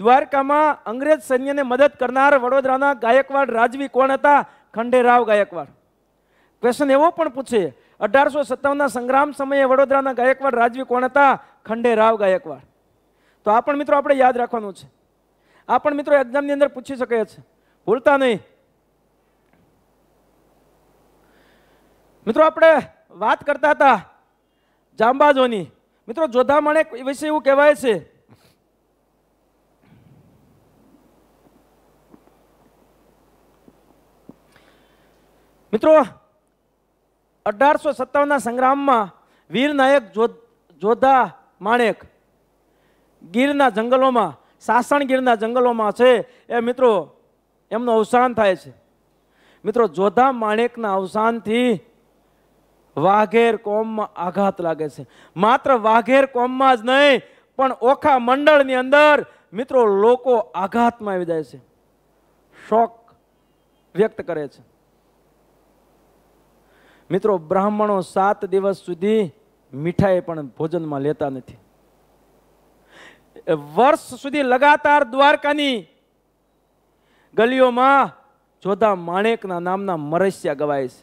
દ્વારકામાં અંગ્રેજ સૈન્યને મદદ કરનાર વડોદરાના ગાયકવાડ રાજવી કોણ હતા ખંડેરાવ ગાયકવાડ ક્વેશ્ચન એવો પણ પૂછે અઢારસો સત્તાવનના સંગ્રામ સમયે વડોદરાના ગાયકવાડ રાજવી કોણ હતા ખંડેરાવ ગાયકવાડ તો આ પણ મિત્રો આપણે યાદ રાખવાનું છે આ પણ મિત્રો એક્ઝામની અંદર પૂછી શકે છે ભૂલતા નહીં મિત્રો આપણે વાત કરતા હતા જાંબાજોની મિત્રો જોધામણ એક વિશે એવું કહેવાય છે મિત્રો અઢારસો સત્તાવનના સંગ્રામમાં વીર નાયક જોધા માણેક ગીરના જંગલોમાં સાસણ ગીરના જંગલોમાં છે એ મિત્રો એમનું અવસાન થાય છે મિત્રો જોધા માણેકના અવસાનથી વાઘેર કોમમાં આઘાત લાગે છે માત્ર વાઘેર કોમમાં જ નહીં પણ ઓખા મંડળની અંદર મિત્રો લોકો આઘાતમાં આવી જાય છે શોક વ્યક્ત કરે છે મિત્રો બ્રાહ્મણો સાત દિવસ સુધી મીઠાઈ પણ ભોજનમાં લેતા નથી વર્ષ સુધી લગાતાર દ્વારકાની ગલીઓમાં જોધા માણેકના નામના મરસ્યા ગવાય છે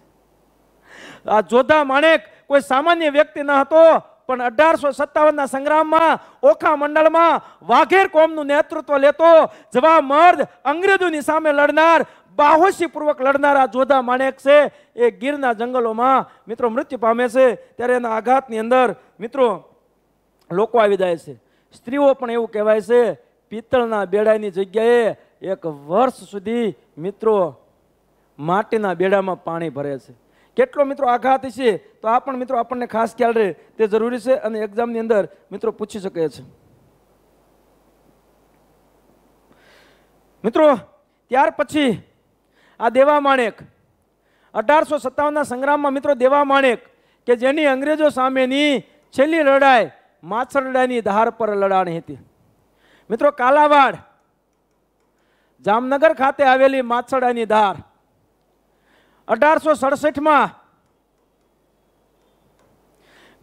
આ જોધા માણેક કોઈ સામાન્ય વ્યક્તિ ન હતો પણ અઢારસો સત્તાવનના સંગ્રામમાં ઓખા મંડળમાં વાઘેર કોમનું નેતૃત્વ લેતો જવા મર્દ અંગ્રેજોની સામે લડનાર બાહોશીપૂર્વક લડનારા જોધા માણેક છે એ ગીરના જંગલોમાં મિત્રો મૃત્યુ પામે છે ત્યારે એના આઘાતની અંદર મિત્રો લોકો આવી જાય છે સ્ત્રીઓ પણ એવું કહેવાય છે પિત્તળના બેડાની જગ્યાએ એક વર્ષ સુધી મિત્રો માટીના બેડામાં પાણી ભરે છે કેટલો મિત્રો આઘાત છે તો આ પણ મિત્રો આપણને ખાસ ખ્યાલ રહે તે જરૂરી છે અને એક્ઝામની અંદર મિત્રો પૂછી શકે છે મિત્રો ત્યાર પછી આ દેવા માણેક અઢારસો સત્તાવનના સંગ્રામમાં મિત્રો દેવા માણેક કે જેની અંગ્રેજો સામેની છેલ્લી લડાઈ માછરડાની ધાર પર લડાણી હતી મિત્રો કાલાવાડ જામનગર ખાતે આવેલી માછરડાની ધાર અઢારસો સડસઠમાં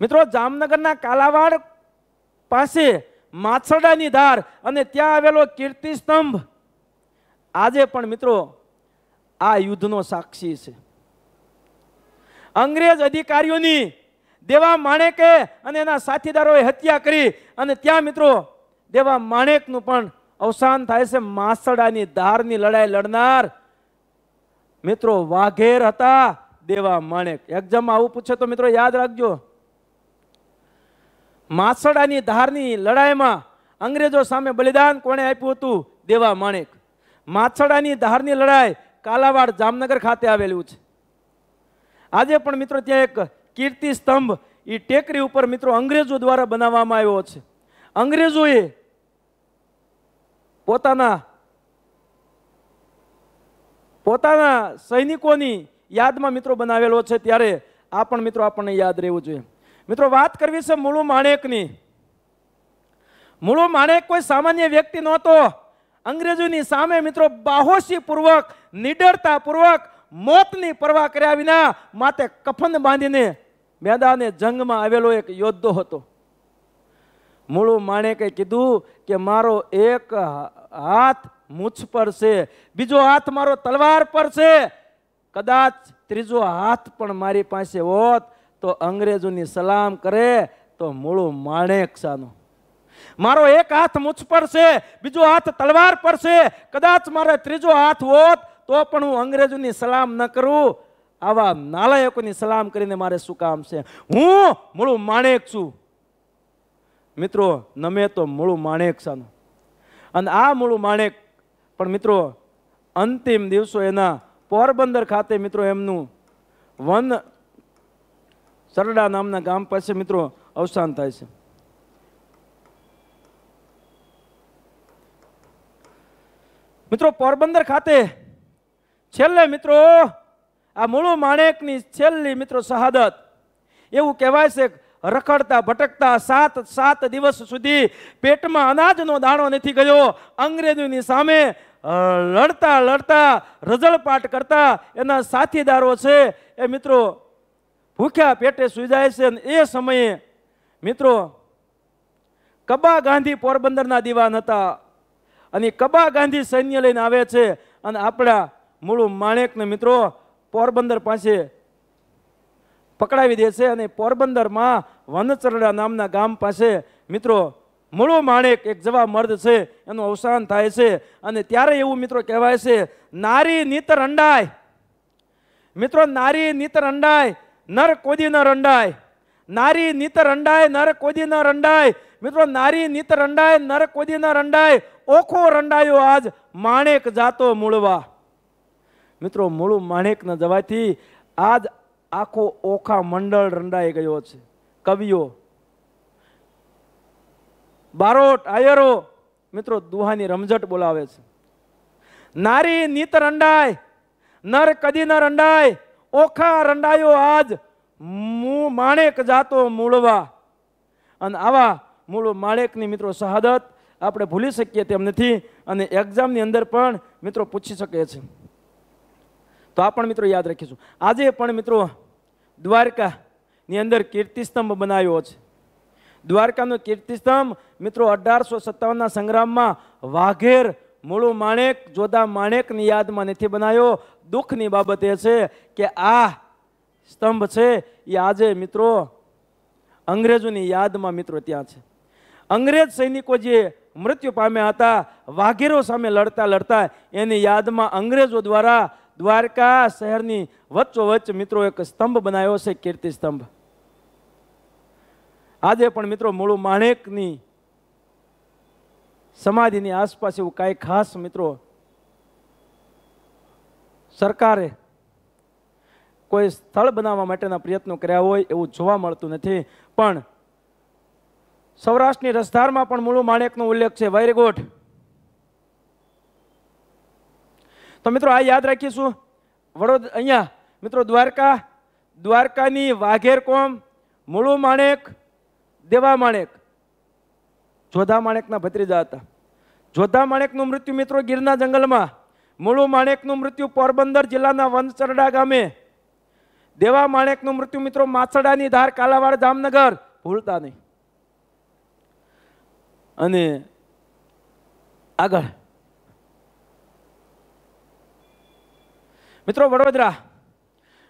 મિત્રો જામનગરના કાલાવાડ પાસે માછરડાની ધાર અને ત્યાં આવેલો કીર્તિસ્તંભ આજે પણ મિત્રો આ યુદ્ધનો સાક્ષી છે અંગ્રેજ અધિકારીઓની દેવા માણેકે અને એના સાથીદારોએ હત્યા કરી અને ત્યાં મિત્રો દેવા માણેકનું પણ અવસાન થાય છે માસડાની ધારની લડાઈ લડનાર મિત્રો વાઘેર હતા દેવા માણેક એક્ઝામમાં આવું પૂછે તો મિત્રો યાદ રાખજો માસડાની ધારની લડાઈમાં અંગ્રેજો સામે બલિદાન કોણે આપ્યું હતું દેવા માણેક માછડાની ધારની લડાઈ કાલાવાડ જામનગર ખાતે આવેલું છે આજે પણ મિત્રો ત્યાં એક કીર્તિ સ્તંભ એ ટેકરી ઉપર મિત્રો અંગ્રેજો દ્વારા બનાવવામાં આવ્યો છે અંગ્રેજોએ પોતાના પોતાના સૈનિકોની યાદમાં મિત્રો બનાવેલો છે ત્યારે આ પણ મિત્રો આપણને યાદ રહેવું જોઈએ મિત્રો વાત કરવી છે મૂળુ માણેકની મૂળું માણેક કોઈ સામાન્ય વ્યક્તિ નહોતો અંગ્રેજોની સામે મિત્રો બાહોશીપૂર્વક નિડરતાપૂર્વક મોતની પરવા કર્યા વિના માથે કફન બાંધીને મેદાને જંગમાં આવેલો એક યોદ્ધો હતો મૂળું માણેકે કીધું કે મારો એક હાથ મૂછ પર છે બીજો હાથ મારો તલવાર પર છે કદાચ ત્રીજો હાથ પણ મારી પાસે હોત તો અંગ્રેજોની સલામ કરે તો મૂળું માણેક સાનું મારો એક હાથ મૂછ પર છે બીજો હાથ તલવાર પર છે કદાચ મારે ત્રીજો હાથ હોત તો પણ હું અંગ્રેજોની સલામ ન કરું આવા નાલાયકોની સલામ કરીને મારે શું કામ છે હું મૂળું માણેક છું મિત્રો નમે તો મૂળું માણેક સાનું અને આ મૂળું માણેક પણ મિત્રો અંતિમ દિવસો એના પોરબંદર ખાતે મિત્રો એમનું વન સરડા નામના ગામ પાસે મિત્રો અવસાન થાય છે મિત્રો પોરબંદર ખાતે છેલ્લે મિત્રો આ મૂળું માણેકની છેલ્લી મિત્રો શહાદત એવું કહેવાય છે રખડતા ભટકતા સાત સાત દિવસ સુધી પેટમાં અનાજનો દાણો નથી ગયો અંગ્રેજોની સામે લડતા લડતા રઝળપાટ કરતા એના સાથીદારો છે એ મિત્રો ભૂખ્યા પેટે સુઈ જાય છે એ સમયે મિત્રો કબા ગાંધી પોરબંદરના દીવાન હતા અને કબા ગાંધી સૈન્ય લઈને આવે છે અને આપણા મૂળું માણેકને મિત્રો પોરબંદર પાસે પકડાવી દે છે અને પોરબંદરમાં વનચરડા નામના ગામ પાસે મિત્રો મૂળો માણેક એક જવા મર્દ છે એનું અવસાન થાય છે અને ત્યારે એવું મિત્રો કહેવાય છે નારી નીત રંડાય મિત્રો નારી નીત રંડાય નર કોદી ન રંડાય નારી નીત રંડાય નર કોદી ન રંડાય મિત્રો નારી નીત રંડાય નર કોદી ન રંડાય ઓખો રંડાયો આજ માણેક જાતો મૂળવા મિત્રો મૂળું માણેક ન જવાથી આજ આખો ઓખા મંડળ રંડાઈ ગયો છે કવિઓ બારોટ આયરો મિત્રો દુહાની રમઝટ બોલાવે છે નારી નીત રંડાય નર કદી ન રંડાય ઓખા રંડાયો આજ માણેક જાતો મૂળવા અને આવા મૂળ માણેકની મિત્રો શહાદત આપણે ભૂલી શકીએ તેમ નથી અને એક્ઝામની અંદર પણ મિત્રો પૂછી શકે છે તો આ પણ મિત્રો યાદ રાખીશું આજે પણ મિત્રો દ્વારકાની અંદર કીર્તિસ્તંભ બનાવ્યો છે દ્વારકાનો કીર્તિસ્તંભ મિત્રો અઢારસો સત્તાવનના સંગ્રામમાં વાઘેર મૂળું માણેક જોદા માણેકની યાદમાં નથી બનાવ્યો દુઃખની બાબત એ છે કે આ સ્તંભ છે એ આજે મિત્રો અંગ્રેજોની યાદમાં મિત્રો ત્યાં છે અંગ્રેજ સૈનિકો જે મૃત્યુ પામ્યા હતા વાઘેરો સામે લડતા લડતા એની યાદમાં અંગ્રેજો દ્વારા દ્વારકા શહેરની વચ્ચોવચ્ચ મિત્રો એક સ્તંભ બનાવ્યો છે કીર્તિ સ્તંભ આજે પણ મિત્રો મૂળુ માણેકની સમાધિની આસપાસ એવું કાંઈ ખાસ મિત્રો સરકારે કોઈ સ્થળ બનાવવા માટેના પ્રયત્નો કર્યા હોય એવું જોવા મળતું નથી પણ સૌરાષ્ટ્રની રસધારમાં પણ મૂળું માણેકનો ઉલ્લેખ છે વેરી ગુડ તો મિત્રો આ યાદ રાખીશું વડોદ અહીંયા મિત્રો દ્વારકા દ્વારકાની વાઘેર કોમ મૂળુ માણેક દેવા માણેક જોધા માણેકના ભત્રીજા હતા જોધા માણેકનું મૃત્યુ મિત્રો ગીરના જંગલમાં મૂળું માણેકનું મૃત્યુ પોરબંદર જિલ્લાના વંશરડા ગામે દેવા માણેકનું મૃત્યુ મિત્રો માછડાની ધાર કાલાવાડ જામનગર ભૂલતા નહીં અને આગળ મિત્રો વડોદરા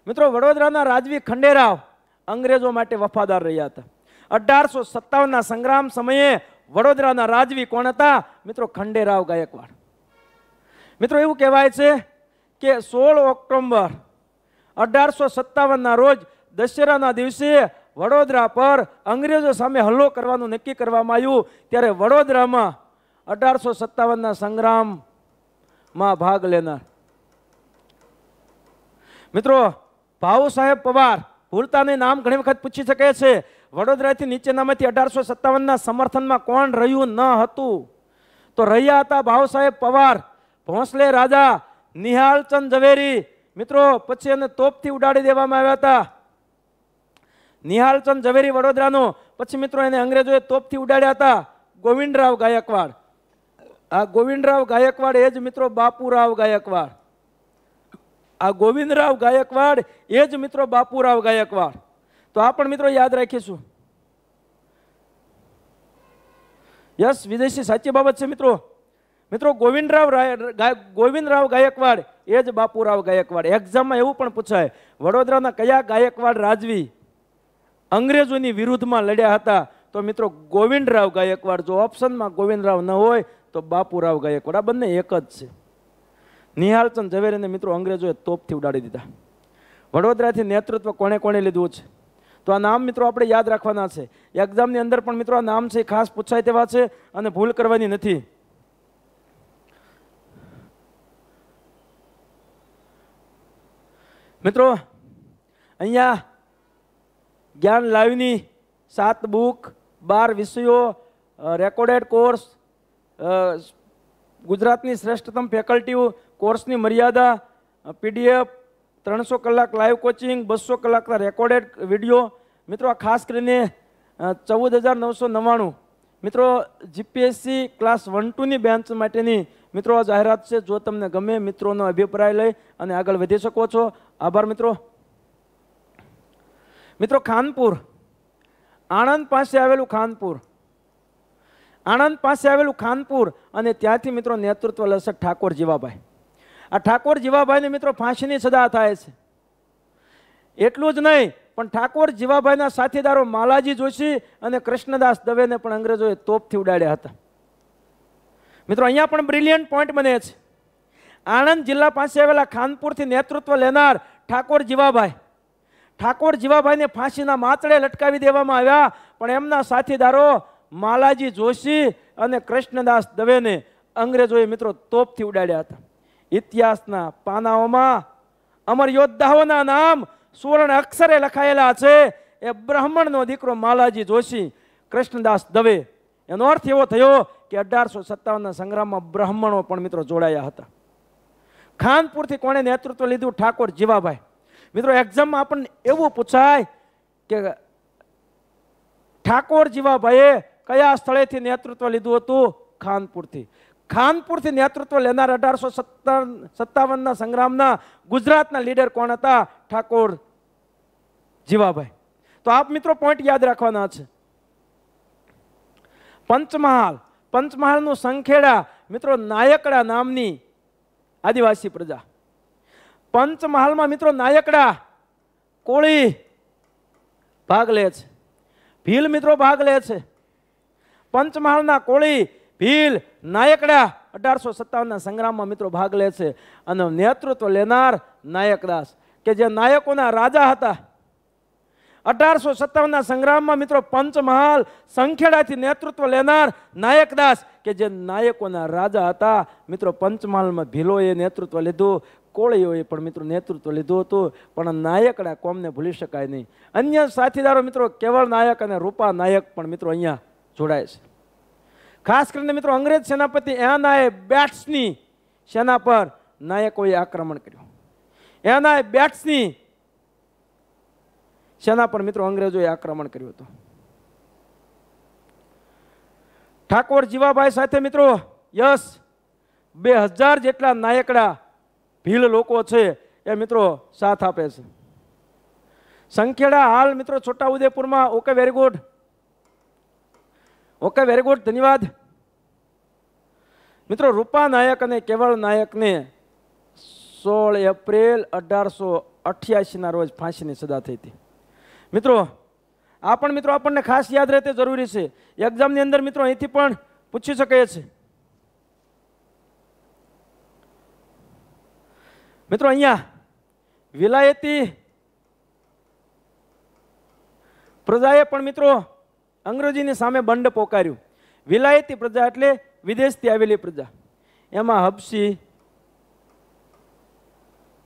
મિત્રો વડોદરાના રાજવી ખંડેરાવ અંગ્રેજો માટે વફાદાર રહ્યા હતા અઢારસો સત્તાવનના સંગ્રામ સમયે વડોદરાના રાજવી કોણ હતા મિત્રો ખંડેરાવ ગાયકવાડ મિત્રો એવું કહેવાય છે કે સોળ ઓક્ટોમ્બર અઢારસો સત્તાવનના રોજ દશેરાના દિવસે વડોદરા પર અંગ્રેજો સામે હલ્લો કરવાનું નક્કી કરવામાં આવ્યું ત્યારે વડોદરામાં અઢારસો સત્તાવનના સંગ્રામમાં ભાગ લેનાર મિત્રો ભાઉ સાહેબ પવાર ભૂલતા નામ ઘણી વખત પૂછી શકે છે વડોદરાથી નીચેનામાંથી અઢારસો સત્તાવનના સમર્થનમાં કોણ રહ્યું ન હતું તો રહ્યા હતા ભાવ સાહેબ પવાર ભોંસલે રાજા નિહાલચંદ ઝવેરી મિત્રો પછી એને તોપથી ઉડાડી દેવામાં આવ્યા હતા નિહાલચંદ ઝવેરી વડોદરાનો પછી મિત્રો એને અંગ્રેજોએ તોપથી ઉડાડ્યા હતા ગોવિંદરાવ ગાયકવાડ આ ગોવિંદરાવ ગાયકવાડ એ જ મિત્રો બાપુરાવ ગાયકવાડ આ ગોવિંદરાવ ગાયકવાડ એ જ મિત્રો બાપુરાવ ગાયકવાડ તો આ પણ મિત્રો યાદ રાખીશું યસ વિદેશી સાચી બાબત છે મિત્રો મિત્રો ગોવિંદરાવ ગોવિંદરાવ ગાયકવાડ એ જ બાપુરાવ ગાયકવાડ એક્ઝામમાં એવું પણ પૂછાય વડોદરાના કયા ગાયકવાડ રાજવી અંગ્રેજોની વિરુદ્ધમાં લડ્યા હતા તો મિત્રો ગોવિંદરાવ ગાયકવાડ જો ઓપ્શનમાં ગોવિંદરાવ ન હોય તો બાપુરાવ ગાયકવાડ આ બંને એક જ છે નિહાલચંદ ઝવેરીને મિત્રો અંગ્રેજોએ તોપથી ઉડાડી દીધા વડોદરાથી નેતૃત્વ કોણે કોણે લીધું છે તો આ નામ મિત્રો આપણે યાદ રાખવાના છે એક્ઝામની અંદર પણ મિત્રો આ નામ છે ખાસ પૂછાય તેવા છે અને ભૂલ કરવાની નથી મિત્રો અહીંયા જ્ઞાન લાવીની સાત બુક બાર વિષયો રેકોર્ડેડ કોર્સ ગુજરાતની શ્રેષ્ઠતમ ફેકલ્ટીઓ કોર્સની મર્યાદા પીડીએફ ત્રણસો કલાક લાઈવ કોચિંગ બસો કલાકના રેકોર્ડેડ વિડીયો મિત્રો આ ખાસ કરીને ચૌદ હજાર નવસો નવ્વાણું મિત્રો જીપીએસસી ક્લાસ વન ટુની બેન્ચ માટેની મિત્રો આ જાહેરાત છે જો તમને ગમે મિત્રોનો અભિપ્રાય લઈ અને આગળ વધી શકો છો આભાર મિત્રો મિત્રો ખાનપુર આણંદ પાસે આવેલું ખાનપુર આણંદ પાસે આવેલું ખાનપુર અને ત્યાંથી મિત્રો નેતૃત્વ લસક ઠાકોર જીવાભાઈ આ ઠાકોર જીવાભાઈને મિત્રો ફાંસીની સજા થાય છે એટલું જ નહીં પણ ઠાકોર જીવાભાઈના સાથીદારો માલાજી જોશી અને કૃષ્ણદાસ દવેને પણ અંગ્રેજોએ તોપથી ઉડાડ્યા હતા મિત્રો અહીંયા પણ બ્રિલિયન્ટ પોઈન્ટ બને છે આણંદ જિલ્લા પાસે આવેલા ખાનપુરથી નેતૃત્વ લેનાર ઠાકોર જીવાભાઈ ઠાકોર જીવાભાઈને ફાંસીના માતળે લટકાવી દેવામાં આવ્યા પણ એમના સાથીદારો માલાજી જોશી અને કૃષ્ણદાસ દવેને અંગ્રેજોએ મિત્રો તોપથી ઉડાડ્યા હતા ઇતિહાસના પાનાઓમાં અમર યોદ્ધાઓના નામ સુવર્ણ અક્ષરે લખાયેલા છે એ બ્રાહ્મણનો દીકરો માલાજી જોશી કૃષ્ણદાસ દવે એનો અર્થ એવો થયો કે અઢારસો સત્તાવનના સંગ્રામમાં બ્રાહ્મણો પણ મિત્રો જોડાયા હતા ખાનપુરથી કોણે નેતૃત્વ લીધું ઠાકોર જીવાભાઈ મિત્રો એક્ઝામમાં આપણને એવું પૂછાય કે ઠાકોર જીવાભાઈએ કયા સ્થળેથી નેતૃત્વ લીધું હતું ખાનપુરથી ખાનપુરથી નેતૃત્વ લેનાર અઢારસો સત્તર સત્તાવનના સંગ્રામના ગુજરાતના લીડર કોણ હતા ઠાકોર જીવાભાઈ તો આપ મિત્રો પોઈન્ટ યાદ રાખવાના છે પંચમહાલ પંચમહાલનું સંખેડા મિત્રો નાયકડા નામની આદિવાસી પ્રજા પંચમહાલમાં મિત્રો નાયકડા કોળી ભાગ લે છે ભીલ મિત્રો ભાગ લે છે પંચમહાલના કોળી ભીલ નાયકડા અઢારસો સત્તાવનના સંગ્રામમાં મિત્રો ભાગ લે છે અને નેતૃત્વ લેનાર નાયકદાસ કે જે નાયકોના રાજા હતા અઢારસો સત્તાવનના સંગ્રામમાં મિત્રો પંચમહાલ સંખેડાથી નેતૃત્વ લેનાર નાયકદાસ કે જે નાયકોના રાજા હતા મિત્રો પંચમહાલમાં ભીલોએ નેતૃત્વ લીધું કોળીઓએ પણ મિત્રો નેતૃત્વ લીધું હતું પણ નાયકના કોમને ભૂલી શકાય નહીં અન્ય સાથીદારો મિત્રો કેવળ નાયક અને રૂપા નાયક પણ મિત્રો અહીંયા જોડાય છે ખાસ કરીને મિત્રો અંગ્રેજ સેનાપતિ એનાએ બેટ્સની સેના પર નાયકોએ આક્રમણ કર્યું એનાએ બેટ્સની સેના પર મિત્રો અંગ્રેજોએ આક્રમણ કર્યું હતું ઠાકોર જીવાભાઈ સાથે મિત્રો યશ બે હજાર જેટલા નાયકડા ભીલ લોકો છે એ મિત્રો સાથ આપે છે સંખેડા હાલ મિત્રો છોટાઉદેપુરમાં okay very good okay very good ધન્યવાદ મિત્રો રૂપા નાયક અને કેવળ નાયકને સોળ એપ્રિલ અઢારસો અઠ્યાસીના રોજ ફાંસીની સજા થઈ હતી મિત્રો આ પણ મિત્રો આપણને ખાસ યાદ રહેતે જરૂરી છે એક્ઝામની અંદર મિત્રો અહીંથી પણ પૂછી શકે છે મિત્રો અહીંયા વિલાયતી પ્રજાએ પણ મિત્રો અંગ્રેજીની સામે બંડ પોકાર્યું વિલાયતી પ્રજા એટલે વિદેશથી આવેલી પ્રજા એમાં હપસી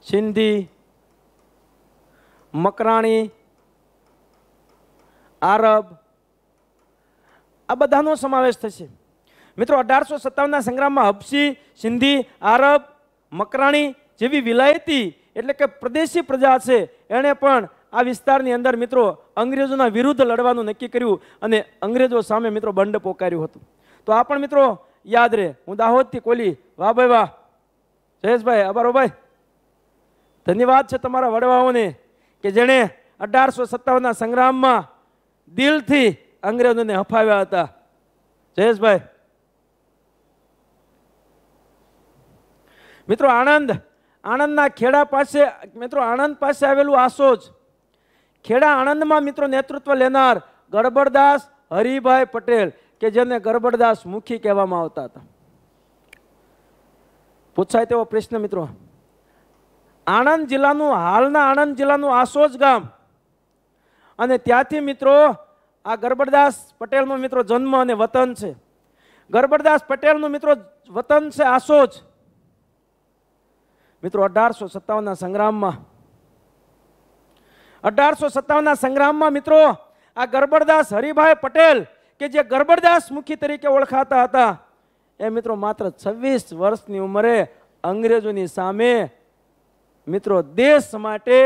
સિંધી મકરાણી આરબ આ બધાનો સમાવેશ થશે મિત્રો અઢારસો સત્તાવનના સંગ્રામમાં હબશી સિંધી આરબ મકરાણી જેવી વિલાયતી એટલે કે પ્રદેશી પ્રજા છે એણે પણ આ વિસ્તારની અંદર મિત્રો અંગ્રેજોના વિરુદ્ધ લડવાનું નક્કી કર્યું અને અંગ્રેજો સામે મિત્રો બંડ પોકાર્યું હતું તો આ પણ મિત્રો યાદ રહે હું દાહોદથી કોલી વાહ ભાઈ વાહ જયેશભાઈ અબારો ભાઈ ધન્યવાદ છે તમારા વડવાઓને કે જેણે અઢારસો સત્તાવનના સંગ્રામમાં દિલથી અંગ્રેજોને હફાવ્યા હતા જયેશભાઈ મિત્રો આણંદ આણંદના ખેડા પાસે મિત્રો આણંદ પાસે આવેલું આસોજ ખેડા આણંદમાં મિત્રો નેતૃત્વ લેનાર ગરબડદાસ હરિભાઈ પટેલ કે જેને ગરબડદાસ મુખી કહેવામાં આવતા હતા પૂછાય તેવો પ્રશ્ન મિત્રો આણંદ જિલ્લાનું હાલના આણંદ જિલ્લાનું આસોજ ગામ અને ત્યાંથી મિત્રો આ ગરબડદાસ પટેલનો મિત્રો જન્મ અને વતન છે ગરબડદાસ પટેલનું મિત્રો વતન છે આસોજ મિત્રો અઢારસો સત્તાવનના સંગ્રામમાં અઢારસો સત્તાવનના સંગ્રામમાં મિત્રો આ ગરબડદાસ હરિભાઈ પટેલ કે જે ગરબડદાસ મુખી તરીકે ઓળખાતા હતા એ મિત્રો માત્ર છવ્વીસ વર્ષની ઉંમરે અંગ્રેજોની સામે મિત્રો દેશ માટે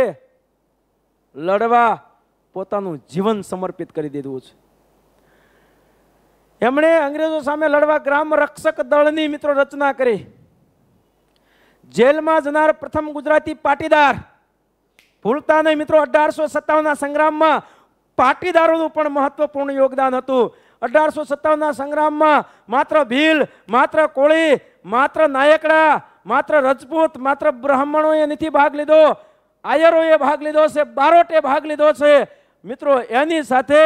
લડવા પોતાનું જીવન સમર્પિત કરી દીધું છે એમણે અંગ્રેજો સામે લડવા ગ્રામ રક્ષક દળની મિત્રો રચના કરી જેલમાં જનાર પ્રથમ ગુજરાતી પાટીદાર ભૂલતા નહીં મિત્રો અઢારસો સત્તાવનના સંગ્રામમાં પાટીદારોનું પણ મહત્વપૂર્ણ યોગદાન હતું અઢારસો સત્તાવનના સંગ્રામમાં માત્ર ભીલ માત્ર કોળી માત્ર નાયકડા માત્ર રજપૂત માત્ર બ્રાહ્મણોએ નથી ભાગ લીધો આયરોએ ભાગ લીધો છે બારોટે ભાગ લીધો છે મિત્રો એની સાથે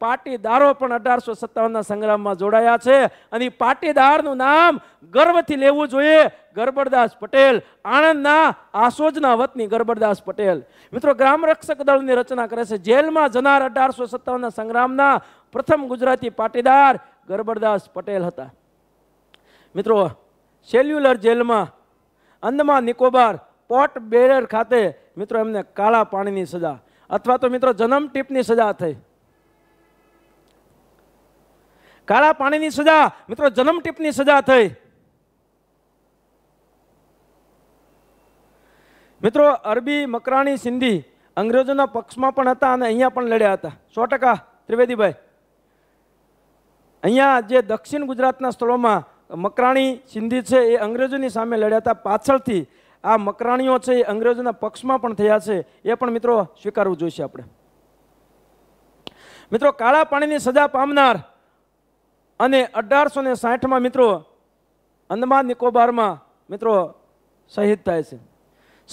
પાટીદારો પણ અઢારસો સત્તાવનના સંગ્રામમાં જોડાયા છે અને પાટીદારનું નામ ગર્વથી લેવું જોઈએ ગરબરદાસ પટેલ આણંદના આસોજના વતની ગરબડદાસ પટેલ મિત્રો ગ્રામરક્ષક દળની રચના કરે છે જેલમાં જનાર અઢારસો સત્તાવનના સંગ્રામના પ્રથમ ગુજરાતી પાટીદાર ગરબડદાસ પટેલ હતા મિત્રો સેલ્યુલર જેલમાં અંદમાન નિકોબાર પોર્ટ બેરર ખાતે મિત્રો એમને કાળા પાણીની સજા અથવા તો મિત્રો જન્મ ટીપની સજા થઈ કાળા પાણીની સજા મિત્રો જન્મ ટીપની સજા થઈ મિત્રો અરબી મકરાણી સિંધી અંગ્રેજોના પક્ષમાં પણ હતા અને અહીંયા પણ લડ્યા હતા સો ટકા ત્રિવેદીભાઈ અહીંયા જે દક્ષિણ ગુજરાતના સ્થળોમાં મકરાણી સિંધી છે એ અંગ્રેજોની સામે લડ્યા હતા પાછળથી આ મકરાણીઓ છે એ અંગ્રેજોના પક્ષમાં પણ થયા છે એ પણ મિત્રો સ્વીકારવું જોઈશે આપણે મિત્રો કાળા પાણીની સજા પામનાર અને અઢારસો ને સાઠમાં મિત્રો અંદમાન નિકોબારમાં મિત્રો શહીદ થાય છે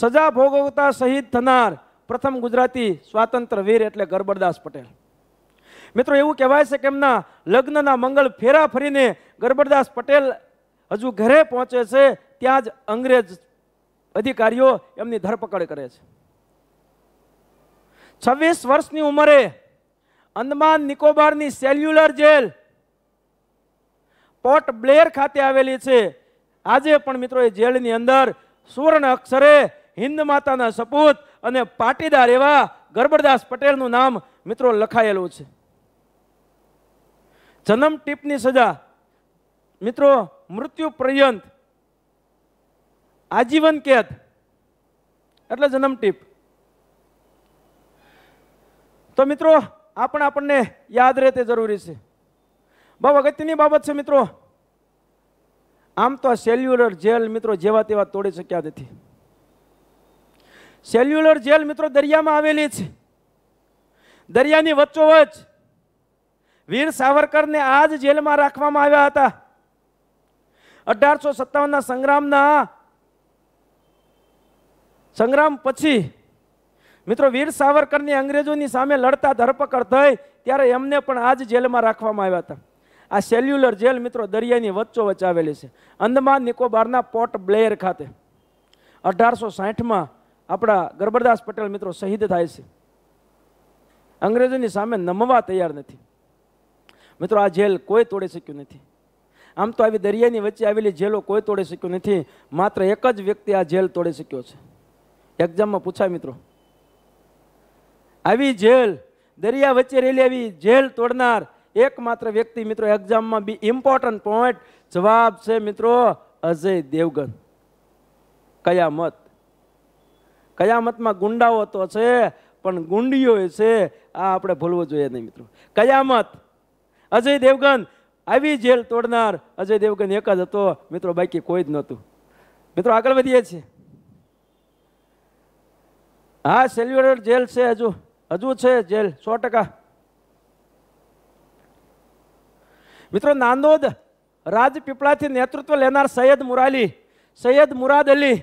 સજા ભોગવતા શહીદ થનાર પ્રથમ ગુજરાતી સ્વાતંત્ર વીર એટલે ગરબરદાસ પટેલ મિત્રો એવું કહેવાય છે કે એમના લગ્નના મંગળ ફેરા ફરીને ગરબરદાસ પટેલ હજુ ઘરે પહોંચે છે ત્યાં જ અંગ્રેજ અધિકારીઓ એમની ધરપકડ કરે છે છવ્વીસ વર્ષની ઉંમરે અંદમાન નિકોબારની સેલ્યુલર જેલ પોર્ટ બ્લેર ખાતે આવેલી છે આજે પણ મિત્રો એ જેલની અંદર સુવર્ણ અક્ષરે હિન્દ માતાના સપૂત અને પાટીદાર એવા ગરબરદાસ પટેલનું નામ મિત્રો લખાયેલું છે જન્મ ટીપની સજા મિત્રો મૃત્યુ પર્યંત આજીવન કેદ એટલે જન્મ ટીપ તો મિત્રો આ પણ આપણને યાદ રહે તે જરૂરી છે બહુ અગત્યની બાબત છે મિત્રો આમ તો આ સેલ્યુલર જેલ મિત્રો જેવા તેવા તોડી શક્યા નથી સેલ્યુલર જેલ મિત્રો દરિયામાં આવેલી છે દરિયાની વચ્ચોવચ વીર સાવરકરને આ જ જેલમાં રાખવામાં આવ્યા હતા અઢારસો સત્તાવનના સંગ્રામના સંગ્રામ પછી મિત્રો વીર સાવરકરની અંગ્રેજોની સામે લડતા ધરપકડ થઈ ત્યારે એમને પણ આ જ જેલમાં રાખવામાં આવ્યા હતા આ સેલ્યુલર જેલ મિત્રો દરિયાની વચ્ચો વચ્ચે આવેલી છે અંદમાન નિકોબારના પોર્ટ બ્લેયર ખાતે અઢારસો સાઠમાં આપણા ગરબરદાસ પટેલ મિત્રો શહીદ થાય છે અંગ્રેજોની સામે નમવા તૈયાર નથી મિત્રો આ જેલ કોઈ તોડી શક્યું નથી આમ તો આવી દરિયાની વચ્ચે આવેલી જેલો કોઈ તોડી શક્યું નથી માત્ર એક જ વ્યક્તિ આ જેલ તોડી શક્યો છે એક્ઝામમાં પૂછાય મિત્રો આવી જેલ દરિયા વચ્ચે રહેલી આવી જેલ તોડનાર એકમાત્ર વ્યક્તિ મિત્રો એક્ઝામમાં બી ઇમ્પોર્ટન્ટ પોઈન્ટ જવાબ છે મિત્રો અજય દેવગન કયા મત કયા મતમાં ગુંડાઓ તો છે પણ ગુંડીઓ છે આ આપણે ભૂલવું જોઈએ નહીં મિત્રો કયા મત અજય દેવગન આવી જેલ તોડનાર અજય દેવગન એક જ હતો મિત્રો બાકી કોઈ જ નહોતું મિત્રો આગળ વધીએ છીએ હા સેલ્યુલર જેલ છે હજુ હજુ છે જેલ સો ટકા મિત્રો નાંદોદ રાજપીપળાથી નેતૃત્વ લેનાર સૈયદ મુરાલી સૈયદ મુરાદ અલી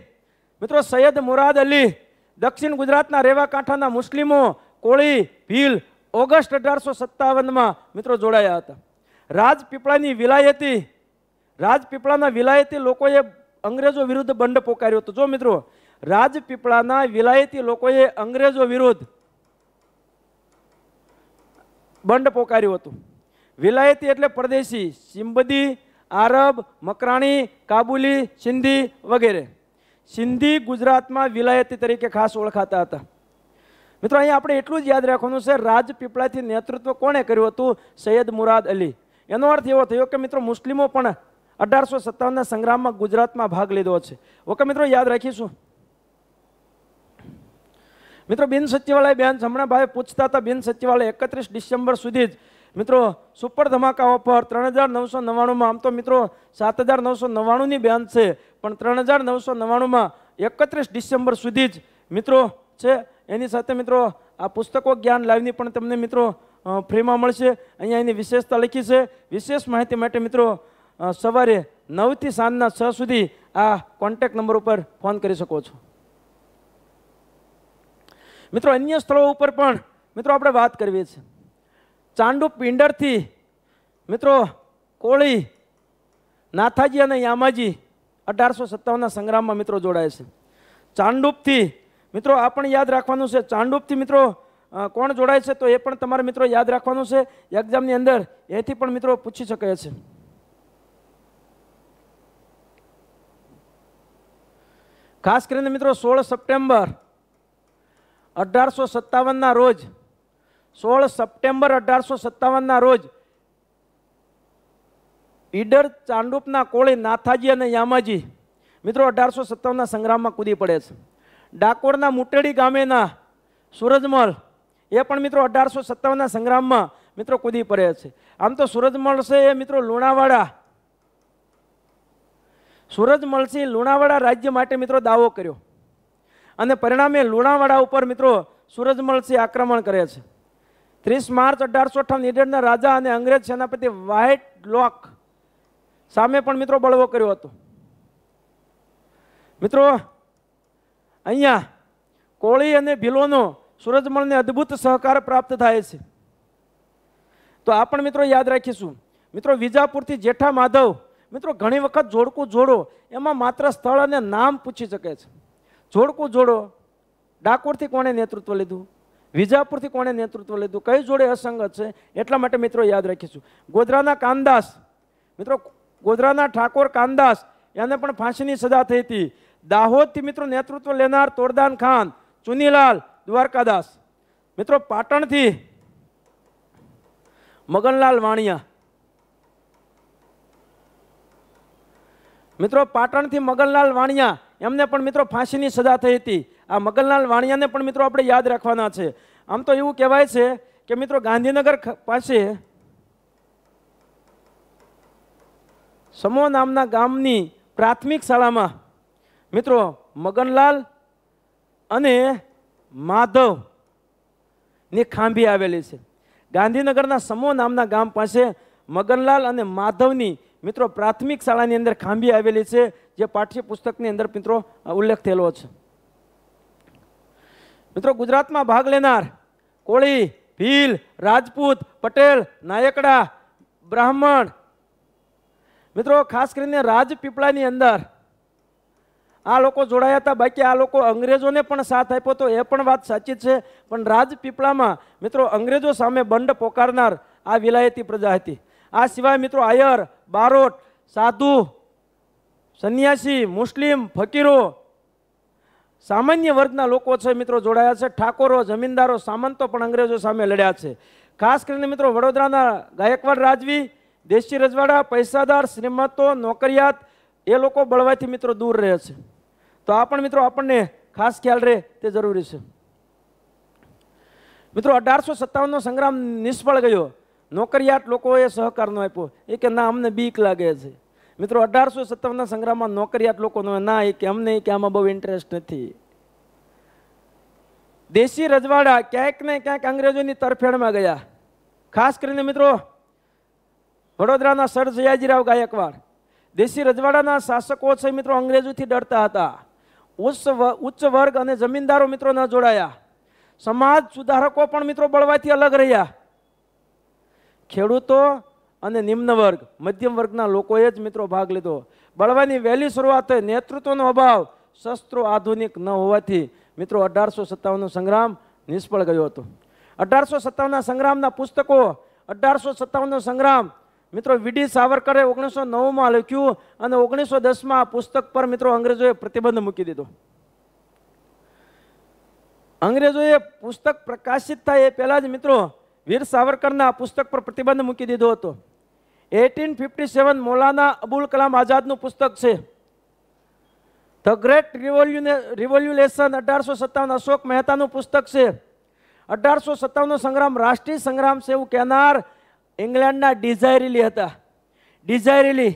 મિત્રો સૈયદ મુરાદ અલી દક્ષિણ ગુજરાતના રેવા કાંઠાના મુસ્લિમો કોળી ભીલ ઓગસ્ટ અઢારસો સત્તાવનમાં મિત્રો જોડાયા હતા રાજપીપળાની વિલાયતી રાજપીપળાના વિલાયતી લોકોએ અંગ્રેજો વિરુદ્ધ બંડ પોકાર્યો હતો જો મિત્રો રાજપીપળાના વિલાયતી લોકોએ અંગ્રેજો વિરુદ્ધ બંડ પોકાર્યું હતું વિલાયતી એટલે પરદેશી સિંબદી આરબ મકરાણી કાબુલી સિંધી વગેરે સિંધી ગુજરાતમાં વિલાયતી તરીકે ખાસ ઓળખાતા હતા મિત્રો અહીંયા આપણે એટલું જ યાદ રાખવાનું છે રાજપીપળાથી નેતૃત્વ કોણે કર્યું હતું સૈયદ મુરાદ અલી એનો અર્થ એવો થયો કે મિત્રો મુસ્લિમો પણ અઢારસો સત્તાવનના સંગ્રામમાં ગુજરાતમાં ભાગ લીધો છે ઓકે મિત્રો યાદ રાખીશું મિત્રો બિન સચિવાલય બેન હમણાં ભાઈ પૂછતા હતા બિન સચિવાલય એકત્રીસ ડિસેમ્બર સુધી જ મિત્રો સુપર ધમાકાઓ પર ત્રણ હજાર નવસો નવ્વાણુંમાં આમ તો મિત્રો સાત હજાર નવસો નવ્વાણુંની બેન છે પણ ત્રણ હજાર નવસો નવ્વાણુંમાં એકત્રીસ ડિસેમ્બર સુધી જ મિત્રો છે એની સાથે મિત્રો આ પુસ્તકો જ્ઞાન લાઈવની પણ તમને મિત્રો ફ્રીમાં મળશે અહીંયા એની વિશેષતા લખી છે વિશેષ માહિતી માટે મિત્રો સવારે નવથી સાંજના છ સુધી આ કોન્ટેક નંબર ઉપર ફોન કરી શકો છો મિત્રો અન્ય સ્થળો ઉપર પણ મિત્રો આપણે વાત કરવી છે ચાંડુ પિંડરથી મિત્રો કોળી નાથાજી અને યામાજી અઢારસો સત્તાવનના સંગ્રામમાં મિત્રો જોડાય છે ચાંડુપથી મિત્રો આ પણ યાદ રાખવાનું છે ચાંડુપથી મિત્રો કોણ જોડાય છે તો એ પણ તમારે મિત્રો યાદ રાખવાનું છે એક્ઝામની અંદર એથી પણ મિત્રો પૂછી શકે છે ખાસ કરીને મિત્રો સોળ સપ્ટેમ્બર અઢારસો સત્તાવનના રોજ સોળ સપ્ટેમ્બર અઢારસો સત્તાવનના રોજ ઈડર ચાંડુપના કોળે નાથાજી અને યામાજી મિત્રો અઢારસો સત્તાવનના સંગ્રામમાં કૂદી પડે છે ડાકોરના મુટેડી ગામેના સૂરજમલ એ પણ મિત્રો અઢારસો સત્તાવનના સંગ્રામમાં મિત્રો કૂદી પડે છે આમ તો સૂરજમલ છે એ મિત્રો લુણાવાડા સૂરજમલસિંહ લુણાવાડા રાજ્ય માટે મિત્રો દાવો કર્યો અને પરિણામે લુણાવાડા ઉપર મિત્રો સૂરજમલસિંહ આક્રમણ કરે છે ત્રીસ માર્ચ અઢારસો અઠાવન ઇડરના રાજા અને અંગ્રેજ સેનાપતિ વ્હાઇટ લોક સામે પણ મિત્રો બળવો કર્યો હતો મિત્રો અહીંયા કોળી અને ભીલોનો સૂરજમળને અદ્ભુત સહકાર પ્રાપ્ત થાય છે તો આ પણ મિત્રો યાદ રાખીશું મિત્રો વિજાપુરથી જેઠા માધવ મિત્રો ઘણી વખત જોડકું જોડો એમાં માત્ર સ્થળ અને નામ પૂછી શકે છે જોડકું જોડો ડાકોરથી કોણે નેતૃત્વ લીધું વિજાપુરથી કોણે નેતૃત્વ લીધું કઈ જોડે અસંગત છે એટલા માટે મિત્રો યાદ રાખીશું ગોધરાના કાનદાસ મિત્રો ગોધરાના ઠાકોર કાનદાસ એને પણ ફાંસીની સજા થઈ હતી દાહોદથી મિત્રો નેતૃત્વ લેનાર તોરદાન ખાન ચુનીલાલ દ્વારકાદાસ મિત્રો પાટણથી મગનલાલ વાણિયા મિત્રો પાટણથી મગનલાલ વાણિયા એમને પણ મિત્રો ફાંસીની સજા થઈ હતી આ મગનલાલ વાણિયાને પણ મિત્રો આપણે યાદ રાખવાના છે આમ તો એવું કહેવાય છે કે મિત્રો ગાંધીનગર પાસે સમો નામના ગામની પ્રાથમિક શાળામાં મિત્રો મગનલાલ અને માધવ ની ખાંભી આવેલી છે ગાંધીનગરના સમો નામના ગામ પાસે મગનલાલ અને માધવની મિત્રો પ્રાથમિક શાળાની અંદર ખાંભી આવેલી છે જે પાઠ્યપુસ્તકની અંદર મિત્રો ઉલ્લેખ થયેલો છે મિત્રો ગુજરાતમાં ભાગ લેનાર કોળી ભીલ રાજપૂત પટેલ નાયકડા બ્રાહ્મણ મિત્રો ખાસ કરીને રાજપીપળાની અંદર આ લોકો જોડાયા હતા બાકી આ લોકો અંગ્રેજોને પણ સાથ આપ્યો તો એ પણ વાત સાચી છે પણ રાજપીપળામાં મિત્રો અંગ્રેજો સામે બંડ પોકારનાર આ વિલાયતી પ્રજા હતી આ સિવાય મિત્રો આયર બારોટ સાધુ સંન્યાસી મુસ્લિમ ફકીરો સામાન્ય વર્ગના લોકો છે મિત્રો જોડાયા છે ઠાકોરો જમીનદારો સામંતો પણ અંગ્રેજો સામે લડ્યા છે ખાસ કરીને મિત્રો વડોદરાના ગાયકવાડ રાજવી દેશી રજવાડા પૈસાદાર શ્રીમંતો નોકરિયાત એ લોકો બળવાથી મિત્રો દૂર રહે છે તો આ પણ મિત્રો આપણને ખાસ ખ્યાલ રહે તે જરૂરી છે મિત્રો અઢારસો સત્તાવનનો સંગ્રામ નિષ્ફળ ગયો નોકરિયાત લોકોએ સહકાર ન આપ્યો એ કે ના અમને બીક લાગે છે મિત્રો અઢારસો સત્તાવનના સંગ્રામમાં નોકરિયાત લોકોનો ના એ કેમ નહીં કે આમાં બહુ ઇન્ટરેસ્ટ નથી દેશી રજવાડા ક્યાંક ને ક્યાંક અંગ્રેજોની તરફેણમાં ગયા ખાસ કરીને મિત્રો વડોદરાના સર સયાજીરાવ ગાયકવાડ દેશી રજવાડાના શાસકો છે મિત્રો અંગ્રેજોથી ડરતા હતા ઉચ્ચ ઉચ્ચ વર્ગ અને જમીનદારો મિત્રો ન જોડાયા સમાજ સુધારકો પણ મિત્રો બળવાથી અલગ રહ્યા ખેડૂતો અને નિમ્ન વર્ગ મધ્યમ વર્ગના લોકોએ જ મિત્રો ભાગ લીધો બળવાની વહેલી શરૂઆત નેતૃત્વનો અભાવ શસ્ત્રો આધુનિક ન હોવાથી મિત્રો અઢારસો સત્તાવનનો સંગ્રામ નિષ્ફળ ગયો હતો અઢારસો સત્તાવનના સંગ્રામના પુસ્તકો અઢારસો સત્તાવનનો સંગ્રામ મિત્રો વીડી સાવરકરે ઓગણીસો નવમાં લખ્યું અને ઓગણીસો દસમાં આ પુસ્તક પર મિત્રો અંગ્રેજોએ પ્રતિબંધ મૂકી દીધો અંગ્રેજોએ પુસ્તક પ્રકાશિત થાય એ પહેલાં જ મિત્રો વીર સાવરકરના પુસ્તક પર પ્રતિબંધ મૂકી દીધો હતો eighteen fifty seven Maulana Abul Kalam આઝાદનું પુસ્તક છે ધ ગ્રેટ રિવોલ્યુને રિવોલ્યુલેશન અઢારસો સત્તાવન અશોક મહેતાનું પુસ્તક છે અઢારસો સત્તાવનનો સંગ્રામ રાષ્ટ્રીય સંગ્રામ છે એવું કહેનાર ઇંગ્લેન્ડના ડિઝાયરેલી હતા ડિઝાયરેલી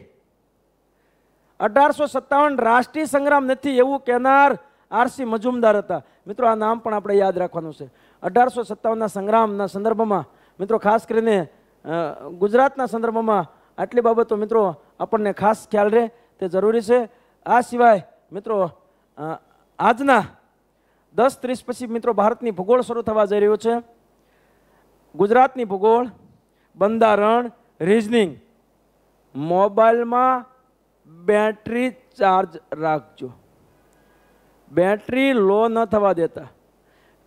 અઢારસો સત્તાવન રાષ્ટ્રીય સંગ્રામ નથી એવું કહેનાર આરસી મજુમદાર હતા મિત્રો આ નામ પણ આપણે યાદ રાખવાનું છે અઢારસો સત્તાવનના સંગ્રામના સંદર્ભમાં મિત્રો ખાસ કરીને ગુજરાતના સંદર્ભમાં આટલી બાબતો મિત્રો આપણને ખાસ ખ્યાલ રહે તે જરૂરી છે આ સિવાય મિત્રો આજના દસ ત્રીસ પછી મિત્રો ભારતની ભૂગોળ શરૂ થવા જઈ રહ્યો છે ગુજરાતની ભૂગોળ બંધારણ રિઝનિંગ મોબાઈલમાં બેટરી ચાર્જ રાખજો બેટરી લો ન થવા દેતા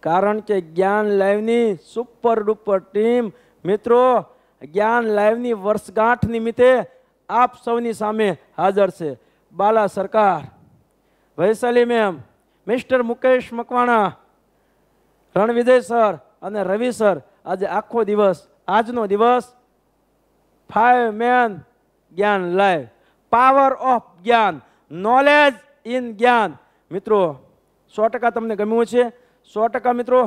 કારણ કે જ્ઞાન લાઈવની સુપર ડુપર ટીમ મિત્રો જ્ઞાન લાઈવની વર્ષગાંઠ નિમિત્તે આપ સૌની સામે હાજર છે Bala Sarkar Vaishali ma'am mister Mukesh Makwana Ranvijay sir અને રવિ સર આજે આખો દિવસ આજનો દિવસ ફાઈવ મેન જ્ઞાન લાઈવ પાવર ઓફ જ્ઞાન નોલેજ ઇન જ્ઞાન મિત્રો સો ટકા તમને ગમ્યું છે સો ટકા મિત્રો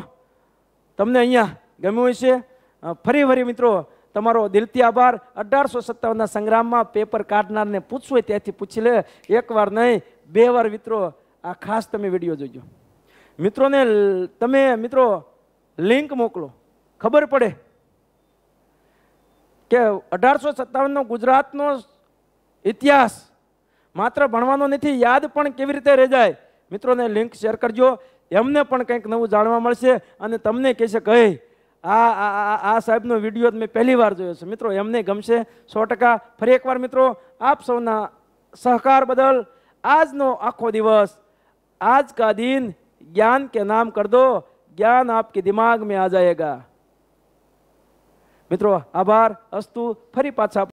તમને અહીંયા ગમ્યું છે ફરી ફરી મિત્રો તમારો દિલથી આભાર અઢારસો સત્તાવનના સંગ્રામમાં પેપર કાઢનારને પૂછવું હોય ત્યાંથી પૂછી લે એકવાર નહીં બે વાર મિત્રો આ ખાસ તમે વિડીયો જોજો મિત્રોને તમે મિત્રો લિંક મોકલો ખબર પડે કે અઢારસો સત્તાવનનો ગુજરાતનો ઇતિહાસ માત્ર ભણવાનો નથી યાદ પણ કેવી રીતે રહી જાય મિત્રોને લિંક શેર કરજો એમને પણ કંઈક નવું જાણવા મળશે અને તમને કહેશે કહી આ આ સાહેબનો વિડીયો મેં પહેલી વાર જોયો છે મિત્રો એમને ગમશે સો ટકા ફરી એકવાર મિત્રો આપ સૌના સહકાર બદલ આજનો આખો દિવસ આજ કા દિન જ્ઞાન કે નામ કર દો જ્ઞાન આપકે દિમાગ મેં આ જાયેગા મિત્રો આભાર અસ્તુ ફરી પાછા